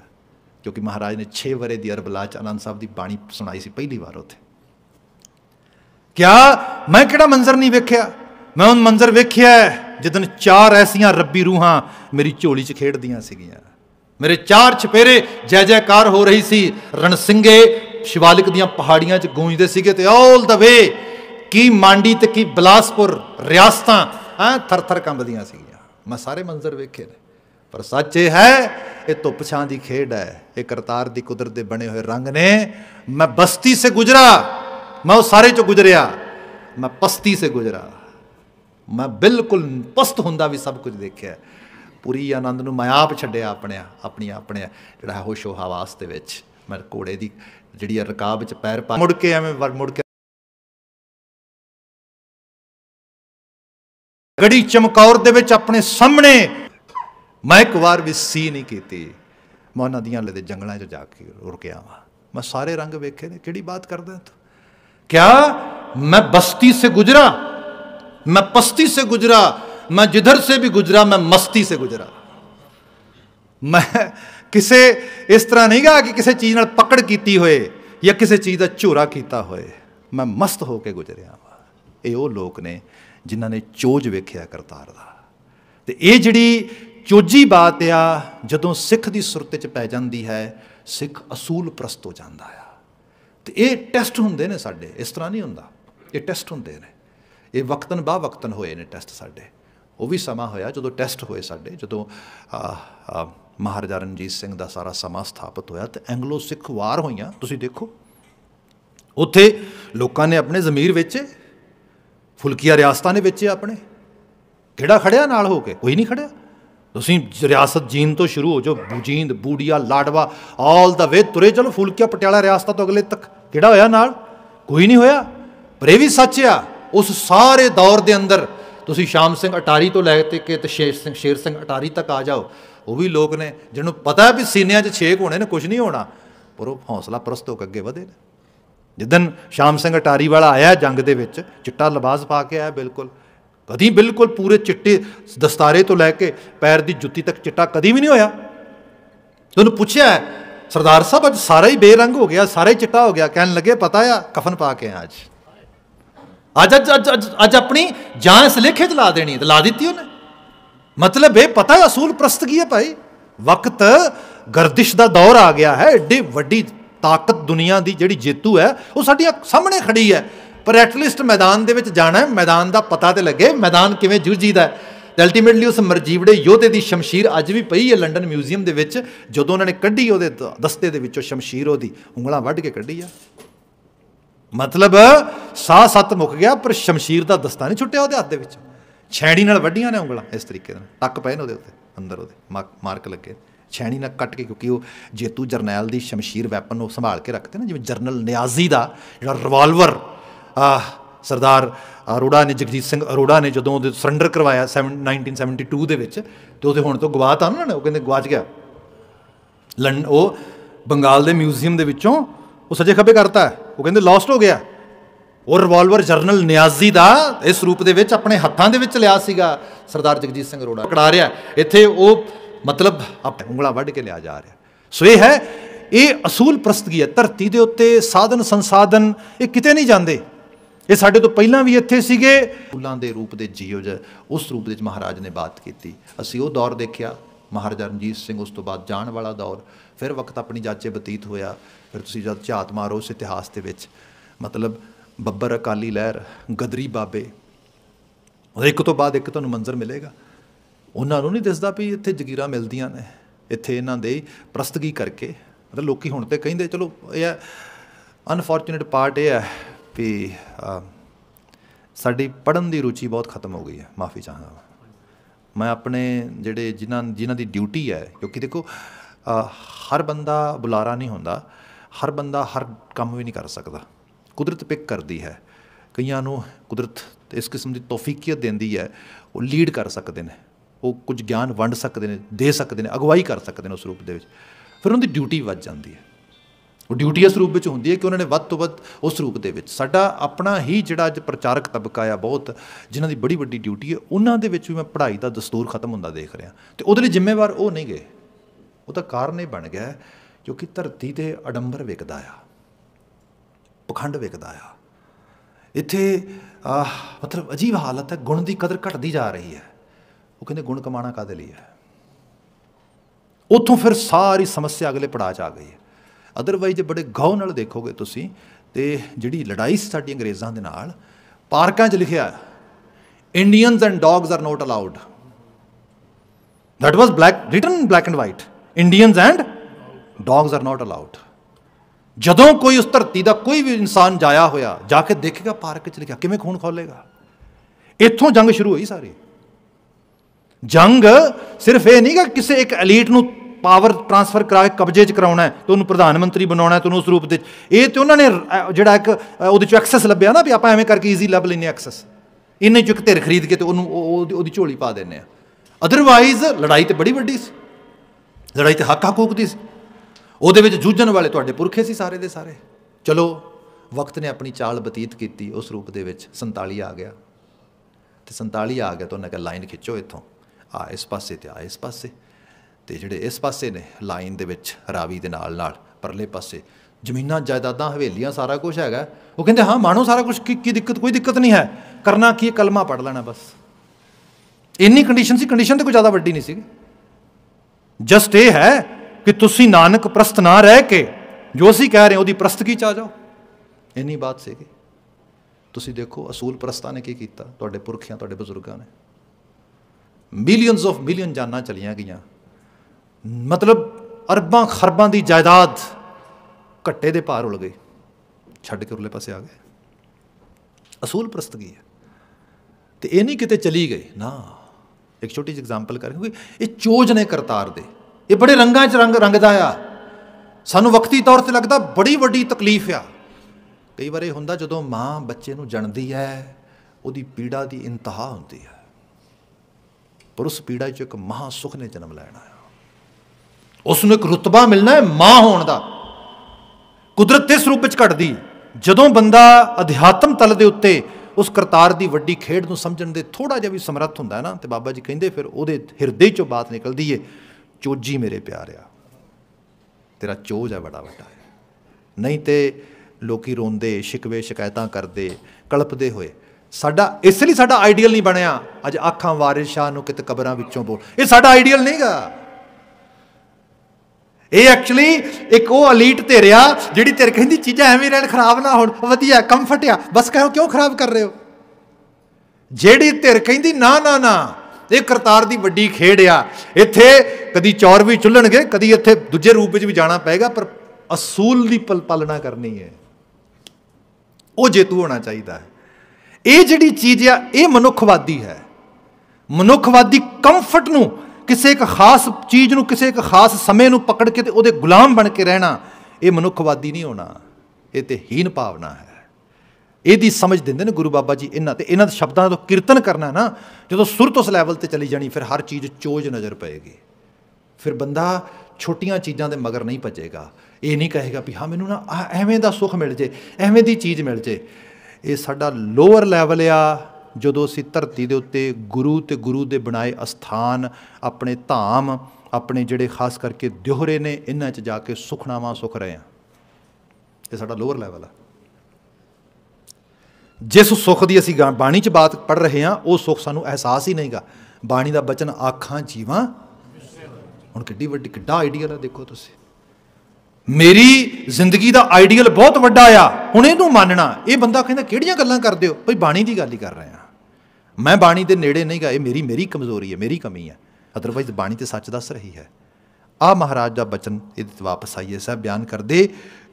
ਕਿਉਂਕਿ ਮਹਾਰਾਜ ਨੇ 6 ਵਰੇ ਦੀ ਅਰਬਲਾ 'ਚ ਆਨੰਦ ਸਾਹਿਬ ਦੀ ਬਾਣੀ ਸੁਣਾਈ ਸੀ ਪਹਿਲੀ ਵਾਰ ਉੱਥੇ ਕਿਆ ਮੈਂ ਕਿਹੜਾ ਮੰਜ਼ਰ ਨਹੀਂ ਵੇਖਿਆ ਮੈਂ ਉਹ ਮੰਜ਼ਰ ਵੇਖਿਆ ਜਦੋਂ ਚਾਰ ਐਸੀਆਂ ਰੱਬੀ ਰੂਹਾਂ ਮੇਰੀ ਝੋਲੀ 'ਚ ਖੇਡਦੀਆਂ ਸੀਗੀਆਂ ਮੇਰੇ ਚਾਰ ਛਪੇਰੇ ਜੈ ਜੈਕਾਰ ਹੋ ਰਹੀ ਸੀ ਰਣਸਿੰਘੇ ਸ਼ਿਵਾਲਿਕ ਦੀਆਂ ਪਹਾੜੀਆਂ 'ਚ ਗੂੰਜਦੇ ਸੀਗੇ ਤੇ ਆਲ ਦਾ ਵੇ ਕੀ ਮਾਂਡੀ ਤੇ ਕੀ ਬਲਾਸਪੁਰ ਰਿਆਸਤਾਂ ਹਾਂ ਥਰਥਰ ਕੰਬਦੀਆਂ ਸੀਗੀਆਂ ਮੈਂ ਸਾਰੇ ਮੰਜ਼ਰ ਵੇਖੇ ਨੇ ਪਰ ਸੱਚ ਇਹ ਹੈ ਇਹ ਧੁੱਪ ਛਾਂ ਦੀ ਖੇਡ ਹੈ ਇਹ ਕਰਤਾਰ ਦੀ ਕੁਦਰਤ ਦੇ ਬਣੇ ਹੋਏ ਰੰਗ ਨੇ ਮੈਂ ਬਸਤੀ ਸੇ ਗੁਜਰਾ ਮੈਂ ਉਹ ਸਾਰੇ ਚੋਂ ਗੁਜਰਿਆ ਮੈਂ ਪਸਤੀ ਸੇ ਗੁਜਰਾ ਮੈਂ ਬਿਲਕੁਲ ਪਸਤ ਹੁੰਦਾ ਵੀ ਸਭ ਕੁਝ ਦੇਖਿਆ ਪੂਰੀ ਆਨੰਦ ਨੂੰ ਮੈਂ ਆਪ ਛੱਡਿਆ ਆਪਣੇ ਆਪਣੀ ਆਪਣੇ ਜਿਹੜਾ ਹੋਸ਼ੋ ਹਵਾਸ ਦੇ ਵਿੱਚ ਮੈਂ ਕੋੜੇ ਦੀ ਜਿਹੜੀ ਰਕਾਬ ਵਿੱਚ ਪੈਰ ਪਾ ਮੁੜ ਕੇ ਐਵੇਂ ਮੁੜ ਕੇ ਗੜੀ ਚਮਕੌਰ ਦੇ ਵਿੱਚ ਆਪਣੇ ਸਾਹਮਣੇ ਮੈਂ ਇੱਕ ਵਾਰ ਵੀ ਸੀ ਨਹੀਂ ਕੀਤੀ ਮੈਂ ਉਹਨਾਂ ਦੀਆਂ ਲੈ ਦੇ ਜੰਗਲਾਂ 'ਚ ਜਾ ਕੇ ਗਿਆ ਵਾਂ ਮੈਂ ਸਾਰੇ ਰੰਗ ਵੇਖੇ ਨੇ ਕਿਹੜੀ ਬਾਤ ਕਰਦਾ ਤੂੰ ਕਿਆ ਮੈਂ ਬਸਤੀ ਸੇ ਗੁਜਰਾ ਮੈਂ ਪਸਤੀ ਸੇ ਗੁਜਰਾ ਮੈਂ ਜਿੱਧਰ ਸੇ ਵੀ ਗੁਜਰਾ ਮੈਂ ਮਸਤੀ ਸੇ ਗੁਜਰਾ ਮੈਂ ਕਿਸੇ ਇਸ ਤਰ੍ਹਾਂ ਨਹੀਂ ਗਾ ਕਿ ਕਿਸੇ ਚੀਜ਼ ਨਾਲ ਪਕੜ ਕੀਤੀ ਹੋਏ ਜਾਂ ਕਿਸੇ ਚੀਜ਼ ਦਾ ਝੋਰਾ ਕੀਤਾ ਹੋਏ ਮੈਂ ਮਸਤ ਹੋ ਕੇ ਗੁਜ਼ਰਿਆ ਇਹ ਉਹ ਲੋਕ ਨੇ ਜਿਨ੍ਹਾਂ ਨੇ ਚੋਜ ਵੇਖਿਆ ਕਰਤਾਰ ਦਾ ਤੇ ਇਹ ਜਿਹੜੀ ਚੋਜੀ ਬਾਤ ਆ ਜਦੋਂ ਸਿੱਖ ਦੀ ਸੁਰਤ 'ਚ ਪੈ ਜਾਂਦੀ ਹੈ ਸਿੱਖ ਅਸੂਲ ਪ੍ਰਸਤ ਹੋ ਜਾਂਦਾ ਆ ਤੇ ਇਹ ਟੈਸਟ ਹੁੰਦੇ ਨੇ ਸਾਡੇ ਇਸ ਤਰ੍ਹਾਂ ਨਹੀਂ ਹੁੰਦਾ ਇਹ ਟੈਸਟ ਹੁੰਦੇ ਨੇ ਇਹ ਵਕਤਨ ਬਾ ਵਕਤਨ ਹੋਏ ਨੇ ਟੈਸਟ ਸਾਡੇ ਉਹ ਵੀ ਸਮਾਂ ਹੋਇਆ ਜਦੋਂ ਟੈਸਟ ਹੋਏ ਸਾਡੇ ਜਦੋਂ ਮਹਾਰਾਜਾ ਰਣਜੀਤ ਸਿੰਘ ਦਾ ਸਾਰਾ ਸਮਾਂ ਸਥਾਪਿਤ ਹੋਇਆ ਤੇ ਐਂਗਲੋ ਸਿੱਖ ਵਾਰ ਹੋਈਆਂ ਤੁਸੀਂ ਦੇਖੋ ਉੱਥੇ ਲੋਕਾਂ ਨੇ ਆਪਣੇ ਜ਼ਮੀਰ ਵਿੱਚ ਫੁਲਕੀਆ ਰਿਆਸਤਾਂ ਨੇ ਵਿੱਚ ਆਪਣੇ ਕਿਹੜਾ ਖੜਿਆ ਨਾਲ ਹੋ ਕੇ ਕੋਈ ਨਹੀਂ ਖੜਿਆ ਤੁਸੀਂ ਰਿਆਸਤ ਜੀਨ ਤੋਂ ਸ਼ੁਰੂ ਹੋ ਜੋ ਬੂਜੀਂਦ ਬੂੜੀਆ ਲਾਡਵਾ ਆਲ ਦਾ ਵੇ ਤੁਰੇ ਚਲੋ ਫੁਲਕੀਆ ਪਟਿਆਲਾ ਰਿਆਸਤਾਂ ਤੋਂ ਅਗਲੇ ਤੱਕ ਕਿਹੜਾ ਹੋਇਆ ਨਾਲ ਕੋਈ ਨਹੀਂ ਹੋਇਆ ਪਰ ਇਹ ਵੀ ਸੱਚ ਆ ਉਸ ਸਾਰੇ ਦੌਰ ਦੇ ਅੰਦਰ ਤੁਸੀਂ ਸ਼ਾਮ ਸਿੰਘ ਅਟਾਰੀ ਤੋਂ ਲੈ ਕੇ ਤੇ ਸ਼ੇਰ ਸਿੰਘ ਸ਼ੇਰ ਸਿੰਘ ਅਟਾਰੀ ਤੱਕ ਆ ਜਾਓ ਉਹ ਵੀ ਲੋਕ ਨੇ ਜਿਹਨੂੰ ਪਤਾ ਵੀ ਸੀਨਿਆਂ 'ਚ ਛੇਕ ਹੋਣੇ ਨੇ ਕੁਝ ਨਹੀਂ ਹੋਣਾ ਪਰ ਉਹ ਹੌਸਲਾ ਪ੍ਰਸਤ ਹੋ ਕੇ ਅੱਗੇ ਵਧੇ ਨੇ ਜਿੱਦਨ ਸ਼ਾਮ ਸਿੰਘ ਅਟਾਰੀ ਵਾਲਾ ਆਇਆ ਜੰਗ ਦੇ ਵਿੱਚ ਚਿੱਟਾ ਲਿਬਾਸ ਪਾ ਕੇ ਆਇਆ ਬਿਲਕੁਲ ਕਦੀ ਬਿਲਕੁਲ ਪੂਰੇ ਚਿੱਟੇ ਦਸਤਾਰੇ ਤੋਂ ਲੈ ਕੇ ਪੈਰ ਦੀ ਜੁੱਤੀ ਤੱਕ ਚਿੱਟਾ ਕਦੀ ਵੀ ਨਹੀਂ ਹੋਇਆ ਤੁਹਾਨੂੰ ਪੁੱਛਿਆ ਸਰਦਾਰ ਸਾਹਿਬ ਅੱਜ ਸਾਰਾ ਹੀ ਬੇਰੰਗ ਹੋ ਗਿਆ ਸਾਰਾ ਹੀ ਚਿੱਟਾ ਹੋ ਗਿਆ ਕਹਿਣ ਲੱਗੇ ਪਤਾ ਆ ਕਫਨ ਪਾ ਕੇ ਆ ਅੱਜ ਅੱਜ ਅੱਜ ਅੱਜ ਆਪਣੀ ਜਾਂ ਇਸ ਲੇਖੇ ਚ ਲਾ ਦੇਣੀ ਤੇ ਲਾ ਦਿੱਤੀ ਉਹਨੇ ਮਤਲਬ ਇਹ ਪਤਾ ਅਸੂਲ ਕੀ ਹੈ ਭਾਈ ਵਕਤ ਗਰਦਿਸ਼ ਦਾ ਦੌਰ ਆ ਗਿਆ ਹੈ ਏਡੀ ਵੱਡੀ ਤਾਕਤ ਦੁਨੀਆ ਦੀ ਜਿਹੜੀ ਜੇਤੂ ਹੈ ਉਹ ਸਾਡੀਆਂ ਸਾਹਮਣੇ ਖੜੀ ਹੈ ਪਰ ਐਟਲੀਸਟ ਮੈਦਾਨ ਦੇ ਵਿੱਚ ਜਾਣਾ ਹੈ ਮੈਦਾਨ ਦਾ ਪਤਾ ਤੇ ਲੱਗੇ ਮੈਦਾਨ ਕਿਵੇਂ ਜੂਝੀਦਾ ਹੈ ਤੇ ਅਲਟੀਮੇਟਲੀ ਉਸ ਮਰਜੀਵੜੇ ਯੋਧੇ ਦੀ ਸ਼ਮਸ਼ੀਰ ਅੱਜ ਵੀ ਪਈ ਹੈ ਲੰਡਨ ਮਿਊਜ਼ੀਅਮ ਦੇ ਵਿੱਚ ਜਦੋਂ ਉਹਨਾਂ ਨੇ ਕੱਢੀ ਉਹਦੇ ਦਸਤੇ ਦੇ ਵਿੱਚੋਂ ਸ਼ਮਸ਼ੀਰ ਉਹਦੀ ਉਂਗਲਾਂ ਵੱਢ ਕੇ ਕੱਢੀ ਆ ਮਤਲਬ ਸਾਹ ਸੱਤ ਮੁੱਕ ਗਿਆ ਪਰ ਸ਼ਮਸ਼ੀਰ ਦਾ ਦਸਤਾ ਨਹੀਂ ਛੁੱਟਿਆ ਉਹਦੇ ਹੱਥ ਦੇ ਵਿੱਚ ਛੈਣੀ ਨਾਲ ਵੱਡੀਆਂ ਨੇ ਉਂਗਲਾਂ ਇਸ ਤਰੀਕੇ ਨਾਲ ਟੱਕ ਪਏ ਨੇ ਉਹਦੇ ਉੱਤੇ ਅੰਦਰ ਉਹਦੇ ਮਾਰਕ ਲੱਗੇ ਛੈਣੀ ਨਾਲ ਕੱਟ ਕੇ ਕਿਉਂਕਿ ਉਹ ਜੇਤੂ ਜਰਨੈਲ ਦੀ ਸ਼ਮਸ਼ੀਰ ਵੈਪਨ ਨੂੰ ਸੰਭਾਲ ਕੇ ਰੱਖਦੇ ਨੇ ਜਿਵੇਂ ਜਰਨਲ ਨਿਆਜ਼ੀ ਦਾ ਜਿਹੜਾ ਰਿਵਾਲਵਰ ਆ ਸਰਦਾਰ ਅਰੋੜਾ ਨੇ ਜਗਜੀਤ ਸਿੰਘ ਅਰੋੜਾ ਨੇ ਜਦੋਂ ਉਹਦੇ ਸਰੈਂਡਰ ਕਰਵਾਇਆ 1972 ਦੇ ਵਿੱਚ ਤੇ ਉਹਦੇ ਹੁਣ ਤੋਂ ਗਵਾਤਾ ਉਹਨਾਂ ਨੇ ਉਹ ਕਹਿੰਦੇ ਗਵਾਚ ਗਿਆ ਲੰਡਨ ਉਹ ਬੰਗਾਲ ਦੇ ਮਿਊਜ਼ੀਅਮ ਦੇ ਵਿੱਚੋਂ ਉਹ ਸਜੇ ਖੱਬੇ ਕਰਤਾ ਉਹ ਕਹਿੰਦੇ ਲਾਸਟ ਹੋ ਗਿਆ ਉਹ ਰਿਵਾਲਵਰ ਜਰਨਲ ਨਿਆਜ਼ੀ ਦਾ ਇਸ ਰੂਪ ਦੇ ਵਿੱਚ ਆਪਣੇ ਹੱਥਾਂ ਦੇ ਵਿੱਚ ਲਿਆ ਸੀਗਾ ਸਰਦਾਰ ਜਗਜੀਤ ਸਿੰਘ ਅਰੋੜਾ ਕੜਾ ਰਿਹਾ ਇੱਥੇ ਉਹ ਮਤਲਬ ਆਪ ਉਂਗਲਾ ਵੱਢ ਕੇ ਲਿਆ ਜਾ ਰਿਹਾ ਸੋ ਇਹ ਹੈ ਇਹ ਅਸੂਲ ਪ੍ਰਸਤਗੀ ਹੈ ਧਰਤੀ ਦੇ ਉੱਤੇ ਸਾਧਨ ਸੰਸਾਧਨ ਇਹ ਕਿਤੇ ਨਹੀਂ ਜਾਂਦੇ ਇਹ ਸਾਡੇ ਤੋਂ ਪਹਿਲਾਂ ਵੀ ਇੱਥੇ ਸੀਗੇ ਫੁੱਲਾਂ ਦੇ ਰੂਪ ਦੇ ਜੀਵ ਜ ਉਸ ਰੂਪ ਦੇ ਵਿੱਚ ਮਹਾਰਾਜ ਨੇ ਬਾਤ ਕੀਤੀ ਅਸੀਂ ਉਹ ਦੌਰ ਦੇਖਿਆ ਮਹਾਰਾਜਾ ਰਣਜੀਤ ਸਿੰਘ ਉਸ ਤੋਂ ਬਾਅਦ ਜਾਣ ਵਾਲਾ ਦੌਰ ਫਿਰ ਵਕਤ ਆਪਣੀ ਜਾਚੇ ਬਤੀਤ ਹੋਇਆ ਫਿਰ ਤੁਸੀਂ ਜਦ ਝਾਤ ਮਾਰੋ ਉਸ ਇਤਿਹਾਸ ਦੇ ਵਿੱਚ ਮਤਲਬ ਬੱਬਰ ਅਕਾਲੀ ਲਹਿਰ ਗਦਰੀ ਬਾਬੇ ਇੱਕ ਤੋਂ ਬਾਅਦ ਇੱਕ ਤੁਹਾਨੂੰ ਮੰਜ਼ਰ ਮਿਲੇਗਾ ਉਹਨਾਂ ਨੂੰ ਨਹੀਂ ਦਿਸਦਾ ਵੀ ਇੱਥੇ ਜ਼ਗੀਰਾ ਮਿਲਦੀਆਂ ਨੇ ਇੱਥੇ ਇਹਨਾਂ ਦੇ ਪ੍ਰਸਤਗੀ ਕਰਕੇ ਮਤਲਬ ਲੋਕੀ ਹੁਣ ਤੇ ਕਹਿੰਦੇ ਚਲੋ ਇਹ ਅਨਫੋਰਚੂਨੇਟ ਪਾਰਟ ਇਹ ਹੈ ਵੀ ਸਾਡੀ ਪੜਨ ਦੀ ਰੁਚੀ ਬਹੁਤ ਖਤਮ ਹੋ ਗਈ ਹੈ ਮਾਫੀ ਚਾਹੁੰਦਾ ਮੈਂ ਆਪਣੇ ਜਿਹੜੇ ਜਿਨ੍ਹਾਂ ਜਿਨ੍ਹਾਂ ਦੀ ਡਿਊਟੀ ਹੈ ਕਿਉਂਕਿ ਦੇਖੋ ਹਰ ਬੰਦਾ ਬੁਲਾਰਾ ਨਹੀਂ ਹੁੰਦਾ ਹਰ ਬੰਦਾ ਹਰ ਕੰਮ ਵੀ ਨਹੀਂ ਕਰ ਸਕਦਾ ਕੁਦਰਤ ਪਿਕ ਕਰਦੀ ਹੈ ਕਈਆਂ ਨੂੰ ਕੁਦਰਤ ਇਸ ਕਿਸਮ ਦੀ ਤੌਫੀਕੀਅਤ ਦਿੰਦੀ ਹੈ ਉਹ ਲੀਡ ਕਰ ਸਕਦੇ ਨੇ ਉਹ ਕੁਝ ਗਿਆਨ ਵੰਡ ਸਕਦੇ ਨੇ ਦੇ ਸਕਦੇ ਨੇ ਅਗਵਾਈ ਕਰ ਸਕਦੇ ਨੇ ਉਸ ਰੂਪ ਦੇ ਵਿੱਚ ਫਿਰ ਉਹਨਾਂ ਦੀ ਡਿਊਟੀ ਵੱਧ ਜਾਂਦੀ ਹੈ ਉਹ ਡਿਊਟੀ ਇਸ ਰੂਪ ਵਿੱਚ ਹੁੰਦੀ ਹੈ ਕਿ ਉਹਨਾਂ ਨੇ ਵੱਧ ਤੋਂ ਵੱਧ ਉਸ ਰੂਪ ਦੇ ਵਿੱਚ ਸਾਡਾ ਆਪਣਾ ਹੀ ਜਿਹੜਾ ਅੱਜ ਪ੍ਰਚਾਰਕ ਤਬਕਾ ਆ ਬਹੁਤ ਜਿਨ੍ਹਾਂ ਦੀ ਬੜੀ ਵੱਡੀ ਡਿਊਟੀ ਹੈ ਉਹਨਾਂ ਦੇ ਵਿੱਚ ਵੀ ਮੈਂ ਪੜ੍ਹਾਈ ਦਾ ਦਸਤੂਰ ਖਤਮ ਹੁੰਦਾ ਦੇਖ ਰਿਹਾ ਤੇ ਉਹਦੇ ਲਈ ਜ਼ਿੰਮੇਵਾਰ ਉਹ ਨਹੀਂ ਗਏ ਉਹ ਤਾਂ ਕਾਰਨ ਇਹ ਬਣ ਗਿਆ ਕਿਉਂਕਿ ਧਰਤੀ ਤੇ ਅਡੰਬਰ ਵਿਕਦਾ ਆ ਪਖੰਡ ਵਿਕਦਾ ਆ ਇੱਥੇ ਮਤਲਬ ਅਜੀਬ ਹਾਲਤ ਹੈ ਗੁਣ ਦੀ ਕਦਰ ਘਟਦੀ ਜਾ ਰਹੀ ਹੈ ਉਹ ਕਹਿੰਦੇ ਗੁਣ ਕਮਾਣਾ ਕਾਦੇ ਲਈ ਹੈ ਉੱਥੋਂ ਫਿਰ ਸਾਰੀ ਸਮੱਸਿਆ ਅਗਲੇ ਪੜਾਅ 'ਚ ਆ ਗਈ ਹੈ ਅਦਰਵਾਈਜ਼ ਜੇ ਬੜੇ ਗੌਰ ਨਾਲ ਦੇਖੋਗੇ ਤੁਸੀਂ ਤੇ ਜਿਹੜੀ ਲੜਾਈ ਸਾਡੀ ਅੰਗਰੇਜ਼ਾਂ ਦੇ ਨਾਲ ਪਾਰਕਾਂ 'ਚ ਲਿਖਿਆ Indians and dogs are not allowed that was black written black and white Indians and dogs are not not ਜਦੋਂ ਕੋਈ ਉਸ ਧਰਤੀ ਦਾ ਕੋਈ ਵੀ ਇਨਸਾਨ ਜਾਇਆ ਹੋਇਆ ਜਾ ਕੇ ਦੇਖੇਗਾ ਪਾਰਕ 'ਚ ਲਿਖਿਆ ਕਿਵੇਂ ਖੂਨ ਖੋਲੇਗਾ ਇੱਥੋਂ ਜੰਗ ਸ਼ੁਰੂ ਹੋਈ ਸਾਰੀ ਜੰਗ ਸਿਰਫ ਇਹ ਨਹੀਂਗਾ ਕਿਸੇ ਇੱਕ ਐਲੀਟ ਨੂੰ ਪਾਵਰ ਟ੍ਰਾਂਸਫਰ ਕਰਾ ਕੇ ਕਬਜ਼ੇ 'ਚ ਕਰਾਉਣਾ ਹੈ ਤੇ ਉਹਨੂੰ ਪ੍ਰਧਾਨ ਮੰਤਰੀ ਬਣਾਉਣਾ ਹੈ ਤੇ ਉਹਨੂੰ ਉਸ ਰੂਪ ਦੇ ਇਹ ਤੇ ਉਹਨਾਂ ਨੇ ਜਿਹੜਾ ਇੱਕ ਉਹਦੇ 'ਚ ਐਕਸੈਸ ਲੱਭਿਆ ਨਾ ਵੀ ਆਪਾਂ ਐਵੇਂ ਕਰਕੇ ਈਜ਼ੀ ਲੱਭ ਲੈਨੇ ਐਕਸੈਸ ਇੰਨੇ ਚੁੱਕ ਤੇਰ ਖਰੀਦ ਕੇ ਤੇ ਉਹਨੂੰ ਉਹਦੀ ਝੋਲੀ ਪਾ ਦਿੰਨੇ ਆ ਅਦਰਵਾਈਜ਼ ਲੜਾਈ ਤੇ ਬੜੀ ਵੱਡੀ ਸੀ ਲੜਾਈ ਤੇ ਹੱਕ ਹਕੂਕ ਦੀ ਸੀ ਉਹਦੇ ਵਿੱਚ ਜੂਝਣ ਵਾਲੇ ਤੁਹਾਡੇ ਪੁਰਖੇ ਸੀ ਸਾਰੇ ਦੇ ਸਾਰੇ ਚਲੋ ਵਕਤ ਨੇ ਆਪਣੀ ਚਾਲ ਬਤੀਤ ਕੀਤੀ ਉਸ ਰੂਪ ਦੇ ਵਿੱਚ 47 ਆ ਗਿਆ ਤੇ 47 ਆ ਗਿਆ ਤਾਂ ਉਹਨਾਂ ਕਹ ਲਾਈਨ ਖਿੱਚੋ ਇੱਥੋਂ ਆ ਇਸ ਪਾਸੇ ਤੇ ਆ ਇਸ ਪਾਸੇ ਤੇ ਜਿਹੜੇ ਇਸ ਪਾਸੇ ਨੇ ਲਾਈਨ ਦੇ ਵਿੱਚ ਰਾਵੀ ਦੇ ਨਾਲ ਨਾਲ ਪਰਲੇ ਪਾਸੇ ਜ਼ਮੀਨਾਂ ਜਾਇਦਾਦਾਂ ਹਵੇਲੀਆਂ ਸਾਰਾ ਕੁਝ ਹੈਗਾ ਉਹ ਕਹਿੰਦੇ ਹਾਂ ਮਾਣੋ ਸਾਰਾ ਕੁਝ ਕੀ ਕੀ ਦਿੱਕਤ ਕੋਈ ਦਿੱਕਤ ਨਹੀਂ ਹੈ ਕਰਨਾ ਕੀ ਕਲਮਾ ਪੜ ਲੈਣਾ ਬਸ ਇੰਨੀ ਕੰਡੀਸ਼ਨ ਸੀ ਕੰਡੀਸ਼ਨ ਤੇ ਕੋਈ ਜ਼ਿਆਦਾ ਵੱਡੀ ਨਹੀਂ ਸੀ ਜਸਟ ਇਹ ਹੈ ਕਿ ਤੁਸੀਂ ਨਾਨਕ ਪ੍ਰਸਤ ਨਾ ਰਹਿ ਕੇ ਜੋ ਅਸੀਂ ਕਹਿ ਰਹੇ ਉਹਦੀ ਪ੍ਰਸਤਗੀ ਚ ਆ ਜਾਓ ਇੰਨੀ ਬਾਤ ਸੀਗੀ ਤੁਸੀਂ ਦੇਖੋ ਅਸੂਲ ਪ੍ਰਸਤਾਂ ਨੇ ਕੀ ਕੀਤਾ ਤੁਹਾਡੇ ਪੁਰਖਿਆਂ ਤੁਹਾਡੇ ਬਜ਼ੁਰਗਾਂ ਨੇ ਮਿਲੀਅਨਸ ਆਫ ਮਿਲੀਅਨ ਜਾਨਾਂ ਚਲੀਆਂ ਗਈਆਂ ਮਤਲਬ ਅਰਬਾਂ ਖਰਬਾਂ ਦੀ ਜਾਇਦਾਦ ਘੱਟੇ ਦੇ ਭਾਰ ਉਲ ਗਏ ਛੱਡ ਕੇ ਉਰਲੇ ਪਾਸੇ ਆ ਗਏ ਅਸੂਲ ਪ੍ਰਸਤਗੀ ਹੈ ਤੇ ਇਹ ਨਹੀਂ ਕਿਤੇ ਚਲੀ ਗਈ ਨਾ ਇੱਕ ਛੋਟੀ ਜਿਹੀ ਐਗਜ਼ਾਮਪਲ ਕਰ ਕਿਉਂਕਿ ਇਹ ਚੋਜ ਨੇ ਕਰਤਾਰ ਦੇ ਇਹ ਬੜੇ ਰੰਗਾਂ 'ਚ ਰੰਗ ਰੰਗਦਾ ਆ ਸਾਨੂੰ ਵਕਤੀ ਤੌਰ ਤੇ ਲੱਗਦਾ ਬੜੀ ਵੱਡੀ ਤਕਲੀਫ ਆ ਕਈ ਵਾਰ ਇਹ ਹੁੰਦਾ ਜਦੋਂ ਮਾਂ ਬੱਚੇ ਨੂੰ ਜਣਦੀ ਹੈ ਉਹਦੀ ਪੀੜਾ ਦੀ ਇੰਤਹਾ ਹੁੰਦੀ ਹੈ ਪਰ ਉਸ ਪੀੜਾ 'ਚ ਇੱਕ ਮਹਾ ਸੁਖ ਨੇ ਜਨਮ ਲੈਣਾ ਹੈ ਉਸ ਨੂੰ ਇੱਕ ਰਤਬਾ ਮਿਲਣਾ ਹੈ ਮਾਂ ਹੋਣ ਦਾ ਕੁਦਰਤ ਇਸ ਰੂਪ ਵਿੱਚ ਘਟਦੀ ਜਦੋਂ ਬੰਦਾ ਅਧਿਆਤਮ ਤਲ ਦੇ ਉੱਤੇ ਉਸ ਕਰਤਾਰ ਦੀ ਵੱਡੀ ਖੇਡ ਨੂੰ ਸਮਝਣ ਦੇ ਥੋੜਾ ਜਿਹਾ ਵੀ ਸਮਰੱਥ ਹੁੰਦਾ ਹੈ ਨਾ ਤੇ ਬਾਬਾ ਜੀ ਕਹਿੰਦੇ ਫਿਰ ਉਹਦੇ ਹਿਰਦੇ ਚੋਂ ਬਾਤ ਨਿਕਲਦੀ ਏ ਚੋਜੀ ਮੇਰੇ ਪਿਆਰਿਆ ਤੇਰਾ ਚੋਜ ਹੈ ਬੜਾ ਵੱਡਾ ਨਹੀਂ ਤੇ ਲੋਕੀ ਰੋਂਦੇ ਸ਼ਿਕਵੇ ਸ਼ਿਕਾਇਤਾਂ ਕਰਦੇ ਕਲਪਦੇ ਹੋਏ ਸਾਡਾ ਇਸ ਲਈ ਸਾਡਾ ਆਈਡੀਅਲ ਨਹੀਂ ਬਣਿਆ ਅੱਜ ਆਖਾਂ ਵਾਰਿਸ ਸ਼ਾਹ ਨੂੰ ਕਿਤੇ ਕਬਰਾਂ ਵਿੱਚੋਂ ਬੋਲ ਇਹ ਸਾਡਾ ਆਈਡੀਅਲ ਨਹੀਂਗਾ ਇਹ ਐਕਚੁਅਲੀ ਇੱਕ ਉਹ ਅਲੀਟ ਤੇ ਰਿਆ ਜਿਹੜੀ ਤੇਰੇ ਕਹਿੰਦੀ ਚੀਜ਼ਾਂ ਐਵੇਂ ਰਹਿਣ ਖਰਾਬ ਨਾ ਹੋਣ ਵਧੀਆ ਕੰਫਰਟ ਆ ਬਸ ਕਹੋ ਕਿਉਂ ਖਰਾਬ ਕਰ ਰਹੇ ਹੋ ਜਿਹੜੀ ਤੇਰੇ ਕਹਿੰਦੀ ਨਾ ਨਾ ਨਾ ਇਹ ਕਰਤਾਰ ਦੀ ਵੱਡੀ ਖੇਡ ਆ ਇੱਥੇ ਕਦੀ ਚੌਰ ਵੀ ਚੁੱਲਣਗੇ ਕਦੀ ਇੱਥੇ ਦੂਜੇ ਰੂਪ ਵਿੱਚ ਵੀ ਜਾਣਾ ਪਏਗਾ ਪਰ ਅਸੂਲ ਦੀ ਪਾਲਣਾ ਕਰਨੀ ਹੈ ਉਹ ਜੇਤੂ ਹੋਣਾ ਚਾਹੀਦਾ ਹੈ ਇਹ ਜਿਹੜੀ ਚੀਜ਼ ਆ ਇਹ ਮਨੁੱਖਵਾਦੀ ਹੈ ਮਨੁੱਖਵਾਦੀ ਕੰਫਰਟ ਨੂੰ ਕਿਸੇ ਇੱਕ ਖਾਸ ਚੀਜ਼ ਨੂੰ ਕਿਸੇ ਇੱਕ ਖਾਸ ਸਮੇਂ ਨੂੰ ਪਕੜ ਕੇ ਤੇ ਉਹਦੇ ਗੁਲਾਮ ਬਣ ਕੇ ਰਹਿਣਾ ਇਹ ਮਨੁੱਖਵਾਦੀ ਨਹੀਂ ਹੋਣਾ ਇਹ ਤੇ ਹੀਨ ਭਾਵਨਾ ਹੈ ਇਹਦੀ ਸਮਝ ਦਿੰਦੇ ਨੇ ਗੁਰੂ ਬਾਬਾ ਜੀ ਇਹਨਾਂ ਤੇ ਇਹਨਾਂ ਦੇ ਸ਼ਬਦਾਂ ਤੋਂ ਕੀਰਤਨ ਕਰਨਾ ਨਾ ਜਦੋਂ ਸੁਰਤ ਉਸ ਲੈਵਲ ਤੇ ਚਲੀ ਜਾਣੀ ਫਿਰ ਹਰ ਚੀਜ਼ ਚੋਜ ਨਜ਼ਰ ਪਏਗੀ ਫਿਰ ਬੰਦਾ ਛੋਟੀਆਂ ਚੀਜ਼ਾਂ ਦੇ ਮਗਰ ਨਹੀਂ ਭਜੇਗਾ ਇਹ ਨਹੀਂ ਕਹੇਗਾ ਵੀ ਹਾਂ ਮੈਨੂੰ ਨਾ ਐਵੇਂ ਦਾ ਸੁੱਖ ਮਿਲ ਜੇ ਐਵੇਂ ਦੀ ਚੀਜ਼ ਮਿਲ ਜੇ ਇਹ ਸਾਡਾ ਲੋਅਰ ਲੈਵਲ ਆ ਜਦੋਂ ਅਸੀਂ ਧਰਤੀ ਦੇ ਉੱਤੇ ਗੁਰੂ ਤੇ ਗੁਰੂ ਦੇ ਬਣਾਏ ਅਸਥਾਨ ਆਪਣੇ ਧਾਮ ਆਪਣੇ ਜਿਹੜੇ ਖਾਸ ਕਰਕੇ ਦਿਹਰੇ ਨੇ ਇਹਨਾਂ 'ਚ ਜਾ ਕੇ ਸੁਖਣਾਵਾ ਸੁਖ ਰਹੇ ਆ ਇਹ ਸਾਡਾ ਲੋਅਰ ਲੈਵਲ ਆ ਜਿਸ ਸੁਖ ਦੀ ਅਸੀਂ ਬਾਣੀ 'ਚ ਬਾਤ ਪੜ ਰਹੇ ਆ ਉਹ ਸੁਖ ਸਾਨੂੰ ਅਹਿਸਾਸ ਹੀ ਨਹੀਂਗਾ ਬਾਣੀ ਦਾ ਬਚਨ ਆਖਾਂ ਜੀਵਾਂ ਹੁਣ ਕਿੱਡੀ ਵੱਡੀ ਕਿੱਡਾ ਆਈਡੀਆ ਦਾ ਦੇਖੋ ਤੁਸੀਂ ਮੇਰੀ ਜ਼ਿੰਦਗੀ ਦਾ ਆਈਡੀਅਲ ਬਹੁਤ ਵੱਡਾ ਆ ਹੁਣ ਇਹਨੂੰ ਮੰਨਣਾ ਇਹ ਬੰਦਾ ਕਹਿੰਦਾ ਕਿਹੜੀਆਂ ਗੱਲਾਂ ਕਰਦੇ ਹੋ ਭਈ ਬਾਣੀ ਦੀ ਗੱਲ ਹੀ ਕਰ ਰਹੇ ਆ ਮੈਂ ਬਾਣੀ ਦੇ ਨੇੜੇ ਨਹੀਂ ਗਾ ਇਹ ਮੇਰੀ ਮੇਰੀ ਕਮਜ਼ੋਰੀ ਹੈ ਮੇਰੀ ਕਮੀ ਹੈ ਅਦਰਵਾਈਜ਼ ਬਾਣੀ ਤੇ ਸੱਚ ਦੱਸ ਰਹੀ ਹੈ ਆ ਮਹਾਰਾਜ ਦਾ ਬਚਨ ਇਹਦੇ ਵਾਪਸ ਆਈਏ ਸਾਹਿਬ ਬਿਆਨ ਕਰਦੇ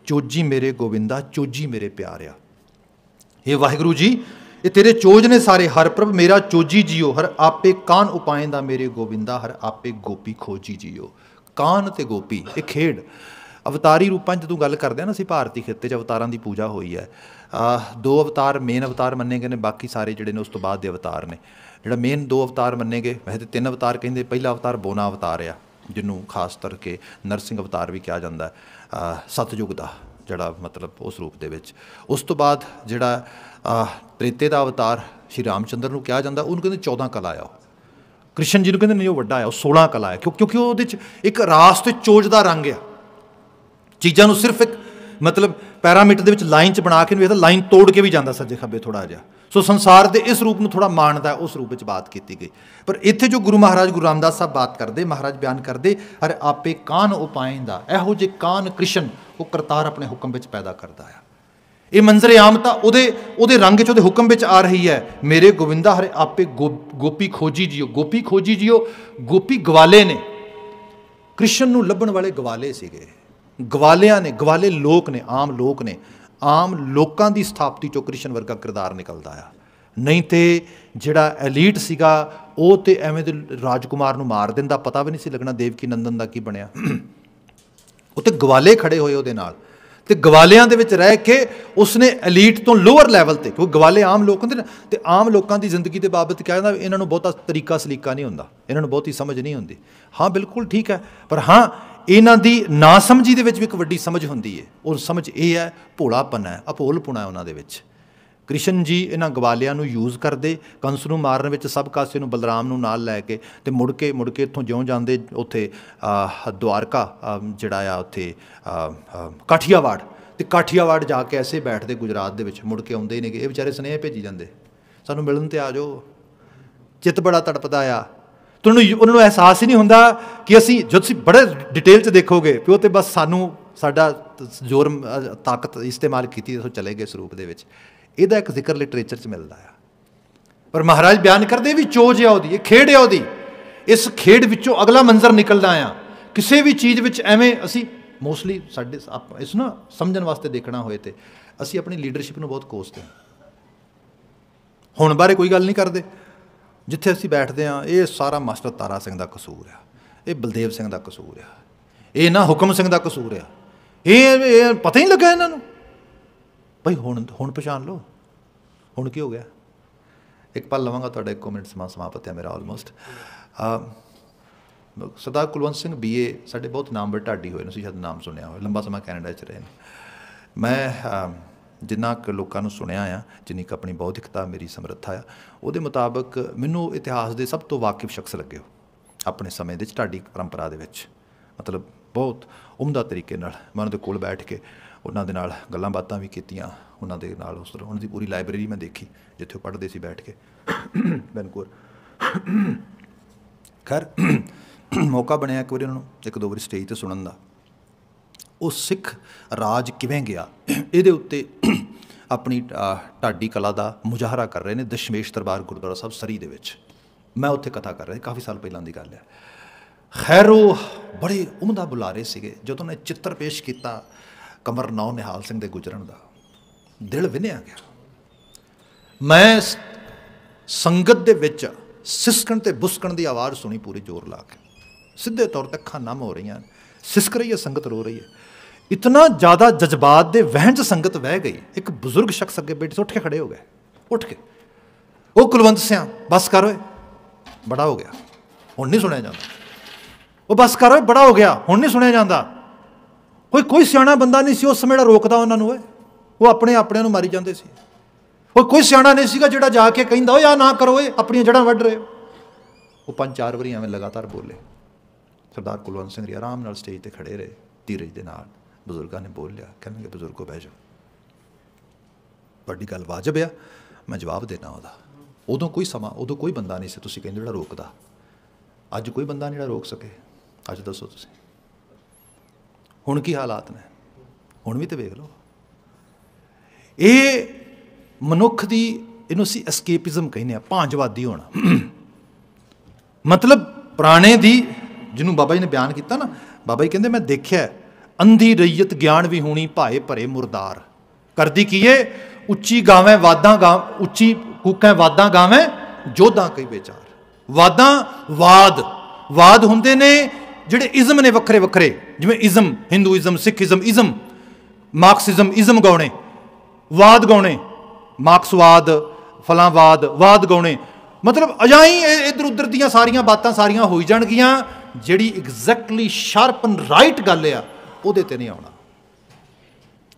ਚੋਜੀ ਮੇਰੇ ਗੋਵਿੰਦਾ ਚੋਜੀ ਮੇਰੇ ਪਿਆਰਿਆ ਇਹ ਵਾਹਿਗੁਰੂ ਜੀ ਇਹ ਤੇਰੇ ਚੋਜ ਨੇ ਸਾਰੇ ਹਰ ਪ੍ਰਭ ਮੇਰਾ ਚੋਜੀ ਜੀਓ ਹਰ ਆਪੇ ਕਾਨ ਉਪਾਏ ਦਾ ਮੇਰੇ ਗੋਵਿੰਦਾ ਹਰ ਆਪੇ ਗੋਪੀ ਖੋਜੀ ਜੀਓ ਕਾਨ ਤੇ ਗੋਪੀ ਇਹ ਖੇਡ ਅਵਤਾਰੀ ਰੂਪਾਂ 'ਚ ਜਦੋਂ ਗੱਲ ਕਰਦੇ ਆ ਨਾ ਅਸੀਂ ਭਾਰਤੀ ਖਿੱਤੇ 'ਚ ਅਵਤਾਰਾਂ ਦੀ ਪੂਜਾ ਹੋਈ ਹੈ ਦੋ ਅਵਤਾਰ ਮੇਨ ਅਵਤਾਰ ਮੰਨੇ ਗਏ ਨੇ ਬਾਕੀ ਸਾਰੇ ਜਿਹੜੇ ਨੇ ਉਸ ਤੋਂ ਬਾਅਦ ਦੇ ਅਵਤਾਰ ਨੇ ਜਿਹੜਾ ਮੇਨ ਦੋ ਅਵਤਾਰ ਮੰਨੇ ਗਏ ਵੈਸੇ ਤੇ ਤਿੰਨ ਅਵਤਾਰ ਕਹਿੰਦੇ ਪਹਿਲਾ ਅਵਤਾਰ ਬੋਨਾ ਅਵਤਾਰ ਆ ਜਿਹਨੂੰ ਖਾਸ ਕਰਕੇ ਨਰਸਿੰਘ ਅਵਤਾਰ ਵੀ ਕਿਹਾ ਜਾਂਦਾ ਸਤਜੁਗ ਦਾ ਜਿਹੜਾ ਮਤਲਬ ਉਸ ਰੂਪ ਦੇ ਵਿੱਚ ਉਸ ਤੋਂ ਬਾਅਦ ਜਿਹੜਾ ਤ੍ਰੇਤੇ ਦਾ ਅਵਤਾਰ ਸ਼੍ਰੀ ਰਾਮਚੰਦਰ ਨੂੰ ਕਿਹਾ ਜਾਂਦਾ ਉਹਨੂੰ ਕਹਿੰਦੇ 14 ਕਲਾ ਆ ਕ੍ਰਿਸ਼ਨ ਜੀ ਨੂੰ ਕਹਿੰਦੇ ਨਹੀਂ ਉਹ ਵੱਡਾ ਆ ਉਹ 16 ਕਲਾ ਆ ਕਿਉਂਕਿ ਉਹਦੇ ਵਿੱਚ ਇੱਕ ਰਾਸ ਤੇ ਚੋਜ ਦਾ ਰੰਗ ਆ ਚੀਜ਼ਾਂ ਨੂੰ ਸਿਰਫ ਇੱਕ ਮਤਲਬ ਪੈਰਾਮੀਟਰ ਦੇ ਵਿੱਚ ਲਾਈਨ 'ਚ ਬਣਾ ਕੇ ਨਹੀਂ ਵੇਖਦਾ ਲਾਈਨ ਤੋੜ ਕੇ ਵੀ ਜਾਂਦਾ ਸੱਜੇ ਖੱਬੇ ਥੋੜਾ ਜਿਹਾ ਸੋ ਸੰਸਾਰ ਦੇ ਇਸ ਰੂਪ ਨੂੰ ਥੋੜਾ ਮਾਣਦਾ ਉਸ ਰੂਪ ਵਿੱਚ ਬਾਤ ਕੀਤੀ ਗਈ ਪਰ ਇੱਥੇ ਜੋ ਗੁਰੂ ਮਹਾਰਾਜ ਗੁਰੂ ਰਾਮਦਾਸ ਸਾਹਿਬ ਬਾਤ ਕਰਦੇ ਮਹਾਰਾਜ ਬਿਆਨ ਕਰਦੇ ਹਰ ਆਪੇ ਕਾਨ ਉਪਾਇੰਦਾ ਇਹੋ ਜੇ ਕਾਨ ਕ੍ਰਿਸ਼ਨ ਉਹ ਕਰਤਾਰ ਆਪਣੇ ਹੁਕਮ ਵਿੱਚ ਪੈਦਾ ਕਰਦਾ ਆ ਇਹ ਮੰਜ਼ਰ ਆਮ ਤਾਂ ਉਹਦੇ ਉਹਦੇ ਰੰਗ 'ਚ ਉਹਦੇ ਹੁਕਮ ਵਿੱਚ ਆ ਰਹੀ ਹੈ ਮੇਰੇ ਗੋਵਿੰਦਾ ਹਰੇ ਆਪੇ ਗੋਪੀ ਖੋਜੀ ਜਿਓ ਗੋਪੀ ਖੋਜੀ ਜਿਓ ਗੋਪੀ ਗਵਾਲੇ ਨੇ ਕ੍ਰਿਸ਼ਨ ਨੂੰ ਲੱਭਣ ਵਾਲੇ ਗਵਾਲੇ ਸੀਗੇ ਗਵਾਲਿਆਂ ਨੇ ਗਵਾਲੇ ਲੋਕ ਨੇ ਆਮ ਲੋਕ ਨੇ ਆਮ ਲੋਕਾਂ ਦੀ ਸਥਾਪਤੀ ਚੋਂ ਕ੍ਰਿਸ਼ਨ ਵਰਗਾ ਕਿਰਦਾਰ ਨਿਕਲਦਾ ਆ ਨਹੀਂ ਤੇ ਜਿਹੜਾ ਐਲੀਟ ਸੀਗਾ ਉਹ ਤੇ ਐਵੇਂ ਦੇ ਰਾਜਕੁਮਾਰ ਨੂੰ ਮਾਰ ਦਿੰਦਾ ਪਤਾ ਵੀ ਨਹੀਂ ਸੀ ਲੱਗਣਾ ਦੇਵਕੀ ਨੰਦਨ ਦਾ ਕੀ ਬਣਿਆ ਉੱਤੇ ਗਵਾਲੇ ਖੜੇ ਹੋਏ ਉਹਦੇ ਨਾਲ ਤੇ ਗਵਾਲਿਆਂ ਦੇ ਵਿੱਚ ਰਹਿ ਕੇ ਉਸਨੇ ਐਲੀਟ ਤੋਂ ਲੋਅਰ ਲੈਵਲ ਤੇ ਕਿਉਂਕਿ ਗਵਾਲੇ ਆਮ ਲੋਕ ਹੁੰਦੇ ਨੇ ਤੇ ਆਮ ਲੋਕਾਂ ਦੀ ਜ਼ਿੰਦਗੀ ਦੇ ਬਾਬਤ ਕਹਿੰਦਾ ਇਹਨਾਂ ਨੂੰ ਬਹੁਤਾ ਤਰੀਕਾ ਸਲੀਕਾ ਨਹੀਂ ਹੁੰਦਾ ਇਹਨਾਂ ਨੂੰ ਬਹੁਤੀ ਸਮਝ ਨਹੀਂ ਹੁੰਦੀ ਹਾਂ ਬਿਲਕੁਲ ਠੀਕ ਹੈ ਪਰ ਹਾਂ ਇਹਨਾਂ ਦੀ ਨਾਸਮਝੀ ਦੇ ਵਿੱਚ ਵੀ ਇੱਕ ਵੱਡੀ ਸਮਝ ਹੁੰਦੀ ਹੈ ਉਹ ਸਮਝ ਇਹ ਹੈ ਭੋਲਾਪਨ ਹੈ ਅਪੋਲਪੁਣਾ ਹੈ ਉਹਨਾਂ ਦੇ ਵਿੱਚ ਕ੍ਰਿਸ਼ਨ ਜੀ ਇਹਨਾਂ ਗਵਾਲਿਆਂ ਨੂੰ ਯੂਜ਼ ਕਰਦੇ ਕੰਸ ਨੂੰ ਮਾਰਨ ਵਿੱਚ ਸਭ ਕਾਸੇ ਨੂੰ ਬਲਰਾਮ ਨੂੰ ਨਾਲ ਲੈ ਕੇ ਤੇ ਮੁੜ ਕੇ ਮੁੜ ਕੇ ਇੱਥੋਂ ਜਿਉਂ ਜਾਂਦੇ ਉੱਥੇ ਦੁਆਰਕਾ ਜਿਹੜਾ ਆ ਉੱਥੇ ਕਾਠੀਆਵਾੜ ਤੇ ਕਾਠੀਆਵਾੜ ਜਾ ਕੇ ਐਸੇ ਬੈਠਦੇ ਗੁਜਰਾਤ ਦੇ ਵਿੱਚ ਮੁੜ ਕੇ ਆਉਂਦੇ ਨੇਗੇ ਇਹ ਵਿਚਾਰੇ ਸਨੇਹ ਭੇਜੀ ਜਾਂਦੇ ਸਾਨੂੰ ਮਿਲਣ ਤੇ ਆ ਜਾਓ ਚਿੱਤ ਬੜਾ ਤੜਪਦਾ ਆ ਤੁਹਾਨੂੰ ਉਹਨਾਂ ਨੂੰ ਅਹਿਸਾਸ ਹੀ ਨਹੀਂ ਹੁੰਦਾ ਕਿ ਅਸੀਂ ਜਦ ਤੁਸੀਂ ਬੜੇ ਡਿਟੇਲ 'ਚ ਦੇਖੋਗੇ ਪਿਓ ਤੇ ਬਸ ਸਾਨੂੰ ਸਾਡਾ ਜ਼ੋਰ ਤਾਕਤ ਇਸਤੇਮਾਲ ਕੀਤੀ ਸੋ ਚਲੇ ਗਏ ਸਰੂਪ ਦੇ ਵਿੱਚ ਇਹਦਾ ਇੱਕ ਜ਼ਿਕਰ ਲਿਟਰੇਚਰ 'ਚ ਮਿਲਦਾ ਆ ਪਰ ਮਹਾਰਾਜ ਬਿਆਨ ਕਰਦੇ ਵੀ ਚੋਜ ਆ ਉਹਦੀ ਇਹ ਖੇਡ ਆ ਉਹਦੀ ਇਸ ਖੇਡ ਵਿੱਚੋਂ ਅਗਲਾ ਮੰਜ਼ਰ ਨਿਕਲਦਾ ਆ ਕਿਸੇ ਵੀ ਚੀਜ਼ ਵਿੱਚ ਐਵੇਂ ਅਸੀਂ ਮੋਸਟਲੀ ਸਾਡੇ ਇਸ ਨੂੰ ਸਮਝਣ ਵਾਸਤੇ ਦੇਖਣਾ ਹੋਏ ਤੇ ਅਸੀਂ ਆਪਣੀ ਲੀਡਰਸ਼ਿਪ ਨੂੰ ਬਹੁਤ ਕੋਸਦੇ ਹੁਣ ਬਾਰੇ ਕੋਈ ਗੱਲ ਨਹੀਂ ਕਰਦੇ ਜਿੱਥੇ ਅਸੀਂ ਬੈਠਦੇ ਆ ਇਹ ਸਾਰਾ ਮਾਸਟਰ ਤਾਰਾ ਸਿੰਘ ਦਾ ਕਸੂਰ ਆ ਇਹ ਬਲਦੇਵ ਸਿੰਘ ਦਾ ਕਸੂਰ ਆ ਇਹ ਨਾ ਹੁਕਮ ਸਿੰਘ ਦਾ ਕਸੂਰ ਆ ਇਹ ਪਤਾ ਹੀ ਲੱਗਾ ਇਹਨਾਂ ਨੂੰ ਭਾਈ ਹੁਣ ਹੁਣ ਪਛਾਣ ਲਓ ਹੁਣ ਕੀ ਹੋ ਗਿਆ ਇੱਕ ਪਲ ਲਵਾਂਗਾ ਤੁਹਾਡਾ ਇੱਕ ਮਿੰਟ ਸਮਾਂ ਸਮਾਪਤ ਹੈ ਮੇਰਾ ਆਲਮੋਸਟ ਸਰਦਾਰ ਕੁਲਵੰਤ ਸਿੰਘ ਬੀਏ ਸਾਡੇ ਬਹੁਤ ਨਾਮ ਵਰ ਢਾਡੀ ਹੋਏ ਨੇ ਤੁਸੀਂ ਸ਼ਾਇਦ ਨਾਮ ਸੁਣਿਆ ਹੋਵੇ ਲੰਬਾ ਸਮਾਂ ਕੈਨੇਡਾ 'ਚ ਰਹੇ ਨੇ ਮੈਂ ਜਿੰਨਾ ਕੁ ਲੋਕਾਂ ਨੂੰ ਸੁਣਿਆ ਆ ਜਿੰਨੀ ਕੁ ਆਪਣੀ ਬੌਧਿਕਤਾ ਮੇਰੀ ਸਮਰੱਥਾ ਆ ਉਹਦੇ ਮੁਤਾਬਕ ਮੈਨੂੰ ਇਤਿਹਾਸ ਦੇ ਸਭ ਤੋਂ ਵਾਕਿਫ ਸ਼ਖਸ ਲੱਗੇ ਹੋ ਆਪਣੇ ਸਮੇਂ ਦੇ ਵਿੱਚ ਢਾਡੀ ਪਰੰਪਰਾ ਦੇ ਵਿੱਚ ਮਤਲਬ ਬਹੁਤ ਉਮਦਾ ਤਰੀਕੇ ਨਾਲ ਮਨ ਦੇ ਕੋਲ ਬੈਠ ਕੇ ਉਹਨਾਂ ਦੇ ਨਾਲ ਗੱਲਾਂ ਬਾਤਾਂ ਵੀ ਕੀਤੀਆਂ ਉਹਨਾਂ ਦੇ ਨਾਲ ਉਸ ਤਰ੍ਹਾਂ ਉਹਨਾਂ ਦੀ ਪੂਰੀ ਲਾਇਬ੍ਰੇਰੀ ਮੈਂ ਦੇਖੀ ਜਿੱਥੇ ਉਹ ਪੜ੍ਹਦੇ ਸੀ ਬੈਠ ਕੇ ਬੈਨਕੂਰ ਕਰ ਮੌਕਾ ਬਣਿਆ ਇੱਕ ਵਾਰੀ ਉਹਨਾਂ ਨੂੰ ਇੱਕ ਦੋ ਵਾਰੀ ਸਟੇਜ ਤੇ ਸੁਣਨ ਦਾ ਉਹ ਸਿੱਖ ਰਾਜ ਕਿਵੇਂ ਗਿਆ ਇਹਦੇ ਉੱਤੇ ਆਪਣੀ ਢਾਡੀ ਕਲਾ ਦਾ ਮੁਜ਼ਾਹਰਾ ਕਰ ਰਹੇ ਨੇ ਦਸ਼ਮੇਸ਼ ਦਰਬਾਰ ਗੁਰਦੁਆਰਾ ਸਾਹਿਬ ਸਰੀ ਦੇ ਵਿੱਚ ਮੈਂ ਉੱਥੇ ਕਥਾ ਕਰ ਰਿਹਾ ਕਾਫੀ ਸਾਲ ਪਹਿਲਾਂ ਦੀ ਗੱਲ ਹੈ ਖੈਰ ਉਹ ਬੜੇ ਉਮਦਾ ਬੁਲਾਰੇ ਸੀਗੇ ਜਦੋਂ ਨੇ ਚਿੱਤਰ ਪੇਸ਼ ਕੀਤਾ ਕਮਰ ਨੌ ਨਿਹਾਲ ਸਿੰਘ ਦੇ ਗੁਜਰਨ ਦਾ ਦਿਲ ਵਿਨਿਆ ਗਿਆ ਮੈਂ ਸੰਗਤ ਦੇ ਵਿੱਚ ਸਿਸਕਣ ਤੇ ਬੁਸਕਣ ਦੀ ਆਵਾਜ਼ ਸੁਣੀ ਪੂਰੇ ਜ਼ੋਰ ਲਾ ਕੇ ਸਿੱਧੇ ਤੌਰ ਤੇ ਅੱਖਾਂ ਨਮ ਹੋ ਰਹੀਆਂ ਸਿਸਕ ਰਹੀ ਹੈ ਸੰਗਤ ਰੋ ਰਹੀ ਹੈ ਇਤਨਾ ਜ਼ਿਆਦਾ ਜਜ਼ਬਾਤ ਦੇ ਵਹਿਣ ਚ ਸੰਗਤ ਵਹਿ ਗਈ ਇੱਕ ਬਜ਼ੁਰਗ ਸ਼ਖਸ ਅੱਗੇ ਬੈਠੇ ਉੱਠ ਕੇ ਖੜੇ ਹੋ ਗਏ ਉੱਠ ਕੇ ਉਹ ਕੁਲਵੰਤ ਸਿਆ ਬਸ ਕਰ ਓਏ ਬੜਾ ਹੋ ਗਿਆ ਹੁਣ ਨਹੀਂ ਸੁਣਿਆ ਜਾਂਦਾ ਉਹ ਬਸ ਕਰ ਓਏ ਬੜਾ ਹੋ ਗਿਆ ਹੁਣ ਨਹੀਂ ਸੁਣਿਆ ਜਾਂਦਾ ਕੋਈ ਕੋਈ ਸਿਆਣਾ ਬੰਦਾ ਨਹੀਂ ਸੀ ਉਸ ਸਮੇਂ ਦਾ ਰੋਕਦਾ ਉਹਨਾਂ ਨੂੰ ਓਏ ਉਹ ਆਪਣੇ ਆਪਣਿਆਂ ਨੂੰ ਮਾਰੀ ਜਾਂਦੇ ਸੀ ਉਹ ਕੋਈ ਸਿਆਣਾ ਨਹੀਂ ਸੀਗਾ ਜਿਹੜਾ ਜਾ ਕੇ ਕਹਿੰਦਾ ਓਏ ਆ ਨਾ ਕਰੋ ਓਏ ਆਪਣੀਆਂ ਜੜਾਂ ਵੱਢ ਰਹੇ ਉਹ ਪੰਜ ਚਾਰ ਵਾਰੀ ਐਵੇਂ ਲਗਾਤਾਰ ਬੋਲੇ ਸਰਦਾਰ ਕੁਲਵੰਤ ਸਿੰਘ ਜੀ ਆਰਾਮ ਨਾਲ ਸਟੇਜ ਤੇ ਖੜੇ ਰਹੇ ਧੀਰਜ ਦੇ ਨਾਲ ਬਜ਼ੁਰਗਾਂ ਨੇ ਬੋਲ ਲਿਆ ਕਹਿੰਦੇ ਬਜ਼ੁਰਗੋ ਬਹਿ ਜਾਓ ਵੱਡੀ ਗੱਲ ਵਾਜਬ ਆ ਮੈਂ ਜਵਾਬ ਦੇਣਾ ਉਹਦਾ ਉਦੋਂ ਕੋਈ ਸਮਾਂ ਉਦੋਂ ਕੋਈ ਬੰਦਾ ਨਹੀਂ ਸੀ ਤੁਸੀਂ ਕਹਿੰਦੇ ਜਿਹੜਾ ਰੋਕਦਾ ਅੱਜ ਕੋਈ ਬੰਦਾ ਨਹੀਂ ਜਿਹੜਾ ਰੋਕ ਸਕੇ ਅੱਜ ਦੱਸੋ ਤੁਸੀਂ ਹੁਣ ਕੀ ਹਾਲਾਤ ਨੇ ਹੁਣ ਵੀ ਤੇ ਵੇਖ ਲਓ ਇਹ ਮਨੁੱਖ ਦੀ ਇਹਨੂੰ ਅਸੀਂ ਐਸਕੇਪਿਜ਼ਮ ਕਹਿੰਦੇ ਆ ਭਾਂਜਵਾਦੀ ਹੋਣਾ ਮਤਲਬ ਪੁਰਾਣੇ ਦੀ ਜਿਹਨੂੰ ਬਾਬਾ ਜੀ ਨੇ ਬਿਆਨ ਕੀਤਾ ਨਾ ਬਾਬਾ ਜੀ ਕਹਿੰਦੇ ਮੈਂ ਦੇਖਿਆ ਅੰਧੀ ਰਈਤ ਗਿਆਨ ਵੀ ਹੋਣੀ ਭਾਏ ਭਰੇ ਮੁਰਦਾਰ ਕਰਦੀ ਕੀਏ ਉੱਚੀ ਗਾਵੇਂ ਵਾਦਾਂ ਗਾ ਉੱਚੀ ਕੂਕਾਂ ਵਾਦਾਂ ਗਾਵੇਂ ਜੋਧਾਂ ਕਈ ਵਿਚਾਰ ਵਾਦਾਂ ਵਾਦ ਵਾਦ ਹੁੰਦੇ ਨੇ ਜਿਹੜੇ ਇਜ਼ਮ ਨੇ ਵੱਖਰੇ ਵੱਖਰੇ ਜਿਵੇਂ ism Hinduism Sikhism ism Marxism ism ਗਾਉਣੇ ਵਾਦ ਗਾਉਣੇ ਮਾਰਕਸਵਾਦ ਫਲਾਂਵਾਦ ਵਾਦ ਗਾਉਣੇ ਮਤਲਬ ਅਜਾਈ ਇਧਰ ਉਧਰ ਦੀਆਂ ਸਾਰੀਆਂ ਬਾਤਾਂ ਸਾਰੀਆਂ ਹੋਈ ਜਾਣਗੀਆਂ ਜਿਹੜੀ ਐਗਜ਼ੈਕਟਲੀ ਸ਼ਾਰਪਨ ਰਾਈਟ ਗੱਲ ਆ ਉਹਦੇ ਤੇ ਨਹੀਂ ਆਉਣਾ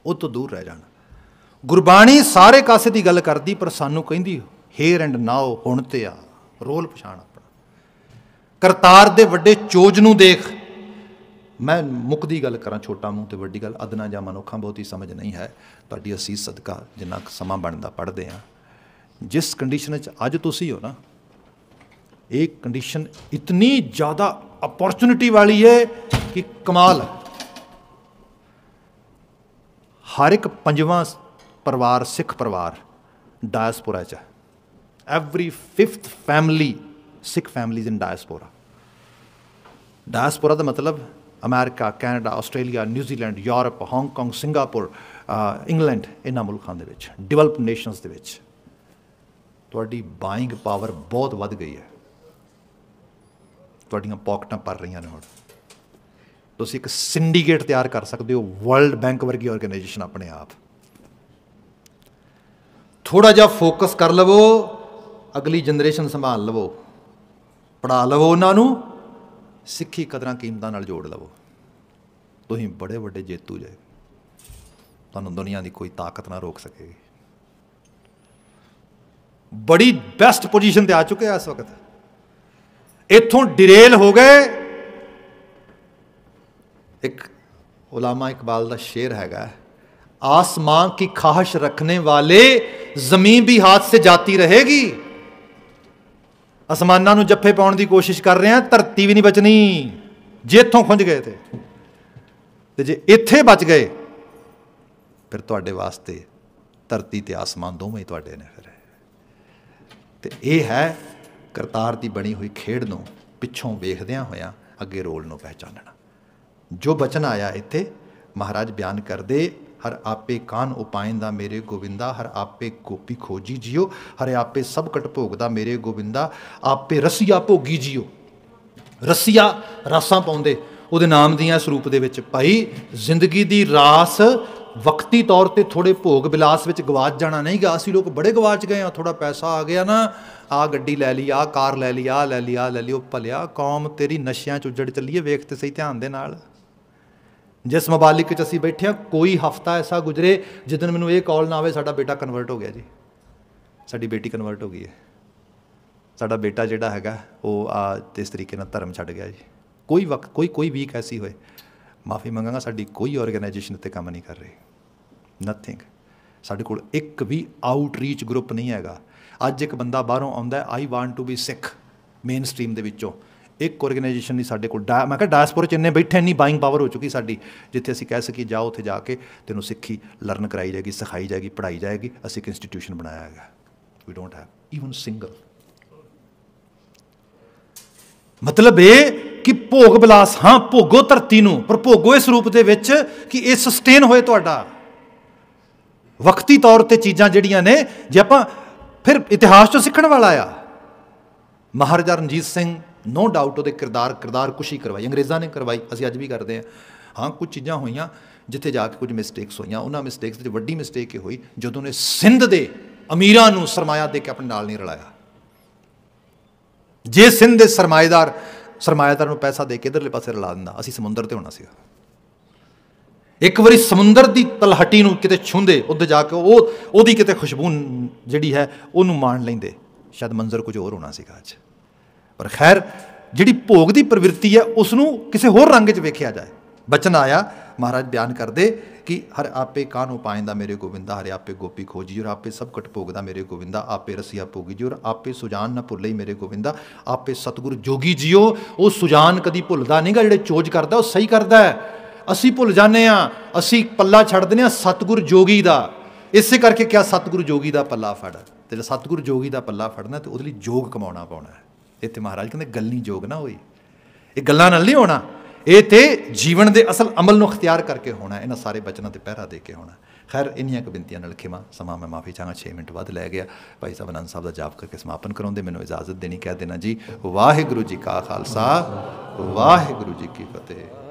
ਉਹ ਤੋਂ ਦੂਰ ਰਹਿ ਜਾਣਾ ਗੁਰਬਾਣੀ ਸਾਰੇ ਕਾਸੇ ਦੀ ਗੱਲ ਕਰਦੀ ਪਰ ਸਾਨੂੰ ਕਹਿੰਦੀ ਹੇਅਰ ਐਂਡ ਨਾਓ ਹੁਣ ਤੇ ਆ ਰੋਲ ਪਛਾਣ ਆਪਣਾ ਕਰਤਾਰ ਦੇ ਵੱਡੇ ਚੋਜ ਨੂੰ ਦੇਖ ਮੈਂ ਮੁਕਦੀ ਗੱਲ ਕਰਾਂ ਛੋਟਾ ਮੂੰਹ ਤੇ ਵੱਡੀ ਗੱਲ ਅਦਨਾ ਜਾਂ ਮਨੋਖਾਂ ਬਹੁਤੀ ਸਮਝ ਨਹੀਂ ਹੈ ਤੁਹਾਡੀ ਅਸੀਸ ਸਦਕਾ ਜਿੰਨਾ ਸਮਾਂ ਬਣਦਾ ਪੜਦੇ ਆ ਜਿਸ ਕੰਡੀਸ਼ਨ 'ਚ ਅੱਜ ਤੁਸੀਂ ਹੋ ਨਾ ਇਹ ਕੰਡੀਸ਼ਨ ਇਤਨੀ ਜ਼ਿਆਦਾ ਅਪੋਰਚੁਨਿਟੀ ਵਾਲੀ ਹੈ ਕਿ ਕਮਾਲ ਹੈ ਹਰ ਇੱਕ ਪੰਜਵਾਂ ਪਰਿਵਾਰ ਸਿੱਖ ਪਰਿਵਾਰ ਡਾਇਸਪੋਰਾ ਚ every 5th family Sikh families in diaspora diaspora ਦਾ ਮਤਲਬ America Canada Australia New Zealand Europe Hong Kong Singapore England ਇਹਨਾਂ ਮੁਲਕਾਂ ਦੇ ਵਿੱਚ ਡਿਵੈਲਪਡ ਨੇਸ਼ਨਸ ਦੇ ਵਿੱਚ ਤੁਹਾਡੀ ਬਾਇੰਗ ਪਾਵਰ ਬਹੁਤ ਵੱਧ ਗਈ ਹੈ ਤੁਹਾਡੀਆਂ ਪਾਕਟਾਂ ਭਰ ਰਹੀਆਂ ਨੇ ਹੁਣ ਤੁਸੀਂ ਇੱਕ ਸਿੰਡੀਕੇਟ ਤਿਆਰ ਕਰ ਸਕਦੇ ਹੋ ਵਰਲਡ ਬੈਂਕ ਵਰਗੀ ਆਰਗੇਨਾਈਜੇਸ਼ਨ ਆਪਣੇ ਆਪ ਥੋੜਾ ਜਿਹਾ ਫੋਕਸ ਕਰ ਲਵੋ ਅਗਲੀ ਜਨਰੇਸ਼ਨ ਸੰਭਾਲ ਲਵੋ ਪੜਾ ਲਵੋ ਉਹਨਾਂ ਨੂੰ ਸਿੱਖੀ ਕਦਰਾਂ ਕੀਮਤਾਂ ਨਾਲ ਜੋੜ ਲਵੋ ਤੁਸੀਂ ਬੜੇ ਵੱਡੇ ਜੇਤੂ ਜੇ ਤੁਹਾਨੂੰ ਦੁਨੀਆ ਦੀ ਕੋਈ ਤਾਕਤ ਨਾ ਰੋਕ ਸਕੇਗੀ ਬੜੀ ਬੈਸਟ ਪੋਜੀਸ਼ਨ ਤੇ ਆ ਚੁੱਕੇ ਆ ਇਸ ਵਕਤ ਇੱਥੋਂ ਡਿਰੇਲ ਹੋ ਗਏ ਇੱਕ ਉਲਾਮਾ ਇਕਬਾਲ ਦਾ ਸ਼ੇਰ ਹੈਗਾ ਆਸਮਾਨ ਕੀ ਖਾਹਸ਼ ਰੱਖਣੇ ਵਾਲੇ ਜ਼ਮੀਨ ਵੀ ਹੱਥ ਸੇ ਜਾਤੀ ਰਹੇਗੀ ਅਸਮਾਨਾਂ ਨੂੰ ਜੱਫੇ ਪਾਉਣ ਦੀ ਕੋਸ਼ਿਸ਼ ਕਰ ਰਹੇ ਆ ਧਰਤੀ ਵੀ ਨਹੀਂ ਬਚਣੀ ਜੇ ਇੱਥੋਂ ਖੁੰਝ ਗਏ ਤੇ ਤੇ ਜੇ ਇੱਥੇ ਬਚ ਗਏ ਫਿਰ ਤੁਹਾਡੇ ਵਾਸਤੇ ਧਰਤੀ ਤੇ ਆਸਮਾਨ ਦੋਵੇਂ ਹੀ ਤੁਹਾਡੇ ਨੇ ਫਿਰ ਤੇ ਇਹ ਹੈ ਕਰਤਾਰ ਦੀ ਬਣੀ ਹੋਈ ਖੇਡ ਨੂੰ ਪਿੱਛੋਂ ਵੇਖਦਿਆਂ ਹੋਇਆਂ ਅੱਗੇ ਰੋਲ ਨੂੰ ਪਹਿਚਾਨਣਾ ਜੋ ਬਚਨ ਆਇਆ ਇੱਥੇ ਮਹਾਰਾਜ ਬਿਆਨ ਕਰਦੇ ਹਰ ਆਪੇ ਕਾਨ ਉਪਾਇੰਦਾ ਮੇਰੇ ਗੋਵਿੰਦਾ ਹਰ ਆਪੇ ਕੋਪੀ ਖੋਜੀ ਜਿਓ ਹਰ ਆਪੇ ਸਭ ਕਟ ਭੋਗਦਾ ਮੇਰੇ ਗੋਵਿੰਦਾ ਆਪੇ ਰਸੀਆ ਭੋਗੀ ਜਿਓ ਰਸੀਆ ਰਾਸਾਂ ਪਾਉਂਦੇ ਉਹਦੇ ਨਾਮ ਦੀਆਂ ਸਰੂਪ ਦੇ ਵਿੱਚ ਭਾਈ ਜ਼ਿੰਦਗੀ ਦੀ ਰਾਸ ਵਕਤੀ ਤੌਰ ਤੇ ਥੋੜੇ ਭੋਗ ਵਿਲਾਸ ਵਿੱਚ ਗਵਾਚ ਜਾਣਾ ਨਹੀਂਗਾ ਅਸੀਂ ਲੋਕ ਬੜੇ ਗਵਾਚ ਗਏ ਆ ਥੋੜਾ ਪੈਸਾ ਆ ਗਿਆ ਨਾ ਆ ਗੱਡੀ ਲੈ ਲਈ ਆ ਕਾਰ ਲੈ ਲਈ ਆ ਲੈ ਲਈ ਆ ਲੈ ਲਈ ਉਹ ਭਲਿਆ ਕੌਮ ਤੇਰੀ ਨਸ਼ਿਆਂ ਚ ਉੱਜੜ ਚੱਲੀਏ ਵੇਖ ਤੇ ਸਹੀ ਧਿਆਨ ਦੇ ਨਾਲ ਜਿਸ ਮਬਾਲਿਕ ਵਿੱਚ ਅਸੀਂ ਬੈਠੇ ਆ ਕੋਈ ਹਫਤਾ ਐਸਾ ਗੁਜ਼ਰੇ ਜਿੱਦਨ ਮੈਨੂੰ ਇਹ ਕਾਲ ਨਾ ਆਵੇ ਸਾਡਾ ਬੇਟਾ ਕਨਵਰਟ ਹੋ ਗਿਆ ਜੀ ਸਾਡੀ ਬੇਟੀ ਕਨਵਰਟ ਹੋ ਗਈ ਹੈ ਸਾਡਾ ਬੇਟਾ ਜਿਹੜਾ ਹੈਗਾ ਉਹ ਆ ਇਸ ਤਰੀਕੇ ਨਾਲ ਧਰਮ ਛੱਡ ਗਿਆ ਜੀ ਕੋਈ ਵਕਤ ਕੋਈ ਕੋਈ ਵੀਕ ਐਸੀ ਹੋਏ ਮਾਫੀ ਮੰਗਾਂਗਾ ਸਾਡੀ ਕੋਈ ਆਰਗੇਨਾਈਜੇਸ਼ਨ ਉੱਤੇ ਕੰਮ ਨਹੀਂ ਕਰ ਰਹੀ ਨਥਿੰਗ ਸਾਡੇ ਕੋਲ ਇੱਕ ਵੀ ਆਊਟਰੀਚ ਗਰੁੱਪ ਨਹੀਂ ਹੈਗਾ ਅੱਜ ਇੱਕ ਬੰਦਾ ਬਾਹਰੋਂ ਆਉਂਦਾ I want to be Sikh mainstream ਦੇ ਵਿੱਚੋਂ ਇੱਕ ਆਰਗੇਨਾਈਜੇਸ਼ਨ ਨਹੀਂ ਸਾਡੇ ਕੋਲ ਮੈਂ ਕਿਹਾ ਡਾਇਸਪੋਰਾ ਚ ਇੰਨੇ ਬੈਠੇ ਨਹੀਂ ਬਾਇੰਗ ਪਾਵਰ ਹੋ ਚੁੱਕੀ ਸਾਡੀ ਜਿੱਥੇ ਅਸੀਂ ਕਹਿ ਸਕੀ ਜਾਓ ਉੱਥੇ ਜਾ ਕੇ ਤੈਨੂੰ ਸਿੱਖੀ ਲਰਨ ਕਰਾਈ ਜਾਏਗੀ ਸਿਖਾਈ ਜਾਏਗੀ ਪੜਾਈ ਜਾਏਗੀ ਅਸੀਂ ਇੱਕ ਇੰਸਟੀਟਿਊਸ਼ਨ ਬਣਾਇਆ ਹੈਗਾ we don't have even single ਮਤਲਬ ਇਹ ਕਿ ਭੋਗ ਬਿਲਾਸ ਹਾਂ ਭੋਗੋ ਧਰਤੀ ਨੂੰ ਪਰ ਭੋਗੋ ਇਸ ਰੂਪ ਦੇ ਵਿੱਚ ਕਿ ਇਹ ਸਸਟੇਨ ਹੋਏ ਤੁਹਾਡਾ ਵਕਤੀ ਤੌਰ ਤੇ ਚੀਜ਼ਾਂ ਜਿਹੜੀਆਂ ਨੇ ਜੇ ਆਪਾਂ ਫਿਰ ਇਤਿਹਾਸ ਤੋਂ ਸਿੱਖਣ ਵਾਲਾ ਆ ਮਹਾਰਾਜਾ ਰਣਜੀਤ ਸਿੰਘ ਨੋ ਡਾਊਟ ਉਹਦੇ ਕਿਰਦਾਰ ਕਿਰਦਾਰ ਕੁਸ਼ੀ ਕਰਵਾਈ ਅੰਗਰੇਜ਼ਾਂ ਨੇ ਕਰਵਾਈ ਅਸੀਂ ਅੱਜ ਵੀ ਕਰਦੇ ਹਾਂ ਹਾਂ ਕੁਝ ਚੀਜ਼ਾਂ ਹੋਈਆਂ ਜਿੱਥੇ ਜਾ ਕੇ ਕੁਝ ਮਿਸਟੇਕਸ ਹੋਈਆਂ ਉਹਨਾਂ ਮਿਸਟੇਕਸ ਵਿੱਚ ਵੱਡੀ ਮਿਸਟੇਕ ਇਹ ਹੋਈ ਜਦੋਂ ਨੇ ਸਿੰਧ ਦੇ ਅਮੀਰਾਂ ਨੂੰ ਸਰਮਾਇਆ ਦੇ ਕੇ ਆਪਣੇ ਨਾਲ ਨਹੀਂ ਰਲਾਇਆ ਜੇ ਸਿੰਧ ਦੇ ਸਰਮਾਇਦਾਰ ਸਰਮਾਇਦਾਰ ਨੂੰ ਪੈਸਾ ਦੇ ਕੇ ਇਧਰਲੇ ਪਾਸੇ ਰਲਾ ਦਿੰਦਾ ਅਸੀਂ ਸਮੁੰਦਰ ਤੇ ਹੋਣਾ ਸੀਗਾ ਇੱਕ ਵਾਰੀ ਸਮੁੰਦਰ ਦੀ ਤਲਹਟੀ ਨੂੰ ਕਿਤੇ ਛੁੰਦੇ ਉੱਧੇ ਜਾ ਕੇ ਉਹ ਉਹਦੀ ਕਿਤੇ ਖੁਸ਼ਬੂ ਜਿਹੜੀ ਹੈ ਉਹਨੂੰ ਮਾਣ ਲੈਂਦੇ ਸ਼ਾਇਦ ਮੰਜ਼ਰ ਕੁਝ ਹੋਰ ਹੋਣਾ ਸੀਗਾ ਅੱਜ ਪਰ ਖੈਰ ਜਿਹੜੀ ਭੋਗ ਦੀ ਪ੍ਰਵਿਰਤੀ ਹੈ ਉਸ ਨੂੰ ਕਿਸੇ ਹੋਰ ਰੰਗ 'ਚ ਵੇਖਿਆ ਜਾਏ ਬਚਨ ਆਇਆ ਮਹਾਰਾਜ ਬਿਆਨ ਕਰਦੇ ਕਿ ਹਰ ਆਪੇ ਕਾਨ ਪਾਇੰਦਾ ਮੇਰੇ ਗੋਵਿੰਦਾ ਹਰ ਆਪੇ ਗੋਪੀ ਖੋਜੀ ਜੁਰ ਆਪੇ ਸਭ ਕਟ ਭੋਗਦਾ ਮੇਰੇ ਗੋਵਿੰਦਾ ਆਪੇ ਰਸੀਆ ਭੋਗੀ ਜੁਰ ਆਪੇ ਸੁਜਾਨ ਨਾ ਭੁੱਲੇ ਮੇਰੇ ਗੋਵਿੰਦਾ ਆਪੇ ਸਤਗੁਰ ਜੋਗੀ ਜੀਓ ਉਹ ਸੁਜਾਨ ਕਦੀ ਭੁੱਲਦਾ ਨਹੀਂਗਾ ਜਿਹੜੇ ਚੋਜ ਕਰਦਾ ਉਹ ਸਹੀ ਕਰਦਾ ਹੈ ਅਸੀਂ ਭੁੱਲ ਜਾਂਦੇ ਆ ਅਸੀਂ ਪੱਲਾ ਛੱਡ ਦਿੰਦੇ ਆ ਸਤਗੁਰ ਜੋਗੀ ਦਾ ਇਸੇ ਕਰਕੇ ਕਿਹਾ ਸਤਗੁਰ ਜੋਗੀ ਦਾ ਪੱਲਾ ਫੜ ਤੇ ਸਤਗੁਰ ਜੋਗੀ ਦਾ ਪੱਲਾ ਫੜਨਾ ਤੇ ਉਹਦੇ ਲਈ ਜੋਗ ਕਮਾਉਣਾ ਪਾਉਣਾ ਹੈ ਇੱਥੇ ਮਹਾਰਾਜ ਕਹਿੰਦੇ ਗੱਲ ਨਹੀਂ ਜੋਗ ਨਾ ਹੋਈ ਇਹ ਗੱਲਾਂ ਨਾਲ ਨਹੀਂ ਹੋਣਾ ਇਹ ਤੇ ਜੀਵਨ ਦੇ ਅਸਲ ਅਮਲ ਨੂੰ ਅਖਤਿਆਰ ਕਰਕੇ ਹੋਣਾ ਇਹਨਾਂ ਸਾਰੇ ਬਚਨਾਂ ਤੇ ਪਹਿਰਾ ਦੇ ਕੇ ਹੋਣਾ ਖੈਰ ਇੰਨੀਆਂ ਕੁ ਬੇਨਤੀਆਂ ਨਾਲ ਖਿਮਾ ਸਮਾਂ ਮੈਂ ਮਾਫੀ ਚਾਹਾਂ 6 ਮਿੰਟ ਵੱਧ ਲੈ ਗਿਆ ਭਾਈ ਸਾਹਿਬ ਅਨੰਦ ਸਾਹਿਬ ਦਾ ਜਾਪ ਕਰਕੇ ਸਮਾਪਨ ਕਰਾਉਂਦੇ ਮੈਨੂੰ ਇਜਾਜ਼ਤ ਦੇਣੀ ਕਹਿ ਦੇਣਾ ਜੀ ਵਾਹਿਗੁਰੂ ਜੀ ਕਾ ਖਾਲਸਾ ਵਾਹਿਗੁਰੂ ਜੀ ਕੀ ਫਤਿਹ